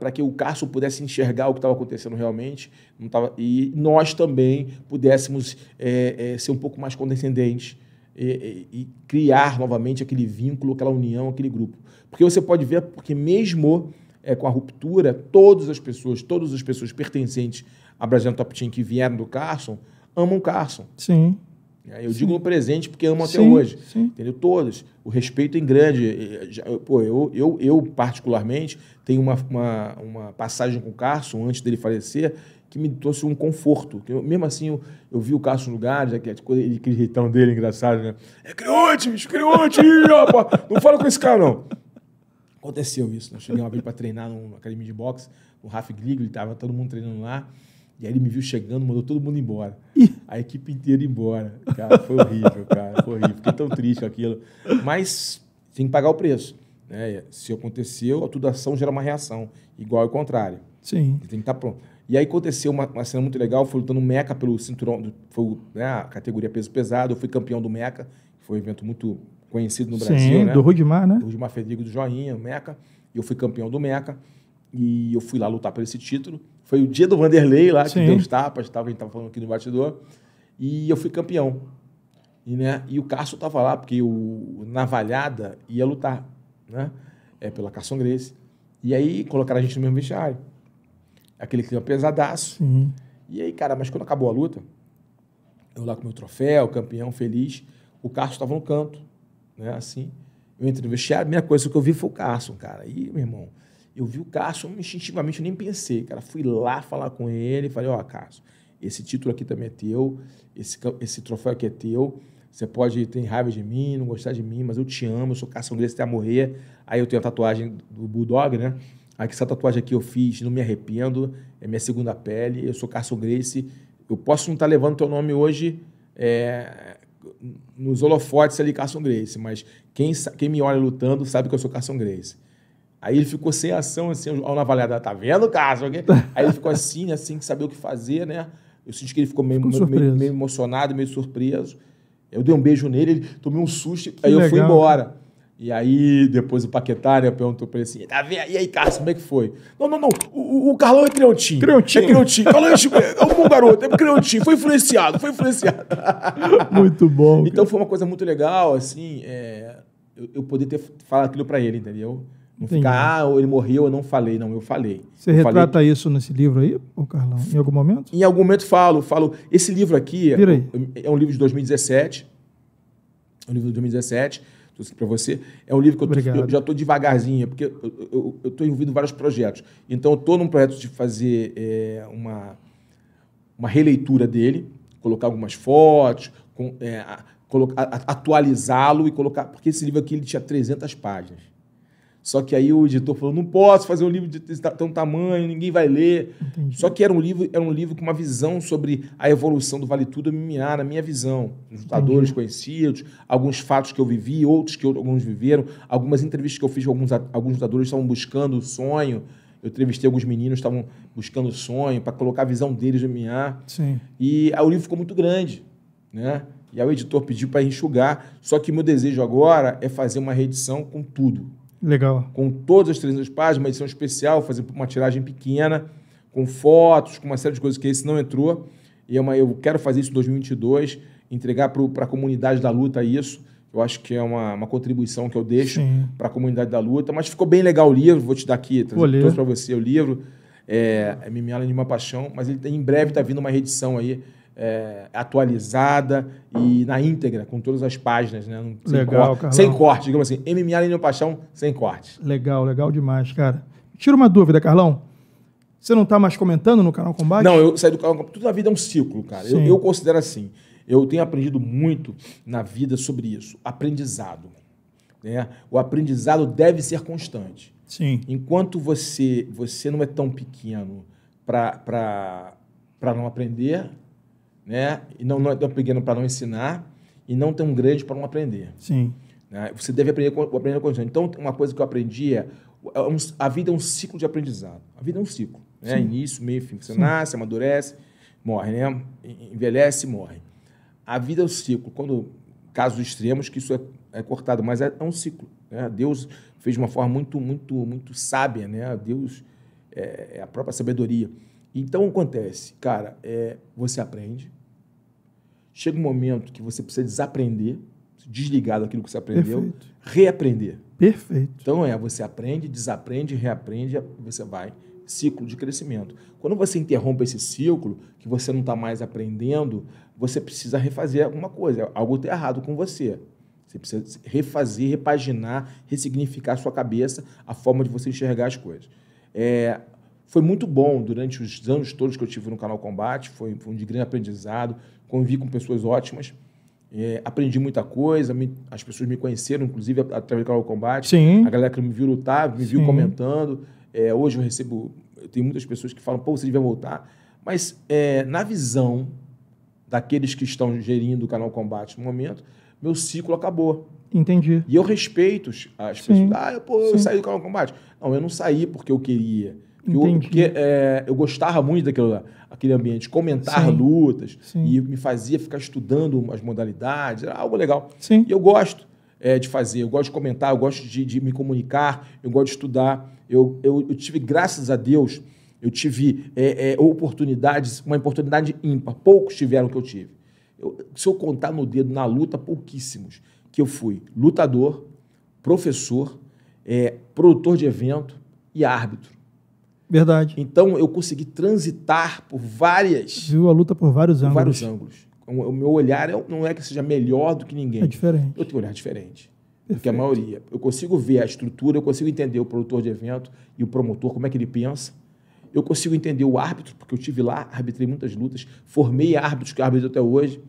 Para que o Cássio pudesse enxergar o que estava acontecendo realmente não tava, e nós também pudéssemos é, é, ser um pouco mais condescendentes e, e, criar novamente aquele vínculo, aquela união, aquele grupo. Porque você pode ver, porque mesmo é, com a ruptura, todas as pessoas, todas as pessoas pertencentes a Brasil Top Team que vieram do Carson, amam o Carson. Sim. Eu sim. digo no presente porque amo até sim, hoje. Sim. Entendeu? Todos. O respeito é grande. Pô, eu, eu, eu particularmente, tenho uma, uma, uma passagem com o Carson antes dele falecer que me trouxe um conforto. Eu, mesmo assim, eu, eu, vi o Cássio Lugares, aquele, aquele jeitão dele engraçado, né? É criante, bicho, criante! rapaz, não fala com esse cara, não. Aconteceu isso. Eu cheguei uma vez para treinar numa academia de boxe, o Rafa Grigo, ele tava todo mundo treinando lá. E aí ele me viu chegando, mandou todo mundo embora. A equipe inteira embora. Cara, foi horrível, cara. Foi horrível. Fiquei tão triste com aquilo. Mas tem que pagar o preço. Né? Se aconteceu, a toda ação gera uma reação. Igual ao contrário. Sim. Ele tem que estar tá pronto. E aí aconteceu uma, uma cena muito legal, fui lutando Meca pelo cinturão, do, foi né, a categoria peso pesado, eu fui campeão do Meca, foi um evento muito conhecido no Brasil, Sim, né? do Rudimar, né? Do Rudimar Federico do Joinha, Meca, eu fui campeão do Meca, e eu fui lá lutar por esse título. Foi o dia do Vanderlei lá, Sim. que deu os tapas, tava, a gente tava falando aqui no batidor, e eu fui campeão. E, né, e o Cássio tava lá, porque o Navalhada ia lutar, né? É, pela Carson Grace. E aí colocaram a gente no mesmo vestiário aquele clima pesadaço. Uhum. E aí, cara, mas quando acabou a luta, eu lá com meu troféu, campeão, feliz, o Carson estava no canto, né, assim. Eu entrei no vestiário, a primeira coisa que eu vi foi o Carson, cara. E, meu irmão, eu vi o Carson, instintivamente eu nem pensei, cara. Fui lá falar com ele, e falei, ó, oh, Carson, esse título aqui também é teu, esse, esse troféu aqui é teu, você pode ter raiva de mim, não gostar de mim, mas eu te amo, eu sou Carson Grace até morrer. Aí eu tenho a tatuagem do Bulldog, né? Aqui, essa tatuagem aqui eu fiz, não me arrependo, é minha segunda pele, eu sou Carson Grace. Eu posso não estar tá levando teu nome hoje é, nos holofotes ali, Carson Grace, mas quem, quem me olha lutando sabe que eu sou Carson Grace. Aí ele ficou sem ação, assim, ao navalhada, tá vendo, Carson? Aí ele ficou assim, assim sem saber o que fazer, né? Eu senti que ele ficou meio, ficou meio, meio, emocionado, meio surpreso. Eu dei um beijo nele, ele tomou um susto, que aí legal. eu fui embora. E aí, depois o paquetária né, perguntou pra ele assim, tá vendo? E aí, Carlos, como é que foi? Não, não, não, o, o Carlão é criantinho. Criantinho. É creontinho. Carlão é, tipo, é um bom garoto, é criantinho. Foi influenciado, foi influenciado. Muito bom. Então, foi uma coisa muito legal, assim, é, eu, eu, poder ter falado aquilo pra ele, entendeu? Não Entendi. ficar, ah, ele morreu, eu não falei. Não, eu falei. Você eu retrata falei... isso nesse livro aí, ô Carlão, em algum momento? Em algum momento falo, falo. Esse livro aqui é, é um livro de 2017, é um livro de 2017, trouxe para você. É um livro que eu, eu já estou devagarzinho, é porque eu estou envolvido em vários projetos. Então, eu estou num projeto de fazer é, uma, uma releitura dele, colocar algumas fotos, eh, atualizá-lo e colocar... Porque esse livro aqui ele tinha 300 páginas. Só que aí o editor falou: não posso fazer um livro de tão tamanho, ninguém vai ler. Entendi. Só que era um livro, era um livro com uma visão sobre a evolução do Vale Tudo MMA, na minha visão. Os lutadores conhecidos, alguns fatos que eu vivi, outros que alguns viveram, algumas entrevistas que eu fiz com alguns, alguns lutadores estavam buscando o sonho. Eu entrevistei alguns meninos estavam buscando o sonho para colocar a visão deles no MMA. Sim. E aí o livro ficou muito grande, né? E aí o editor pediu para enxugar. Só que meu desejo agora é fazer uma reedição com tudo Legal. Com todas as 300 páginas, uma edição especial, fazer uma tiragem pequena, com fotos, com uma série de coisas que esse não entrou. E é uma, eu quero fazer isso em 2022, entregar para a comunidade da luta isso. Eu acho que é uma, uma contribuição que eu deixo para a comunidade da luta. Mas ficou bem legal o livro, vou te dar aqui, trouxe para você o livro. É, é MMA de uma Paixão, mas ele em breve está vindo uma reedição aí é, atualizada e na íntegra, com todas as páginas, né? Sem legal, corte, Sem corte, digamos assim. MMA Linha Paixão, sem corte. Legal, legal demais, cara. Tira uma dúvida, Carlão. Você não está mais comentando no canal Combate? Não, eu saí do canal Combate. Tudo na vida é um ciclo, cara. Eu, eu, considero assim. Eu tenho aprendido muito na vida sobre isso. Aprendizado. Né? O aprendizado deve ser constante. Sim. Enquanto você, você não é tão pequeno para não aprender, né? E não, não é tão pequeno para não ensinar e não tão grande para não aprender. Sim. Né? Você deve aprender com aprender com Então, uma coisa que eu aprendi é, é a vida é um ciclo de aprendizado. A vida é um ciclo, né? Início, meio, fim. Você Sim. nasce, amadurece, morre, né? Envelhece, morre. A vida é um ciclo. Quando casos extremos que isso é, é cortado, mas é, é um ciclo. Né? Deus fez de uma forma muito, muito, muito sábia, né? Deus é, é a própria sabedoria. Então acontece, cara, é, você aprende. Chega um momento que você precisa desaprender, desligar daquilo que você aprendeu, Perfeito. reaprender. Perfeito. Então é, você aprende, desaprende, reaprende, você vai. Ciclo de crescimento. Quando você interrompe esse ciclo, que você não está mais aprendendo, você precisa refazer alguma coisa. Algo está errado com você. Você precisa refazer, repaginar, ressignificar a sua cabeça, a forma de você enxergar as coisas. É, foi muito bom durante os anos todos que eu tive no canal Combate, foi, foi um de grande aprendizado, convivi com pessoas ótimas. É, aprendi muita coisa, me, as pessoas me conheceram, inclusive, através do canal Combate. Sim. A galera que me viu lutar, me Sim. viu comentando. É, hoje eu recebo, eu tenho muitas pessoas que falam, pô, você devia voltar. Mas é, na visão daqueles que estão gerindo o canal Combate no momento, meu ciclo acabou. Entendi. E eu respeito as Sim. pessoas. Ah, pô, eu saí do canal Combate. Não, eu não saí porque eu queria. Entendi. Eu, porque é, eu gostava muito daquele aquele ambiente, comentar Sim. lutas Sim. e me fazia ficar estudando as modalidades, era algo legal. Sim. E eu gosto é, de fazer, eu gosto de comentar, eu gosto de, de me comunicar, eu gosto de estudar. Eu, eu, eu tive, graças a Deus, eu tive é, é oportunidades, uma oportunidade ímpar. Poucos tiveram que eu tive. Eu, se eu contar no dedo na luta, pouquíssimos. Que eu fui lutador, professor, é, produtor de evento e árbitro Verdade. Então eu consegui transitar por várias. Viu a luta por vários por ângulos. Vários ângulos. O meu olhar é não é que seja melhor do que ninguém. É diferente. Eu tenho um olhar diferente do que a maioria. Eu consigo ver a estrutura, eu consigo entender o produtor de evento e o promotor, como é que ele pensa. Eu consigo entender o árbitro, porque eu tive lá, arbitrei muitas lutas, formei árbitros que árbitro até hoje,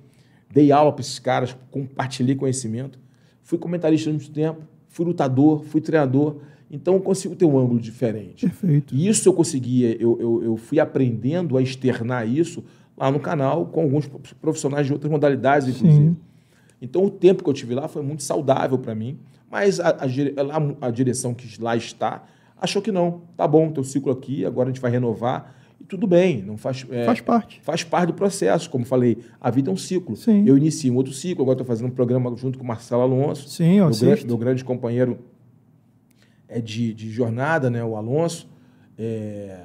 dei aula para esses caras, compartilhei conhecimento. Fui comentarista há muito tempo, fui lutador, fui treinador. Então eu consigo ter um ângulo diferente. Perfeito. E isso eu conseguia, eu, eu, eu fui aprendendo a externar isso lá no canal com alguns profissionais de outras modalidades, inclusive. Sim. Então o tempo que eu tive lá foi muito saudável para mim, mas a, a, a direção que lá está achou que não. Tá bom, teu ciclo aqui, agora a gente vai renovar e tudo bem, não faz, é, faz parte. Faz parte do processo, como falei, a vida é um ciclo. Sim. Eu inicio um outro ciclo, agora estou fazendo um programa junto com o Marcelo Alonso, Sim, meu, grande, meu grande companheiro é de, de jornada, né? O Alonso. É,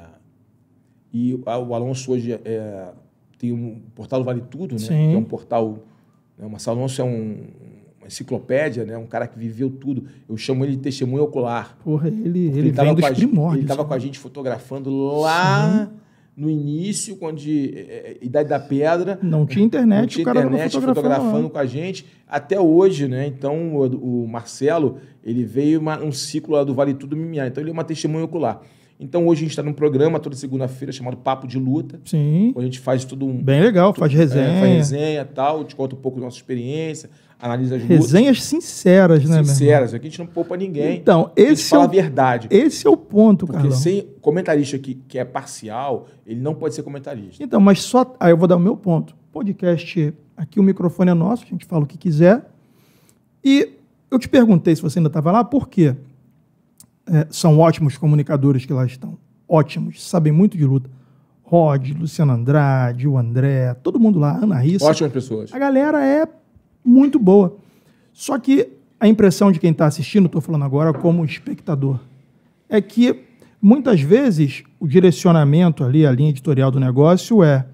e o Alonso hoje é, tem um portal Vale Tudo, né? Sim. Que é um portal. Né? O Marcelo Alonso é um, uma enciclopédia, né? Um cara que viveu tudo. Eu chamo ele de testemunho ocular. Porra, ele, ele, ele vem dos a, primórdios. Ele estava com a gente fotografando lá. Sim no início, quando de, é, é, idade da pedra. Não tinha internet, não tinha internet, fotografando, fotografando com a gente, até hoje, né? Então, o, o Marcelo, ele veio uma, um ciclo lá do Vale Tudo Mimiar, então ele é uma testemunha ocular. Então hoje a gente está num programa toda segunda-feira chamado Papo de Luta. Sim. Onde a gente faz tudo um. Bem legal, tudo, é, faz resenha. É, faz resenha tal, te conta um pouco da nossa experiência, analisa as Resenhas lutas. Resenhas sinceras, né? Sinceras, aqui é a gente não poupa ninguém. Então, esse. A gente é fala é o, a verdade. Esse é o ponto, cara. Porque Carlão. sem comentarista que, que é parcial, ele não pode ser comentarista. Então, mas só. Aí eu vou dar o meu ponto. Podcast, aqui o microfone é nosso, a gente fala o que quiser. E eu te perguntei se você ainda estava lá, por quê? é, são ótimos comunicadores que lá estão. Ótimos, sabem muito de luta. Rod, Luciano Andrade, o André, todo mundo lá, Ana Rissa. Ótimas pessoas. A galera é muito boa. Só que a impressão de quem está assistindo, estou falando agora como espectador, é que muitas vezes o direcionamento ali, a linha editorial do negócio é,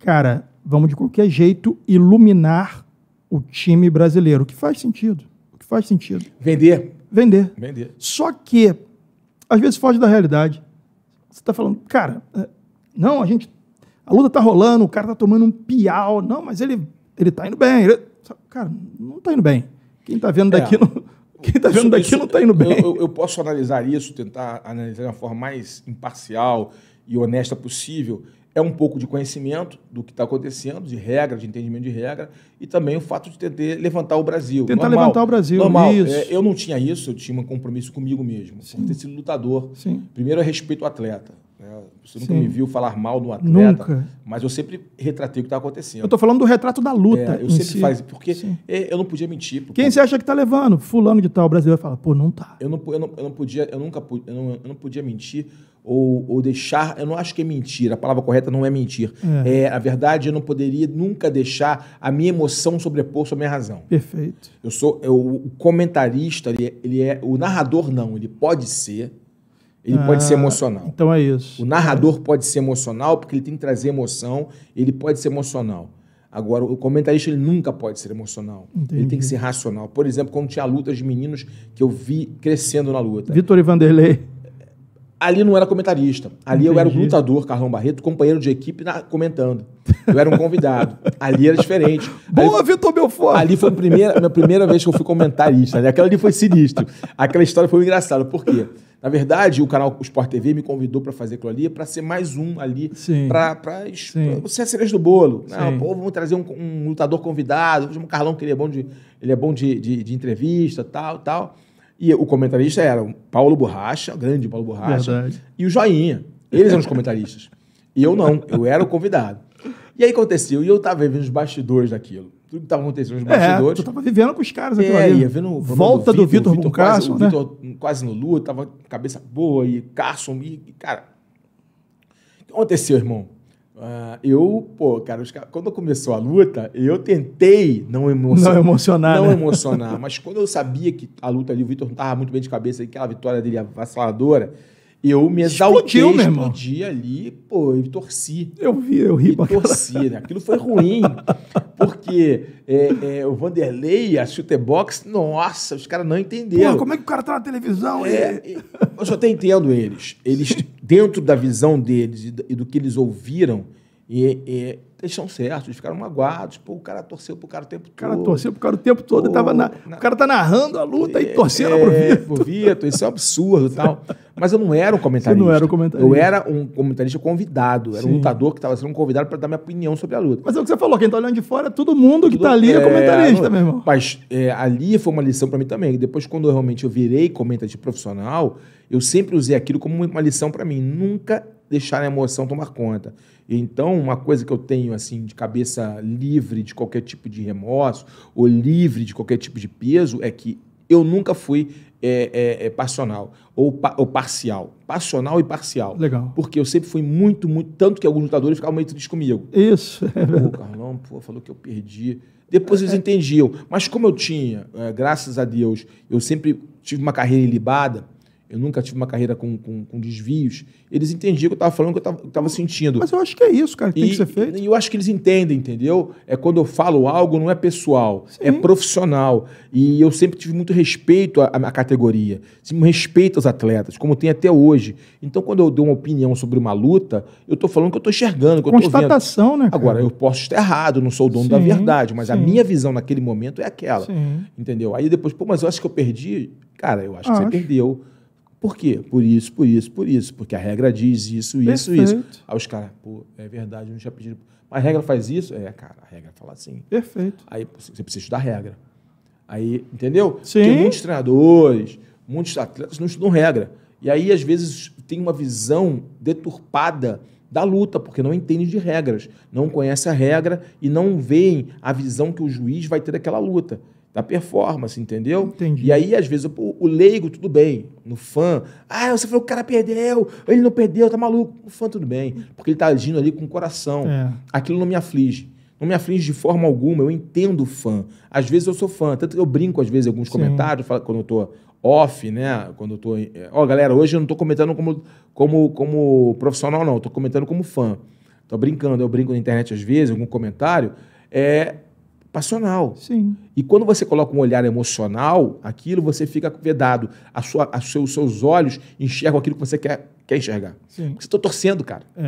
cara, vamos de qualquer jeito iluminar o time brasileiro, o que faz sentido. O que faz sentido. Vender Vender. Vender. Só que, às vezes, foge da realidade. Você está falando, cara, é, não, a gente. A luta está rolando, o cara está tomando um piau. Não, mas ele, ele tá indo bem. Ele, cara, não está indo bem. Quem está vendo é, daqui é, não. Quem está vendo daqui isso, não está indo bem. Eu, eu posso analisar isso, tentar analisar de uma forma mais imparcial e honesta possível é um pouco de conhecimento do que está acontecendo, de regra, de entendimento de regra, e também o fato de tentar levantar o Brasil. Tentar normal, levantar o Brasil, normal. É, eu não tinha isso, eu tinha um compromisso comigo mesmo, Sim. por ter sido lutador. Sim. Primeiro, eu respeito o atleta. Né? Você nunca Sim. me viu falar mal do atleta, nunca. mas eu sempre retratei o que está acontecendo. Eu estou falando do retrato da luta. É, eu sempre si. faz porque é, eu não podia mentir. Quem você acha que está levando? Fulano de tal, o Brasil pô, não "Pô, tá. Eu não, eu não, eu não podia, eu nunca, eu não, eu não podia mentir ou, ou deixar. Eu não acho que é mentira, a palavra correta não é mentir. É. é. a verdade, eu não poderia nunca deixar a minha emoção sobrepor sobre a minha razão. Perfeito. Eu sou eu, o comentarista, ele é, ele é. O narrador, não, ele pode ser. Ele ah, pode ser ah, emocional. Então é isso. O narrador é. pode ser emocional porque ele tem que trazer emoção, ele pode ser emocional. Agora, o comentarista ele nunca pode ser emocional. Entendi. Ele tem que ser racional. Por exemplo, quando tinha lutas de meninos que eu vi crescendo na luta. Vitor e Vanderlei ali não era comentarista. Ali Entendi. eu era o lutador, Carlão Barreto, companheiro de equipe na, comentando. Eu era um convidado. ali era diferente. Boa, ali, Vitor Belfort! Ali foi a primeira, minha primeira vez que eu fui comentarista. Né? Aquela ali foi sinistro. Aquela história foi engraçada. Por quê? Na verdade, o canal Sport TV me convidou para fazer aquilo ali, para ser mais um ali, para ser é a cereja do bolo. Não, pô, vamos trazer um, um lutador convidado, O Carlão que ele é bom de, ele é bom de, de, de entrevista, tal, tal. E o comentarista era o Paulo Borracha, o grande Paulo Borracha, Verdade. e o Joinha. Eles eram os comentaristas. e eu não, eu era o convidado. E aí aconteceu, e eu tava vendo os bastidores daquilo. Tudo que tava acontecendo nos é, bastidores. É, tu tava vivendo com os caras aqui. É, ia vendo Volta do Vitor com o quase, né? O Vitor quase no Lua, tava cabeça boa, e Carson, e, cara. O que aconteceu, irmão? Uh, eu, pô, cara, os, quando começou a luta, eu tentei não emocionar. Não emocionar. Não né? emocionar. mas quando eu sabia que a luta ali, o Vitor não estava muito bem de cabeça e aquela vitória dele avassaladora, eu me exaltei, Explodiu, meu irmão. explodi ali, pô, e torci. Eu vi, eu ri pra caralho. torci, né? Aquilo foi ruim, porque é, é, o Vanderlei, a Shooter Box, nossa, os caras não entenderam. Porra, como é que o cara tá na televisão? É, e- eu só até entendo eles. Eles, dentro da visão deles e do, e do que eles ouviram, e- e eles estão certos, eles ficaram magoados. Pô, o cara torceu pro cara o tempo todo. O cara torceu pro cara o tempo todo. Pô, tava na... na... O cara tá narrando a luta é, e torcendo é, pro Vitor. Pro Vitor, isso é um absurdo tal. Mas eu não era um comentarista. Você não era um comentarista. Eu era um comentarista convidado. Era Sim. um lutador que estava sendo convidado para dar minha opinião sobre a luta. Mas é o que você falou, quem tá olhando de fora, é todo mundo que está tá ali é, é comentarista, meu irmão. Mas é, ali foi uma lição para mim também. Depois, quando eu realmente eu virei comentarista profissional, eu sempre usei aquilo como uma lição para mim. Nunca deixar a emoção tomar conta. Então, uma coisa que eu tenho assim de cabeça livre de qualquer tipo de remorso ou livre de qualquer tipo de peso é que eu nunca fui é, é, é passional ou, pa, ou, parcial. Passional e parcial. Legal. Porque eu sempre fui muito, muito. Tanto que alguns lutadores ficavam meio tristes comigo. Isso. É pô, Carlão, pô, falou que eu perdi. Depois eles entendiam. Mas como eu tinha, é, graças a Deus, eu sempre tive uma carreira ilibada, eu nunca tive uma carreira com, com, com desvios. Eles entendiam o que eu estava falando, o que eu estava sentindo. Mas eu acho que é isso, cara, que e, tem que ser feito. E eu acho que eles entendem, entendeu? É quando eu falo algo, não é pessoal, é Sim. é profissional. E eu sempre tive muito respeito à, à categoria, sempre respeito aos atletas, como tem até hoje. Então, quando eu dou uma opinião sobre uma luta, eu estou falando que eu estou enxergando, que eu estou vendo. Constatação, né, cara? Agora, eu posso estar errado, não sou o dono Sim. da verdade, mas Sim. a minha visão naquele momento é aquela, entendeu? Aí depois, pô, mas eu acho que eu perdi. Cara, eu acho. acho. que você perdeu. Por quê? Por isso, por isso, por isso. Porque a regra diz isso, isso, Perfeito. isso. Aí os caras, pô, é verdade, não tinha pedido. Mas a regra faz isso? É, cara, a regra fala assim. Perfeito. Aí você precisa estudar a regra. Aí, entendeu? Sim. Porque muitos treinadores, muitos atletas não estudam regra. E aí, às vezes, tem uma visão deturpada da luta, porque não entende de regras, não conhece a regra e não veem a visão que o juiz vai ter daquela luta da performance, entendeu? Entendi. E aí, às vezes, o, o, leigo, tudo bem. No fã, ah, você falou que o cara perdeu, ele não perdeu, tá maluco. No fã, tudo bem. Porque ele tá agindo ali com o coração. É. Aquilo não me aflige. Não me aflige de forma alguma, eu entendo fã. Às vezes eu sou fã, tanto que eu brinco, às vezes, em alguns Sim. comentários, quando eu tô off, né? Quando eu tô. Eh, Ó, oh, galera, hoje eu não tô comentando como, como, como profissional, não, eu tô comentando como fã. Tô brincando, eu brinco na internet às vezes, algum comentário. É, passional. Sim. E quando você coloca um olhar emocional, aquilo você fica vedado. A sua, a seu, os seus olhos enxergam aquilo que você quer, quer enxergar. Sim. Porque você está torcendo, cara. É.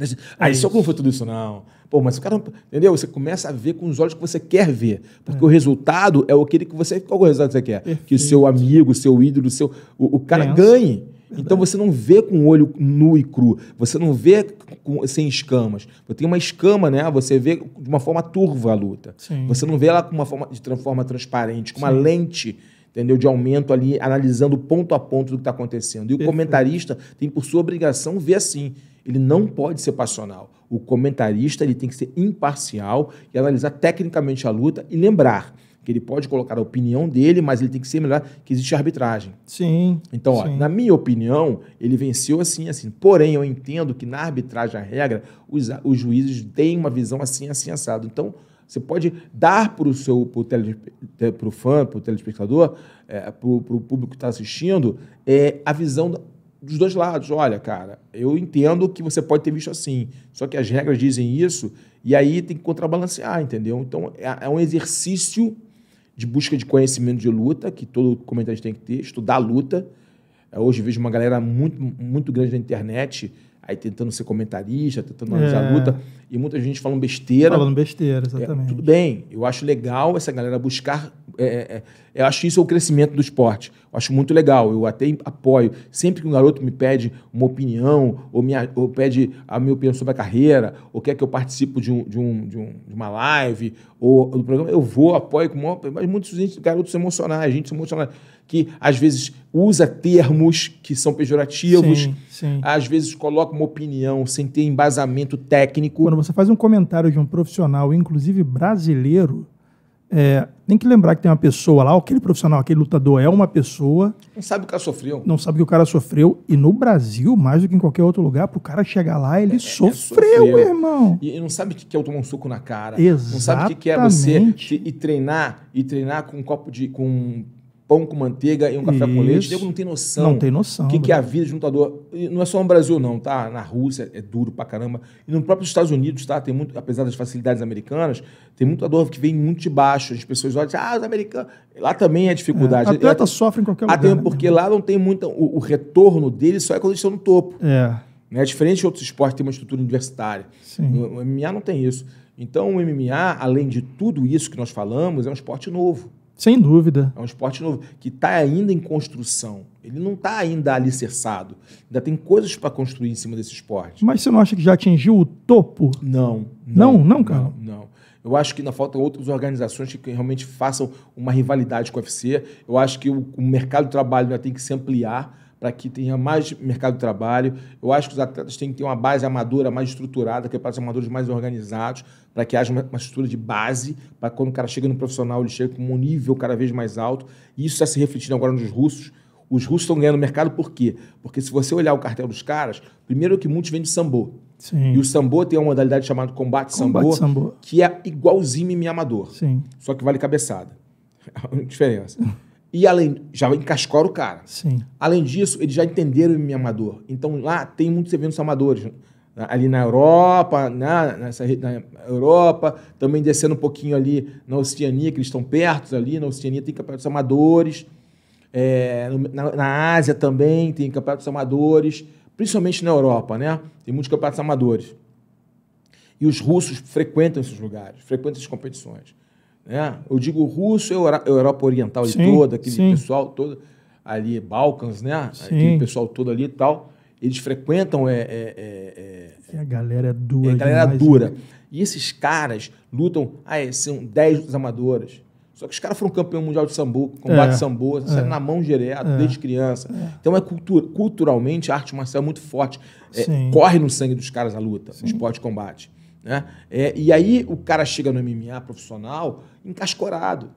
é aí, é só como foi tudo isso, não. Pô, mas o cara. Entendeu? Você começa a ver com os olhos que você quer ver. Porque é. o resultado é aquele que você. Qual é o resultado que você quer? Perfeito. Que o seu amigo, o seu ídolo, o seu, o, o cara Pensa. ganhe. Então você não vê com o olho nu e cru, você não vê com, sem escamas. Tem uma escama, né? Você vê de uma forma turva a luta. Sim. Você não vê ela com uma forma de forma transparente, com Sim. uma lente entendeu? De aumento ali, analisando ponto a ponto do que está acontecendo. E Perfeito. o comentarista tem por sua obrigação ver assim. Ele não pode ser passional. O comentarista ele tem que ser imparcial e analisar tecnicamente a luta e lembrar que ele pode colocar a opinião dele, mas ele tem que ser melhor que existe arbitragem. Sim. Então, ó, na minha opinião, ele venceu assim, assim. Porém, eu entendo que na arbitragem, a regra, os, os juízes têm uma visão assim, assim, assado. Então, você pode dar para o seu pro tele, pro fã, para o telespectador, é, para o público que está assistindo, é, a visão da, dos dois lados. Olha, cara, eu entendo que você pode ter visto assim, só que as regras dizem isso, e aí tem que contrabalancear, entendeu? Então é, é um exercício de busca de conhecimento de luta, que todo comentário tem que ter, estudar a luta. É, hoje vejo uma galera muito, muito grande na internet, aí tentando ser comentarista, tentando analisar é. a luta, e muita gente falando besteira. Falando besteira, exatamente. É, tudo bem, eu acho legal essa galera buscar é, é, é, eu acho isso é o crescimento do esporte. Eu acho muito legal. Eu até apoio. Sempre que um garoto me pede uma opinião, ou, me, ou pede a minha opinião sobre a carreira, ou quer que eu participe de, um, de, um, de, um, de uma live, ou do programa, eu vou, apoio. Com maior, mas muitos gente, garotos emocionais, gente emocionada, que às vezes usa termos que são pejorativos, sim, sim. às vezes coloca uma opinião sem ter embasamento técnico. Quando você faz um comentário de um profissional, inclusive brasileiro, é, tem que lembrar que tem uma pessoa lá, aquele profissional, aquele lutador é uma pessoa. Não sabe o que o cara sofreu. Não sabe o que o cara sofreu. E no Brasil, mais do que em qualquer outro lugar, pro cara chegar lá, ele é, é sofreu, sofreu, irmão. E, não sabe o que é tomar um suco na cara. Exatamente. Não sabe o que é você e treinar, e treinar com um copo de. com pão com manteiga e um café Isso. com leite. Nego não tem noção. Não tem noção. O que, que é a vida de lutador. E não é só no Brasil, não, tá? Na Rússia é duro pra caramba. E no próprio Estados Unidos, tá? Tem muito, apesar das facilidades americanas, tem muita lutador que vem muito de baixo. As pessoas olham ah, os americanos. Lá também é dificuldade. É, atleta é, sofre em qualquer lugar. Até né? porque lá não tem muito. O, o, retorno deles só é quando eles estão no topo. É. Né? É Diferente de outros esportes, tem uma estrutura universitária. Sim. O MMA não tem isso. Então, o MMA, além de tudo isso que nós falamos, é um esporte novo. Sem dúvida. É um esporte novo que está ainda em construção. Ele não está ainda alicerçado. Ainda tem coisas para construir em cima desse esporte. Mas você não acha que já atingiu o topo? Não. Não, não, não cara? Não, não. Eu acho que ainda faltam outras organizações que realmente façam uma rivalidade com o UFC. Eu acho que o, o mercado de trabalho ainda tem que se ampliar para que tenha mais mercado de trabalho. Eu acho que os atletas têm que ter uma base amadora mais estruturada, que é para os amadores mais organizados, para que haja uma, uma estrutura de base, para quando o cara chega no profissional, ele chega com um nível cada vez mais alto. E isso está se refletindo agora nos russos. Os russos estão ganhando mercado por quê? Porque se você olhar o cartel dos caras, primeiro é que muitos vêm de sambo. Sim. E o sambo tem uma modalidade chamada combate, combate sambo, que é igualzinho em amador. Sim. Só que vale cabeçada. É a única diferença. E além, já encascora o cara. Sim. Além disso, eles já entenderam o MMA amador. Então lá tem muitos eventos amadores. Né? Ali na Europa, na, nessa, na Europa, também descendo um pouquinho ali na Oceania, que eles estão perto ali. Na Oceania tem campeonatos amadores. É, na, na, Ásia também tem campeonatos amadores, principalmente na Europa, né? Tem muitos campeonatos amadores. E os russos frequentam esses lugares, frequentam essas competições. Né? Eu digo russo, Europa Oriental sim, toda, aquele sim. pessoal todo ali, Balcãs, né? Sim. Aquele pessoal todo ali e tal. Eles frequentam. É, é, é, é a galera é dura. É, a galera demais, dura. Né? E esses caras lutam. Ah, é, são 10 amadores. Só que os caras foram campeão mundial de sambo, combate é, sambo, é, na mão direto, é, desde criança. É. Então, é cultura, culturalmente, a arte marcial é muito forte. É, corre no sangue dos caras a luta, o esporte de combate. Né? É, e aí o cara chega no MMA profissional encascorado.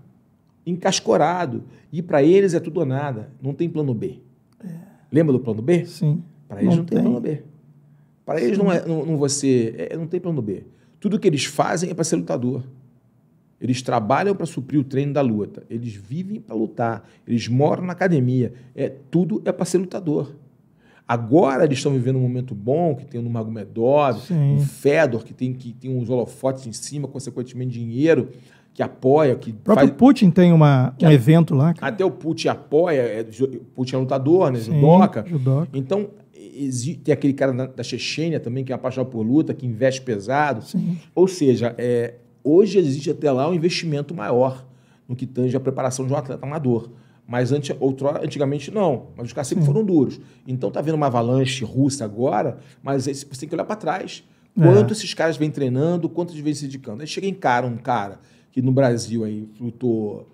Encascorado. E para eles é tudo ou nada. Não tem plano B. É. Lembra do plano B? Sim. Para eles não, não tem. tem. plano B. Para eles não, é, não, não você é, não tem plano B. Tudo que eles fazem é para ser lutador. Eles trabalham para suprir o treino da luta. Eles vivem para lutar. Eles moram na academia. É tudo é para ser lutador. Agora eles estão vivendo um momento bom, que tem o Magomedov, Sim. um Fedor, que tem, que tem uns holofotes em cima, consequentemente dinheiro, que apoia. Que o próprio faz... Putin tem uma, um a... evento lá. Cara. Até o Putin apoia, é, Putin é lutador, né? Sim, judoca. judoca. Então, existe, tem aquele cara da, da Chechênia também, que é apaixonado por luta, que investe pesado. Sim. Ou seja, é, hoje existe até lá um investimento maior no que tange a preparação de um atleta amador. Mas anti, outrora, antigamente não. Mas os caras sempre foram duros. Então tá vendo uma avalanche russa agora, mas esse, você tem que olhar para trás. É. Quanto é. esses caras vêm treinando, quantas vezes se dedicando. Aí chega em cara um cara que no Brasil aí lutou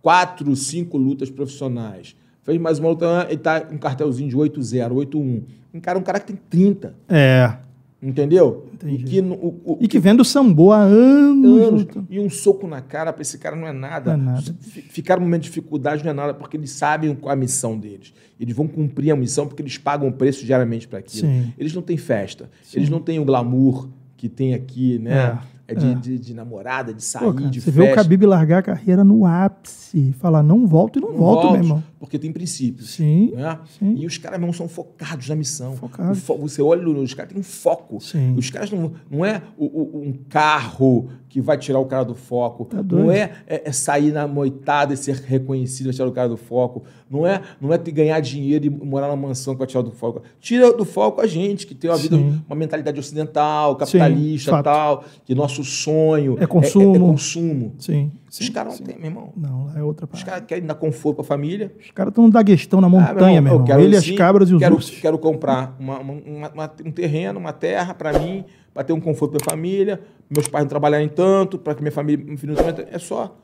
quatro, cinco lutas profissionais. Fez mais uma luta e tá um cartelzinho de 8-0, 8-1. Encara um cara que tem 30. É. Entendeu? E que, o, o, e que sambo há anos. anos. E um soco na cara para esse cara não é nada. Não é nada. Ficar num momento de dificuldade não é nada, porque eles sabem qual é a missão deles. Eles vão cumprir a missão porque eles pagam o preço diariamente para aquilo. Sim. Eles não têm festa, Sim. eles não têm o glamour que tem aqui, né? É é de, é. de, de, namorada, de sair, Pô, cara, de você festa. Você vê o Khabib largar a carreira no ápice, falar não volto e não, não volto, volto, meu irmão. Porque tem princípios. Sim, né? sim. E os caras não são focados na missão. Focado. Fo você olha, os caras têm um foco. Sim. Os caras não, não é o, o, um carro que vai tirar o cara do foco. Tá não é, é, é, sair na moitada e ser reconhecido vai tirar o cara do foco. Não é, não é ter ganhar dinheiro e morar na mansão que vai tirar do foco. Tira do foco a gente que tem uma vida, sim. uma mentalidade ocidental, capitalista, e tal, que nosso nosso sonho. É consumo. É, é consumo. Sim. sim Os caras não têm, meu irmão. Não, é outra parte. Os caras querem dar conforto para a família. Os caras estão da gestão na montanha, ah, meu irmão. Meu irmão. Ele, sim, as cabras e os quero, ursos. Quero comprar uma, uma, uma, um terreno, uma terra para mim, para ter um conforto para a família, meus pais não trabalharem tanto, para que minha família... Meu filho É só.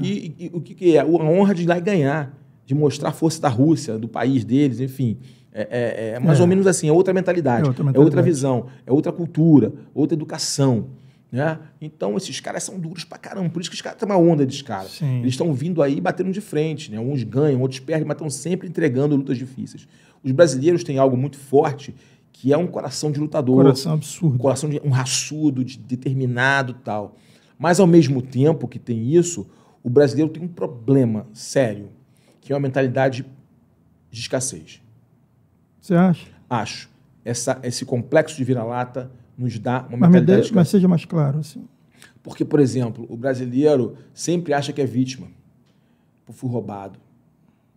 É. E, e, o que, que é? A honra de ir lá e ganhar, de mostrar a força da Rússia, do país deles, enfim... É, é, é, mais é. ou menos assim, é outra outra mentalidade, é outra é visão, é outra cultura, outra educação. Né? Então, esses caras são duros pra caramba. Por isso que os caras têm uma onda desses caras. Eles estão vindo aí batendo de frente. Né? Uns ganham, outros perdem, mas estão sempre entregando lutas difíceis. Os brasileiros têm algo muito forte que é um coração de lutador. Coração absurdo. Um coração de um raçudo, de determinado tal. Mas, ao mesmo tempo que tem isso, o brasileiro tem um problema sério, que é uma mentalidade de escassez. Você acha? Acho. Essa, esse complexo de vira-lata nos dá uma mas mentalidade. mas seja mais claro, assim. Porque, por exemplo, o brasileiro sempre acha que é vítima. Eu fui roubado.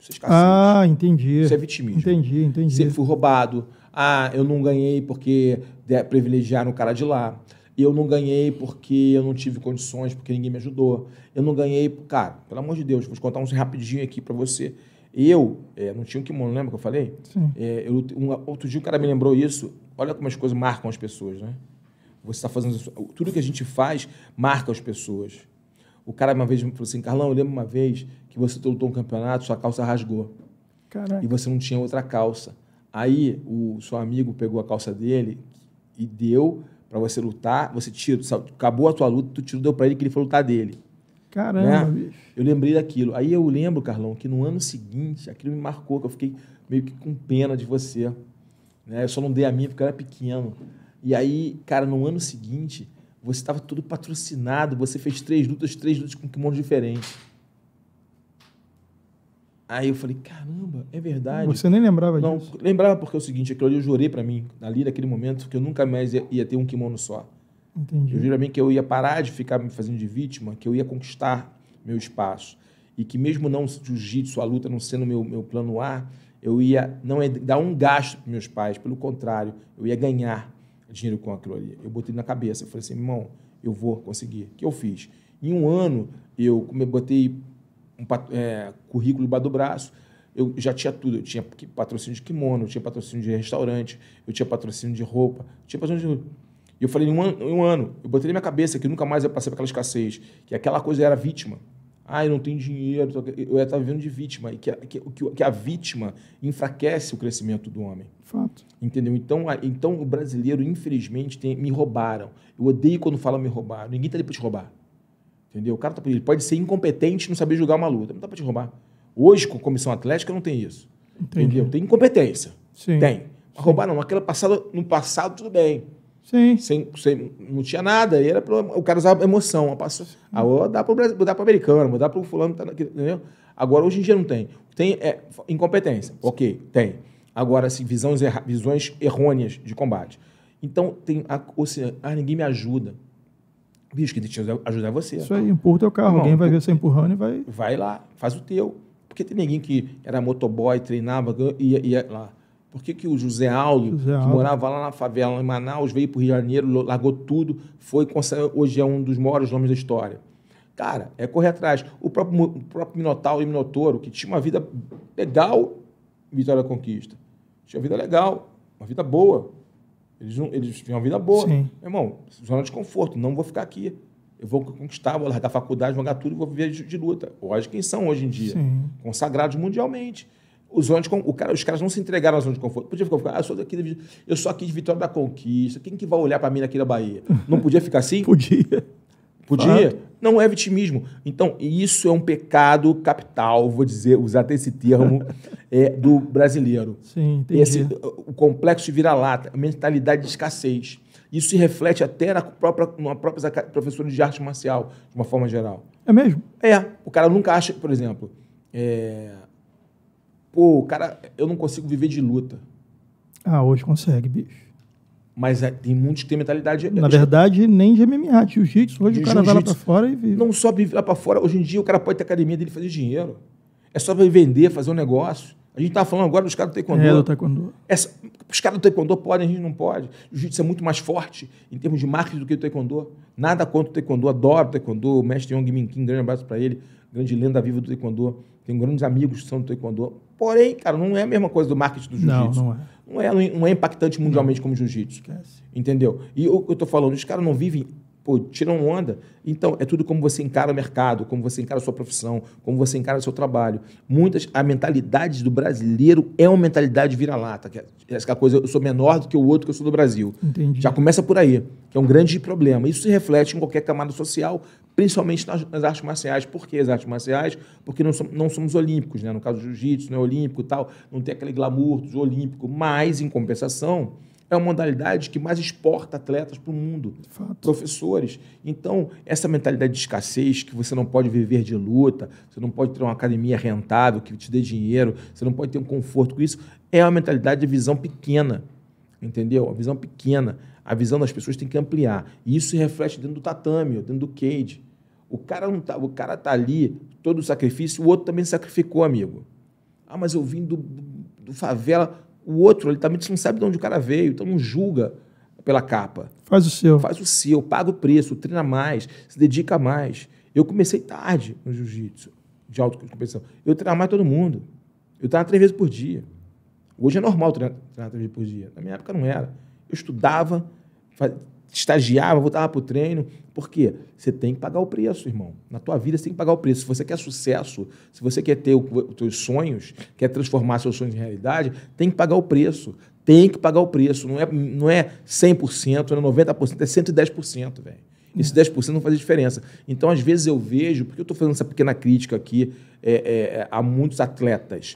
É ah, entendi. Isso é vitimismo. Entendi, entendi. Sempre fui roubado. Ah, eu não ganhei porque privilegiaram o cara de lá. Eu não ganhei porque eu não tive condições, porque ninguém me ajudou. Eu não ganhei, cara, pelo amor de Deus, vou te contar uns rapidinho aqui para você. Eu é, não tinha um kimono, lembra que eu falei? Sim. É, eu, um, outro dia o cara me lembrou isso. Olha como as coisas marcam as pessoas, né? Você está fazendo tudo que a gente faz marca as pessoas. O cara uma vez me falou assim, Carlão, eu lembro uma vez que você lutou um campeonato, sua calça rasgou. Caraca. E você não tinha outra calça. Aí o seu amigo pegou a calça dele e deu para você lutar. Você tirou, acabou a tua luta, tu tirou deu para ele que ele foi lutar dele. Caramba, né? bicho. Eu lembrei daquilo. Aí eu lembro, Carlão, que no ano seguinte, aquilo me marcou, que eu fiquei meio que com pena de você. Né? Eu só não dei a minha porque eu era pequeno. E aí, cara, no ano seguinte, você estava todo patrocinado, você fez três lutas, três lutas com kimono diferente. Aí eu falei, caramba, é verdade. Você nem lembrava não, disso? Lembrava porque é o seguinte, aquilo ali eu jurei para mim, ali naquele momento, que eu nunca mais ia, ia ter um kimono só. Entendi. Eu jurei pra mim que eu ia parar de ficar me fazendo de vítima, que eu ia conquistar meu espaço. E que mesmo não jiu-jitsu, a luta não sendo meu, meu plano A, eu ia não ia dar um gasto para meus pais, pelo contrário, eu ia ganhar dinheiro com aquilo ali. Eu botei na cabeça, eu falei assim, irmão, eu vou conseguir. O que eu fiz? Em um ano, eu botei um é, currículo debaixo do braço, eu já tinha tudo. Eu tinha patrocínio de kimono, eu tinha patrocínio de restaurante, eu tinha patrocínio de roupa, eu tinha patrocínio de E eu falei, em um, ano, eu botei na minha cabeça que nunca mais eu passei por aquela escassez, que aquela coisa era vítima. Ah, eu não tenho dinheiro, eu estava vivendo de vítima, e que a, que, que a vítima enfraquece o crescimento do homem. Fato. Entendeu? Então, a, então o brasileiro, infelizmente, tem, me roubaram. Eu odeio quando falam me roubaram. Ninguém está ali para te roubar. Entendeu? O cara tá, ele pode ser incompetente não saber julgar uma luta, não está para te roubar. Hoje, com a comissão atlética, não tem isso. Entendi. Entendeu? Tem incompetência. Sim. Tem. Mas roubar não. Aquela passada, no passado, tudo bem. Sim. Sem, sem, não tinha nada. E era pro, o cara usava emoção. para ah, vou dar para o americano, vou dar para o fulano. Tá, entendeu? Agora, hoje em dia não tem. Tem é, incompetência. Ok, tem. Agora, assim, visões, erra, visões errôneas de combate. Então, tem a, ah, ninguém me ajuda. Bicho, que tinha ajudar é você. Isso aí, empurra o teu carro. Não, Alguém vai ver você empurrando e vai... Vai lá, faz o teu. Porque tem ninguém que era motoboy, treinava, ia, ia lá. Por que, que o José Aldo, José Aldo, que morava lá na favela em Manaus, veio para o Rio de Janeiro, largou tudo, foi hoje é um dos maiores nomes da história? Cara, é correr atrás. O próprio, o próprio Minotauro e Minotouro, que tinha uma vida legal Vitória da Conquista, tinha uma vida legal, uma vida boa. Eles, eles tinham uma vida boa. Sim. irmão, zona de conforto, não vou ficar aqui. Eu vou conquistar, vou largar a faculdade, vou largar tudo e vou viver de, de luta. Hoje, quem são hoje em dia? Sim. Consagrados mundialmente os, zonas o cara, os caras não se entregaram à zona de conforto. Podia ficar, ah, eu sou daqui, eu sou aqui de Vitória da Conquista, quem que vai olhar para mim aqui da Bahia? Não podia ficar assim? podia. Podia? Não é vitimismo. Então, isso é um pecado capital, vou dizer, usar até esse termo, é, do brasileiro. Sim, entendi. Esse, o complexo de vira-lata, a mentalidade de escassez. Isso se reflete até na própria, na própria professora de arte marcial, de uma forma geral. É mesmo? É. O cara nunca acha, por exemplo, é, pô, cara, eu não consigo viver de luta. Ah, hoje consegue, bicho. Mas é, tem muitos que têm mentalidade. Na verdade, nem de MMA, de jiu-jitsu. Hoje de o cara vai lá pra fora e vive. Não só vive lá pra fora, hoje em dia o cara pode ter academia dele fazer dinheiro. É só vender, fazer um negócio. A gente tá falando agora dos caras do Taekwondo. É, do Taekwondo. Essa, os caras do Taekwondo podem, a gente não pode. O jiu-jitsu é muito mais forte em termos de marketing do que o Taekwondo. Nada contra o Taekwondo, adoro o Taekwondo. O mestre Yong Min Kim, grande abraço para ele, grande lenda viva do Taekwondo. Tenho grandes amigos que são do Taekwondo. Porém, cara, não é a mesma coisa do marketing do jiu-jitsu. Não, é. não é. Não é, não é impactante mundialmente não. como jiu-jitsu. Entendeu? E eu, eu tô falando, os caras não vivem pô, tiram onda. Então, é tudo como você encara o mercado, como você encara a sua profissão, como você encara o seu trabalho. Muitas, a mentalidade do brasileiro é uma mentalidade vira-lata. Que é, é aquela coisa, eu sou menor do que o outro que eu sou do Brasil. Entendi. Já começa por aí, que é um grande problema. Isso se reflete em qualquer camada social, principalmente nas, nas, artes marciais. Por que as artes marciais? Porque não, não somos olímpicos, né? No caso do jiu-jitsu, não é olímpico e tal, não tem aquele glamour dos olímpicos, mas, em compensação, é uma modalidade que mais exporta atletas para o mundo, professores. Então, essa mentalidade de escassez, que você não pode viver de luta, você não pode ter uma academia rentável que te dê dinheiro, você não pode ter um conforto com isso, é uma mentalidade de visão pequena, entendeu? A visão pequena, a visão das pessoas tem que ampliar. E isso se reflete dentro do tatame, dentro do cage. O cara não tá, o cara tá ali, todo o sacrifício, o outro também sacrificou, amigo. Ah, mas eu vim do, do favela. O outro, ele também tá, não sabe de onde o cara veio, então não julga pela capa. Faz o seu. Faz o seu, paga o preço, treina mais, se dedica mais. Eu comecei tarde no jiu-jitsu, de auto-competição. Eu treinava mais todo mundo. Eu treinava três vezes por dia. Hoje é normal treinar, treinar três vezes por dia. Na minha época não era. Eu estudava, fazia estagiava, voltava para o treino. Por quê? Você tem que pagar o preço, irmão. Na tua vida você tem que pagar o preço. Se você quer sucesso, se você quer ter os teus sonhos, quer transformar seus sonhos em realidade, tem que pagar o preço. Tem que pagar o preço. Não é, não é 100%, não é 90%, é 110%, velho. Esse 10% é. não faz diferença. Então, às vezes eu vejo, porque eu estou fazendo essa pequena crítica aqui é, é, é a muitos atletas,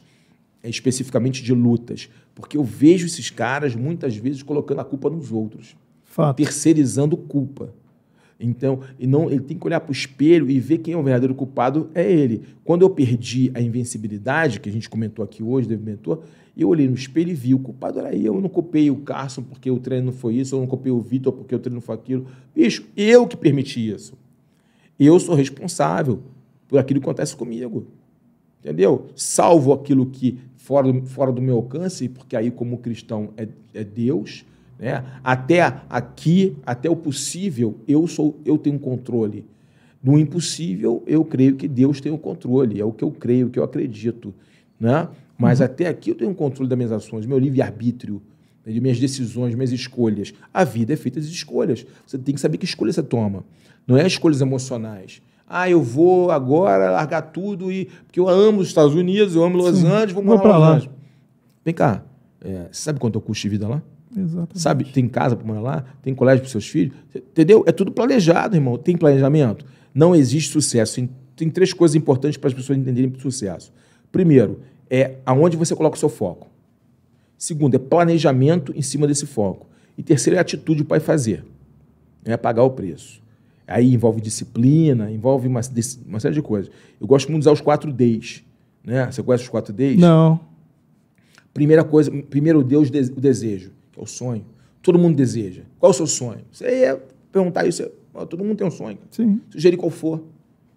é, especificamente de lutas, porque eu vejo esses caras muitas vezes colocando a culpa nos outros. Fato. terceirizando culpa. Então, e não, ele tem que olhar para o espelho e ver quem é o verdadeiro culpado é ele. Quando eu perdi a invencibilidade, que a gente comentou aqui hoje, do mentor, eu olhei no espelho e vi, o culpado era eu, eu não copiei o Carson porque o treino não foi isso, eu não copiei o Vitor porque o treino não foi aquilo. Bicho, eu que permiti isso. Eu sou responsável por aquilo que acontece comigo. Entendeu? Salvo aquilo que fora do, fora do meu alcance, porque aí como cristão é, é Deus, né? Até aqui, até o possível, eu sou, eu tenho controle. No impossível, eu creio que Deus tem o controle. É o que eu creio, o que eu acredito. Né? Mas uhum. até aqui eu tenho controle das minhas ações, meu livre-arbítrio, né, de minhas decisões, minhas escolhas. A vida é feita de escolhas. Você tem que saber que escolha você toma. Não é escolhas emocionais. Ah, eu vou agora largar tudo e. Porque eu amo os Estados Unidos, eu amo Los Sim, Angeles, vou morar vou lá. lá. Vem cá, é, você sabe quanto eu é custo de vida lá? Exatamente. Sabe? Tem casa para morar lá, tem colégio para seus filhos. Entendeu? É tudo planejado, irmão. Tem planejamento. Não existe sucesso. Tem três coisas importantes para as pessoas entenderem sucesso. Primeiro, é aonde você coloca o seu foco. Segundo, é planejamento em cima desse foco. E terceiro, é atitude para fazer. É pagar o preço. Aí envolve disciplina, envolve uma, uma série de coisas. Eu gosto muito de usar os quatro Ds. Né? Você conhece os quatro Ds? Não. Primeira coisa, primeiro Deus, o desejo que é o sonho. Todo mundo deseja. Qual é o seu sonho? Você ia é perguntar isso. Todo mundo tem um sonho. Sim. Sugerir qual for.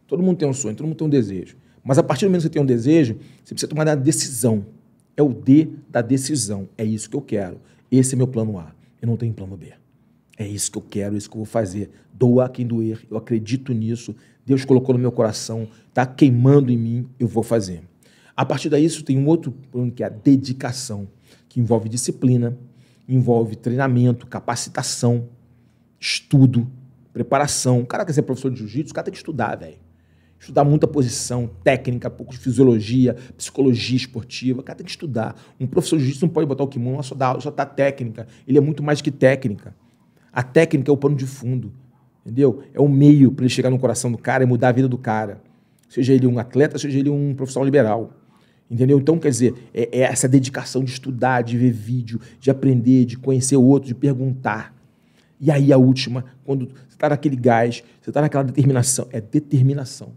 Todo mundo tem um sonho, todo mundo tem um desejo. Mas a partir do momento que você tem um desejo, você precisa tomar a decisão. É o D da decisão. É isso que eu quero. Esse é meu plano A. Eu não tenho plano B. É isso que eu quero, é isso que eu vou fazer. Doa quem doer, eu acredito nisso. Deus colocou no meu coração, está queimando em mim, eu vou fazer. A partir daí, isso tem um outro plano que é a dedicação, que envolve disciplina, envolve treinamento, capacitação, estudo, preparação. Cara, quer ser professor de jiu-jitsu, o cara tem que estudar, velho. Estudar muita posição, técnica, pouco de fisiologia, psicologia esportiva. O cara tem que estudar. Um professor de jiu-jitsu não pode botar o kimono, só dá, só dá tá técnica. Ele é muito mais que técnica. A técnica é o pano de fundo, entendeu? É o meio para ele chegar no coração do cara e mudar a vida do cara. Seja ele um atleta, seja ele um profissional liberal. Entendeu? Então, quer dizer, é, é essa dedicação de estudar, de ver vídeo, de aprender, de conhecer o outro, de perguntar. E aí a última, quando você está naquele gás, você está naquela determinação. É determinação.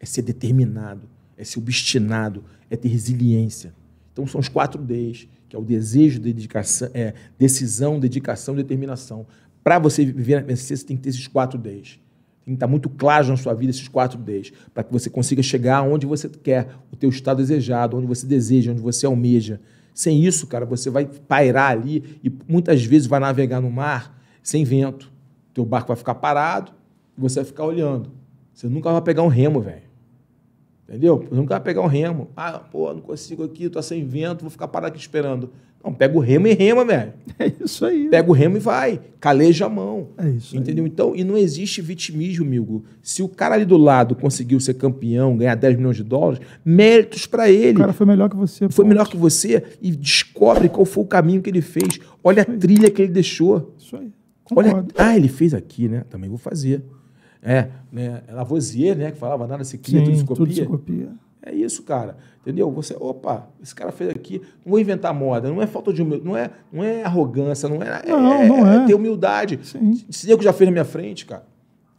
É ser determinado, é ser obstinado, é ter resiliência. Então são os quatro Ds, que é o desejo, dedicação, é, decisão, dedicação, determinação. Para você viver, vencer, você tem que ter esses quatro Ds. Tem que estar muito claro na sua vida esses quatro Ds, para que você consiga chegar onde você quer, o teu estado desejado, onde você deseja, onde você almeja. Sem isso, cara, você vai pairar ali e muitas vezes vai navegar no mar sem vento. Teu barco vai ficar parado e você vai ficar olhando. Você nunca vai pegar um remo, velho. Entendeu? Não quer pegar um remo. Ah, pô, não consigo aqui, tô sem vento, vou ficar parado aqui esperando. Não, pega o remo e rema, velho. É isso aí. Pega o remo e vai. Caleja a mão. É isso. Entendeu? Aí. Então, e não existe vitimismo, amigo. Se o cara ali do lado conseguiu ser campeão, ganhar 10 milhões de dólares, méritos para ele. O cara foi melhor que você. Foi melhor que você e descobre qual foi o caminho que ele fez. Olha isso a trilha que ele deixou. Isso aí. Concordo. Olha, ah, ele fez aqui, né? Também vou fazer. É, né? Lavoisier, né? Que falava nada nanosequia, Sim, turiscopia. turiscopia. É isso, cara. Entendeu? Você, opa, esse cara fez aqui, não vou inventar moda, não é falta de humildade, não é, não é arrogância, não é, é, não, é, não é. é ter humildade. Sim. Esse eu já fez na minha frente, cara.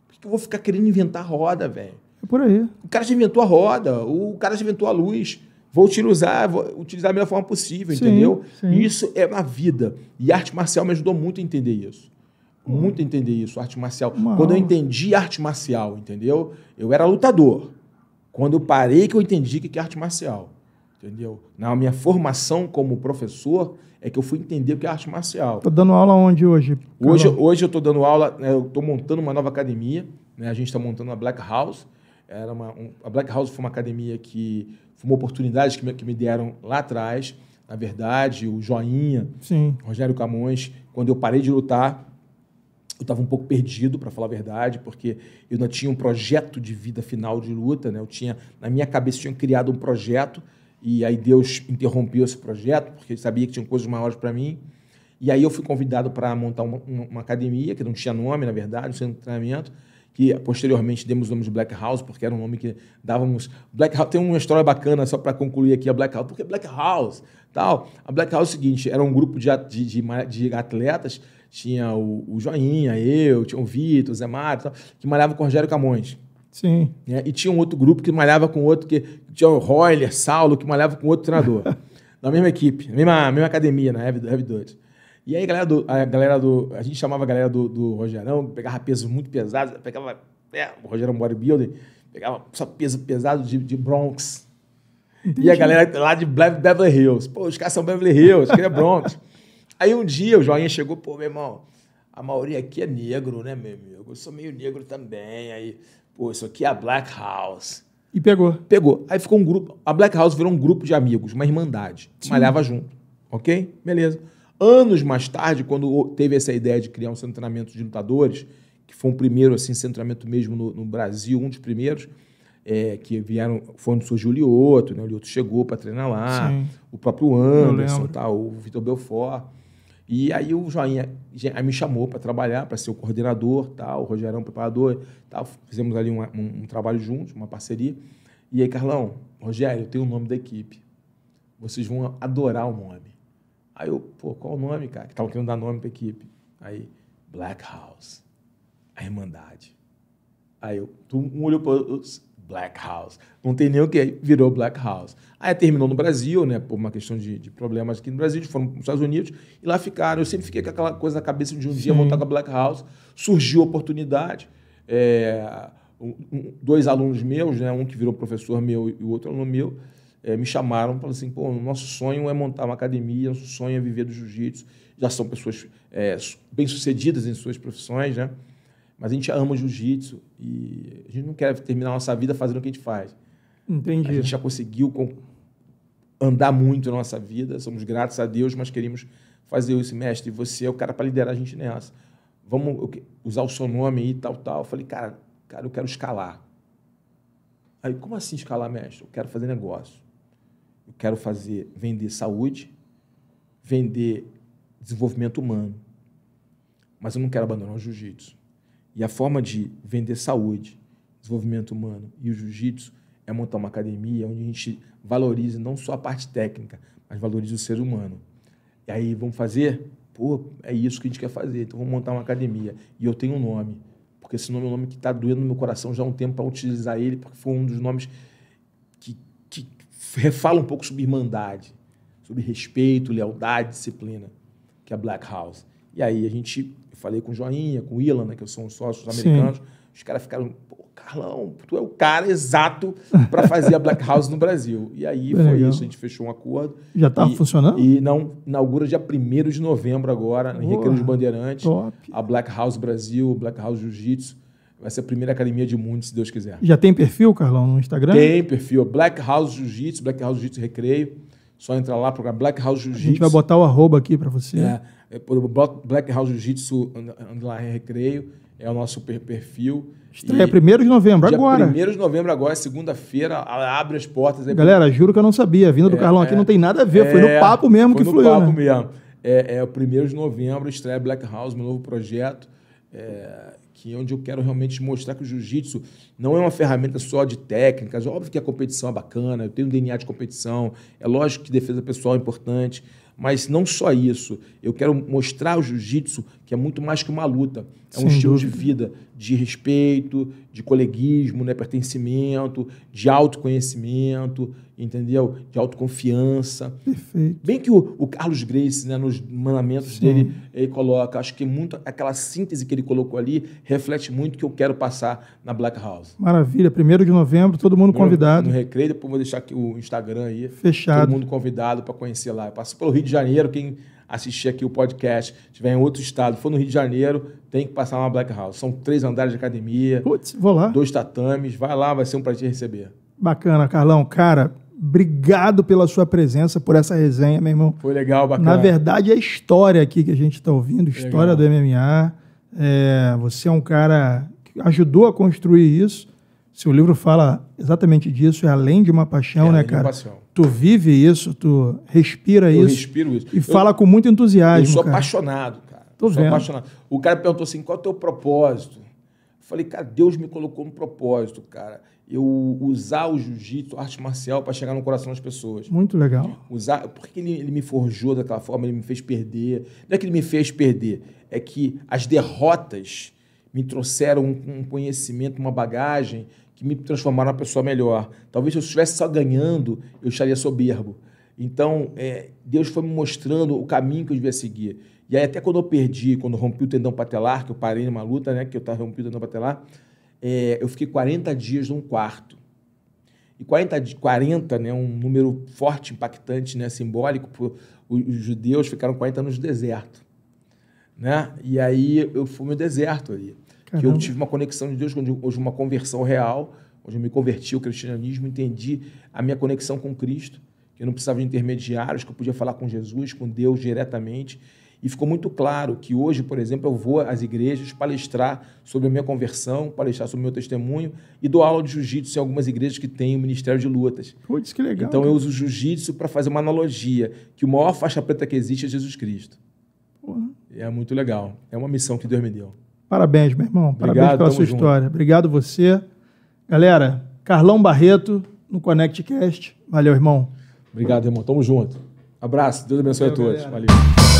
Por que eu vou ficar querendo inventar roda, velho? É por aí. O cara já inventou a roda, o cara já inventou a luz. Vou utilizar, vou utilizar da melhor forma possível, sim, entendeu? Sim. Isso é uma vida. E arte marcial me ajudou muito a entender isso muito entender isso, arte marcial. Quando eu entendi arte marcial, entendeu? Eu era lutador. Quando eu parei que eu entendi que é arte marcial, entendeu? Na minha formação como professor é que eu fui entender o que é arte marcial. Tá dando aula onde hoje? Hoje, hoje eu tô dando aula, né, eu tô montando uma nova academia, né? A gente está montando a Black House. Era uma, um, a Black House foi uma academia que foi uma oportunidade que me, que me deram lá atrás. Na verdade, o Joinha, Sim. Rogério Camões, quando eu parei de lutar, eu estava um pouco perdido, para falar a verdade, porque eu não tinha um projeto de vida final de luta, né? Eu tinha, na minha cabeça, tinha criado um projeto e aí Deus interrompeu esse projeto porque ele sabia que tinha coisas maiores para mim. E aí eu fui convidado para montar uma, uma, academia que não tinha nome, na verdade, um centro de treinamento, que posteriormente demos o nome de Black House, porque era um nome que dávamos. Black House tem uma história bacana só para concluir aqui a Black House, porque Black House, tal. A Black House é o seguinte, era um grupo de, de, de, de atletas tinha o, o Joinha, eu, tinha o Vitor, o Zé Mário, que malhava com o Rogério Camões. Sim. Né? E tinha um outro grupo que malhava com outro, que tinha o Royler, Saulo, que malhava com outro treinador. na mesma equipe, na mesma, mesma academia, na Heavy, Heavy 2. E aí a galera, do, a galera do. A gente chamava a galera do, do Rogerão, pegava pesos muito pesados, pegava. É, o Rogerão bodybuilder, pegava só peso pesado de, de Bronx. Entendi. E a galera lá de Beverly Hills. Pô, os caras são Beverly Hills, que é Bronx. Aí um dia o Joinha chegou, pô, meu irmão, a maioria aqui é negro, né, meu amigo? Eu sou meio negro também. Aí, pô, isso aqui é a Black House. E pegou. Pegou. Aí ficou um grupo. A Black House virou um grupo de amigos, uma irmandade. Sim. Malhava junto. Ok? Beleza. Anos mais tarde, quando teve essa ideia de criar um centramento de lutadores, que foi um primeiro assim, centramento mesmo no, no Brasil, um dos primeiros, é, que vieram, foi onde surgiu o Lioto, né? O Lioto chegou para treinar lá, Sim. o próprio Anderson, tá, o Vitor Belfort. E aí o Joinha aí me chamou para trabalhar, para ser o coordenador, tal, o Rogerão o preparador, tal. Fizemos ali um, um, um, trabalho juntos, uma parceria. E aí, Carlão, Rogério, eu tenho o nome da equipe. Vocês vão adorar o nome. Aí eu, pô, qual o nome, cara? Que tava querendo dar nome pra equipe. Aí, Black House, a Irmandade. Aí eu, um olhou para Black House. Não tem nem o que, virou Black House. Aí terminou no Brasil, né, por uma questão de, de problemas aqui no Brasil, eles foram para os Estados Unidos e lá ficaram. Eu sempre fiquei com aquela coisa na cabeça de um Sim. dia montar com a Black House. Surgiu a oportunidade, é, um, dois alunos meus, né, um que virou professor meu e o outro aluno meu, é, me chamaram e falaram assim, pô, nosso sonho é montar uma academia, nosso sonho é viver do jiu-jitsu. Já são pessoas é, bem-sucedidas em suas profissões, né? mas a gente ama o jiu-jitsu e a gente não quer terminar a nossa vida fazendo o que a gente faz. Entendi. A gente já conseguiu andar muito na nossa vida, somos gratos a Deus, mas queríamos fazer isso, mestre, e você é o cara para liderar a gente nessa. Vamos usar o seu nome e tal, tal. Eu falei, cara, cara, eu quero escalar. Aí, como assim escalar, mestre? Eu quero fazer negócio. Eu quero fazer, vender saúde, vender desenvolvimento humano. Mas eu não quero abandonar o jiu-jitsu. E a forma de vender saúde, desenvolvimento humano e o jiu-jitsu é montar uma academia onde a gente valorize não só a parte técnica, mas valorize o ser humano. E aí vamos fazer? Pô, é isso que a gente quer fazer. Então vamos montar uma academia. E eu tenho um nome, porque esse nome é um nome que está doendo no meu coração já há um tempo para utilizar ele, porque foi um dos nomes que, que refala um pouco sobre irmandade, sobre respeito, lealdade, disciplina, que é Black House. E aí a gente falei com o Joinha, com o Ilan, né, que são os sócios americanos. Sim. Os caras ficaram, pô, Carlão, tu é o cara exato para fazer a Black House no Brasil. E aí foi isso, a gente fechou um acordo. Já está funcionando? E não, inaugura dia 1 de novembro agora, em Recreio dos Bandeirantes. Top. A Black House Brasil, Black House Jiu-Jitsu. Vai ser a primeira academia de mundo, se Deus quiser. Já tem perfil, Carlão, no Instagram? Tem perfil. Black House Jiu-Jitsu, Black House Jiu-Jitsu Recreio. Só entrar lá, programa Black House Jiu-Jitsu. A gente vai botar o arroba aqui para você. É, é, Black House Jiu-Jitsu Underline é Recreio é o nosso perfil. Estreia 1 de novembro, dia agora. 1 de novembro, agora, segunda-feira, abre as portas. Aí, Galera, juro que eu não sabia. A vinda do é, Carlão aqui é. não tem nada a ver, foi no é, papo mesmo que fluiu. Foi no papo né? mesmo. É, o 1 de novembro, estreia Black House, meu novo projeto. É, que é onde eu quero realmente mostrar que o jiu-jitsu não é uma ferramenta só de técnicas. Óbvio que a competição é bacana, eu tenho um DNA de competição, é lógico que defesa pessoal é importante, mas não só isso. Eu quero mostrar o jiu-jitsu que é muito mais que uma luta. É Sem um estilo dúvida. de vida de respeito, de coleguismo, né? pertencimento, de autoconhecimento, entendeu? De autoconfiança. Perfeito. Bem que o, o Carlos Grace, né, nos mandamentos Sim. dele, ele coloca, acho que muito aquela síntese que ele colocou ali reflete muito o que eu quero passar na Black House. Maravilha. Primeiro de novembro, todo mundo convidado. No, no recreio, depois vou deixar aqui o Instagram aí. Fechado. Todo mundo convidado para conhecer lá. Eu passo pelo Rio de Janeiro, quem assistir aqui o podcast, estiver em outro estado, for no Rio de Janeiro, tem que passar uma Black House. São três andares de academia. Putz, vou lá. Dois tatames. Vai lá, vai ser um prazer receber. Bacana, Carlão. Cara, obrigado pela sua presença, por essa resenha, meu irmão. Foi legal, bacana. Na verdade, é história aqui que a gente está ouvindo, história legal. do MMA. É, você é um cara que ajudou a construir isso seu livro fala exatamente disso, é além de uma paixão, é né, cara? Uma paixão. Tu vive isso, tu respira eu isso. Eu respiro isso. E eu, fala com muito entusiasmo. Eu sou cara. apaixonado, cara. Tô sou vendo. apaixonado. O cara perguntou assim: qual é o teu propósito? Eu falei, cara, Deus me colocou no propósito, cara. Eu usar o jiu-jitsu, arte marcial, para chegar no coração das pessoas. Muito legal. Usar, porque ele, ele me forjou daquela forma, ele me fez perder. Não é que ele me fez perder, é que as derrotas me trouxeram um, um conhecimento, uma bagagem que me transformaram uma pessoa melhor. Talvez se eu estivesse só ganhando, eu estaria soberbo. Então, é, Deus foi me mostrando o caminho que eu devia seguir. E aí, até quando eu perdi, quando rompi o tendão patelar, que eu parei numa luta, né, que eu estava rompido o tendão patelar, é, eu fiquei 40 dias num quarto. E 40, 40 né, um número forte, impactante, né, simbólico, pro, os, judeus ficaram 40 anos no deserto. Né? E aí eu fui no deserto ali. Caramba. que eu tive uma conexão de Deus, hoje uma conversão real, onde eu me converti ao cristianismo, entendi a minha conexão com Cristo, que eu não precisava de intermediários, que eu podia falar com Jesus, com Deus diretamente. E ficou muito claro que hoje, por exemplo, eu vou às igrejas palestrar sobre a minha conversão, palestrar sobre o meu testemunho e dou aula de jiu-jitsu em algumas igrejas que têm o Ministério de Lutas. Putz, que legal. Então eu uso o jiu-jitsu para fazer uma analogia, que o maior faixa preta que existe é Jesus Cristo. Porra. é muito legal. É uma missão que Deus me deu. Parabéns, meu irmão. Parabéns Obrigado, pela sua junto. história. Obrigado você. Galera, Carlão Barreto no ConnectCast. Valeu, irmão. Obrigado, irmão. Tamo junto. Abraço. Deus abençoe Valeu, a todos. Galera. Valeu.